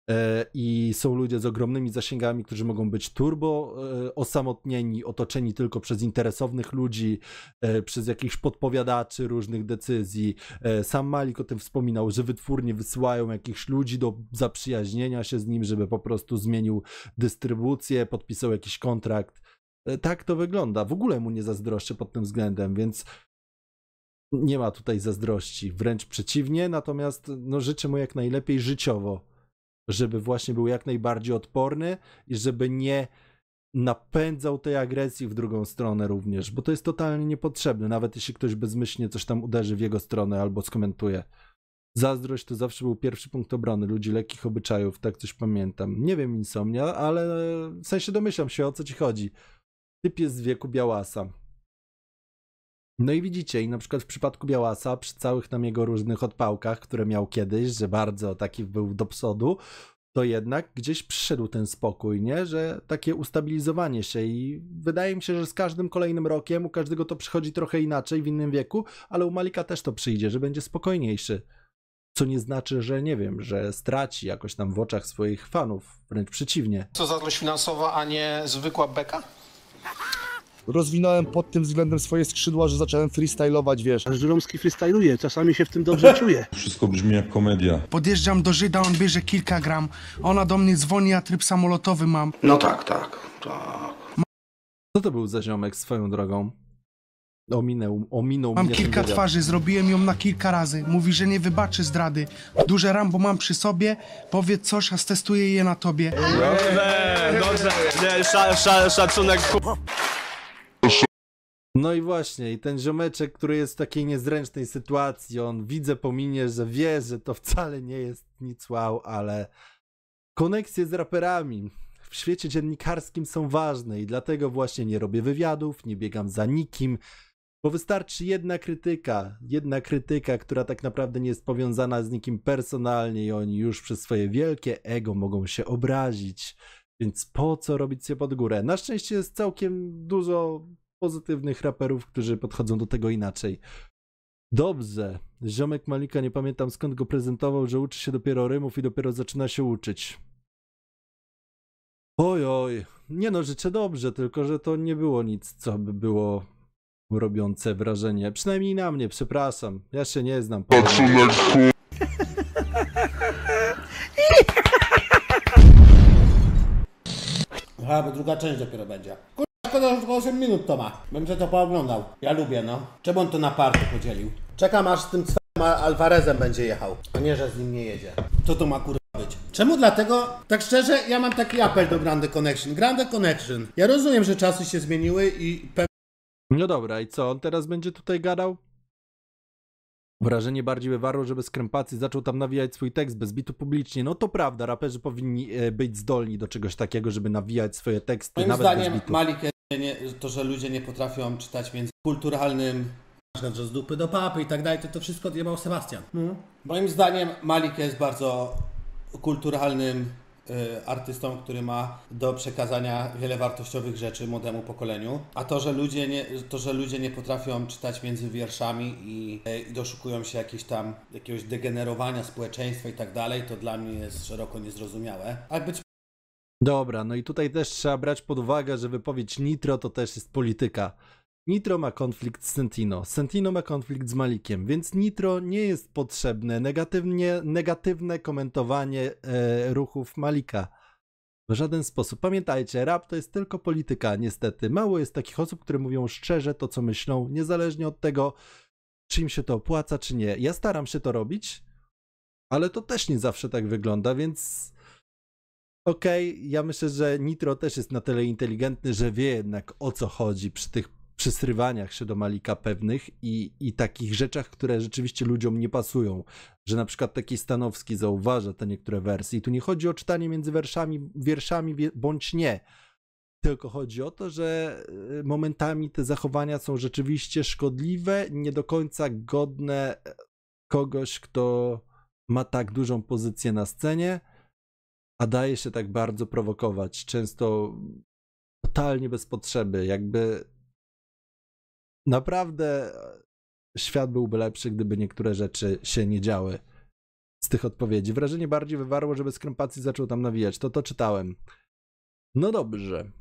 E, i są ludzie z ogromnymi zasięgami, którzy mogą być turbo e, osamotnieni, otoczeni tylko przez interesownych ludzi, e, przez jakichś podpowiadaczy różnych decyzji. Sam Malik o tym wspominał, że wytwórnie wysyłają jakichś ludzi do zaprzyjaźnienia się z nim, żeby po prostu zmienił dystrybucję, podpisał jakiś kontrakt. Tak to wygląda. W ogóle mu nie zazdroszczę pod tym względem, więc nie ma tutaj zazdrości, wręcz przeciwnie, natomiast no, życzę mu jak najlepiej życiowo żeby właśnie był jak najbardziej odporny i żeby nie napędzał tej agresji w drugą stronę również, bo to jest totalnie niepotrzebne, nawet jeśli ktoś bezmyślnie coś tam uderzy w jego stronę albo skomentuje. Zazdrość to zawsze był pierwszy punkt obrony ludzi lekkich obyczajów, tak coś pamiętam. Nie wiem insomnia, ale w sensie domyślam się o co ci chodzi. Typ jest z wieku białasa. No i widzicie, i na przykład w przypadku Białasa, przy całych nam jego różnych odpałkach, które miał kiedyś, że bardzo taki był do psodu, to jednak gdzieś przyszedł ten spokój, nie? Że takie ustabilizowanie się i wydaje mi się, że z każdym kolejnym rokiem u każdego to przychodzi trochę inaczej, w innym wieku, ale u Malika też to przyjdzie, że będzie spokojniejszy. Co nie znaczy, że nie wiem, że straci jakoś tam w oczach swoich fanów, wręcz przeciwnie. Co zazdrość finansowa, a nie zwykła beka? rozwinąłem pod tym względem swoje skrzydła, że zacząłem freestylować, wiesz. Aż Żuromski freestyluje, czasami się w tym dobrze (laughs) czuje. Wszystko brzmi jak komedia. Podjeżdżam do Żyda, on bierze kilka gram. Ona do mnie dzwoni, a tryb samolotowy mam. No tak, tak, tak. Co to był za ziomek swoją drogą? Ominął, ominął Mam mnie kilka twarzy, zrobiłem ją na kilka razy. Mówi, że nie wybaczy zdrady. Duże Rambo mam przy sobie, powiedz coś, a stestuję je na tobie. Dobrze, dobrze. Nie, sza, sza, szacunek. No i właśnie, i ten ziomeczek, który jest w takiej niezręcznej sytuacji, on widzę po minie, że wie, że to wcale nie jest nic wow, ale koneksje z raperami w świecie dziennikarskim są ważne i dlatego właśnie nie robię wywiadów, nie biegam za nikim, bo wystarczy jedna krytyka, jedna krytyka, która tak naprawdę nie jest powiązana z nikim personalnie i oni już przez swoje wielkie ego mogą się obrazić. Więc po co robić się pod górę? Na szczęście jest całkiem dużo pozytywnych raperów, którzy podchodzą do tego inaczej. Dobrze. Ziomek Malika, nie pamiętam skąd go prezentował, że uczy się dopiero rymów i dopiero zaczyna się uczyć. Oj, oj. Nie no, życzę dobrze, tylko że to nie było nic, co by było robiące wrażenie. Przynajmniej na mnie, przepraszam. Ja się nie znam. Patrzynek Aha, bo druga część dopiero będzie. Szkoda, że tylko 8 minut to ma. Będę to pooglądał. Ja lubię, no. Czemu on to na party podzielił? Czekam aż z tym cwałym Alvarezem będzie jechał. A nie, że z nim nie jedzie. Co to ma kurwa być? Czemu dlatego? Tak szczerze, ja mam taki apel do Grande Connection. Grande Connection. Ja rozumiem, że czasy się zmieniły i pewnie... No dobra, i co? On teraz będzie tutaj gadał? Wrażenie bardziej wywarło, że bez krępacji zaczął tam nawijać swój tekst bez bitu publicznie. No to prawda, raperzy powinni e, być zdolni do czegoś takiego, żeby nawijać swoje teksty Moim nawet zdaniem bez bitu. Malik nie, to, że ludzie nie potrafią czytać między kulturalnym, że z dupy do papy i tak dalej, to to wszystko odjebał Sebastian. No. Moim zdaniem Malik jest bardzo kulturalnym y, artystą, który ma do przekazania wiele wartościowych rzeczy młodemu pokoleniu, a to, że ludzie nie, to, że ludzie nie potrafią czytać między wierszami i, e, i doszukują się jakieś tam, jakiegoś degenerowania społeczeństwa i tak dalej, to dla mnie jest szeroko niezrozumiałe. A być Dobra, no i tutaj też trzeba brać pod uwagę, że wypowiedź Nitro to też jest polityka. Nitro ma konflikt z Sentino, Sentino ma konflikt z Malikiem, więc Nitro nie jest potrzebne. Negatywnie, negatywne komentowanie e, ruchów Malika. W żaden sposób. Pamiętajcie, rap to jest tylko polityka, niestety. Mało jest takich osób, które mówią szczerze to, co myślą, niezależnie od tego, czy im się to opłaca, czy nie. Ja staram się to robić, ale to też nie zawsze tak wygląda, więc okej, okay, ja myślę, że Nitro też jest na tyle inteligentny, że wie jednak o co chodzi przy tych przysrywaniach się do Malika pewnych i, i takich rzeczach, które rzeczywiście ludziom nie pasują. Że na przykład taki Stanowski zauważa te niektóre wersje. I tu nie chodzi o czytanie między wierszami, wierszami bądź nie. Tylko chodzi o to, że y, momentami te zachowania są rzeczywiście szkodliwe, nie do końca godne kogoś, kto ma tak dużą pozycję na scenie a daje się tak bardzo prowokować, często totalnie bez potrzeby, jakby naprawdę e, świat byłby lepszy, gdyby niektóre rzeczy się nie działy z tych odpowiedzi. Wrażenie bardziej wywarło, żeby skrępacji zaczął tam nawijać. To to czytałem. No dobrze.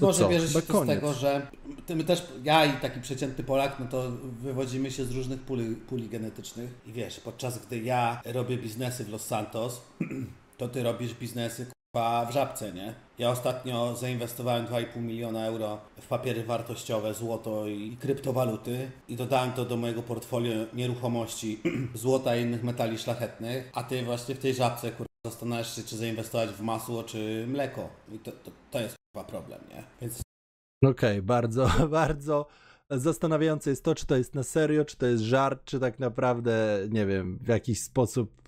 To Może wiesz, bierze się z tego, że my też, ja i taki przeciętny Polak, no to wywodzimy się z różnych puli, puli genetycznych. I wiesz, podczas gdy ja robię biznesy w Los Santos, (clears throat) to ty robisz biznesy kurwa w żabce, nie? Ja ostatnio zainwestowałem 2,5 miliona euro w papiery wartościowe, złoto i kryptowaluty i dodałem to do mojego portfolio nieruchomości (clears throat) złota i innych metali szlachetnych, a ty właśnie w tej żabce kurwa zastanawiasz się, czy zainwestować w masło, czy mleko. I to, to, to jest kurwa problem, nie? Więc... Okej, okay, bardzo, (laughs) bardzo zastanawiające jest to, czy to jest na serio, czy to jest żart, czy tak naprawdę, nie wiem, w jakiś sposób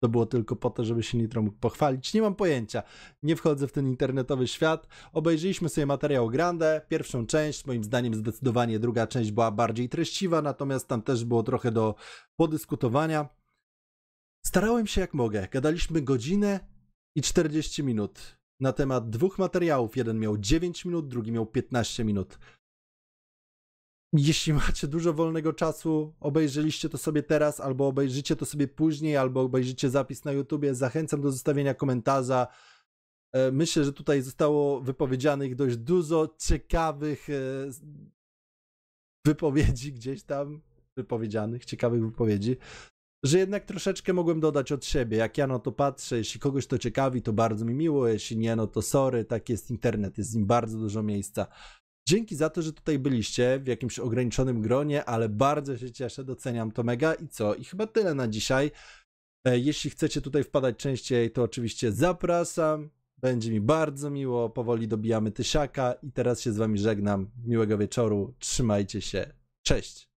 to było tylko po to, żeby się Nitro mógł pochwalić. Nie mam pojęcia. Nie wchodzę w ten internetowy świat. Obejrzyliśmy sobie materiał Grande, pierwszą część. Moim zdaniem zdecydowanie druga część była bardziej treściwa, natomiast tam też było trochę do podyskutowania. Starałem się jak mogę. Gadaliśmy godzinę i 40 minut na temat dwóch materiałów. Jeden miał 9 minut, drugi miał 15 minut jeśli macie dużo wolnego czasu, obejrzeliście to sobie teraz, albo obejrzycie to sobie później, albo obejrzycie zapis na YouTubie, zachęcam do zostawienia komentarza. E, myślę, że tutaj zostało wypowiedzianych dość dużo ciekawych e, wypowiedzi gdzieś tam, wypowiedzianych, ciekawych wypowiedzi, że jednak troszeczkę mogłem dodać od siebie. Jak ja na to patrzę, jeśli kogoś to ciekawi, to bardzo mi miło, jeśli nie, no to sorry, tak jest internet, jest z nim bardzo dużo miejsca. Dzięki za to, że tutaj byliście w jakimś ograniczonym gronie, ale bardzo się cieszę, doceniam to mega i co? I chyba tyle na dzisiaj. E, jeśli chcecie tutaj wpadać częściej, to oczywiście zapraszam. Będzie mi bardzo miło. Powoli dobijamy tysiaka i teraz się z wami żegnam. Miłego wieczoru. Trzymajcie się. Cześć.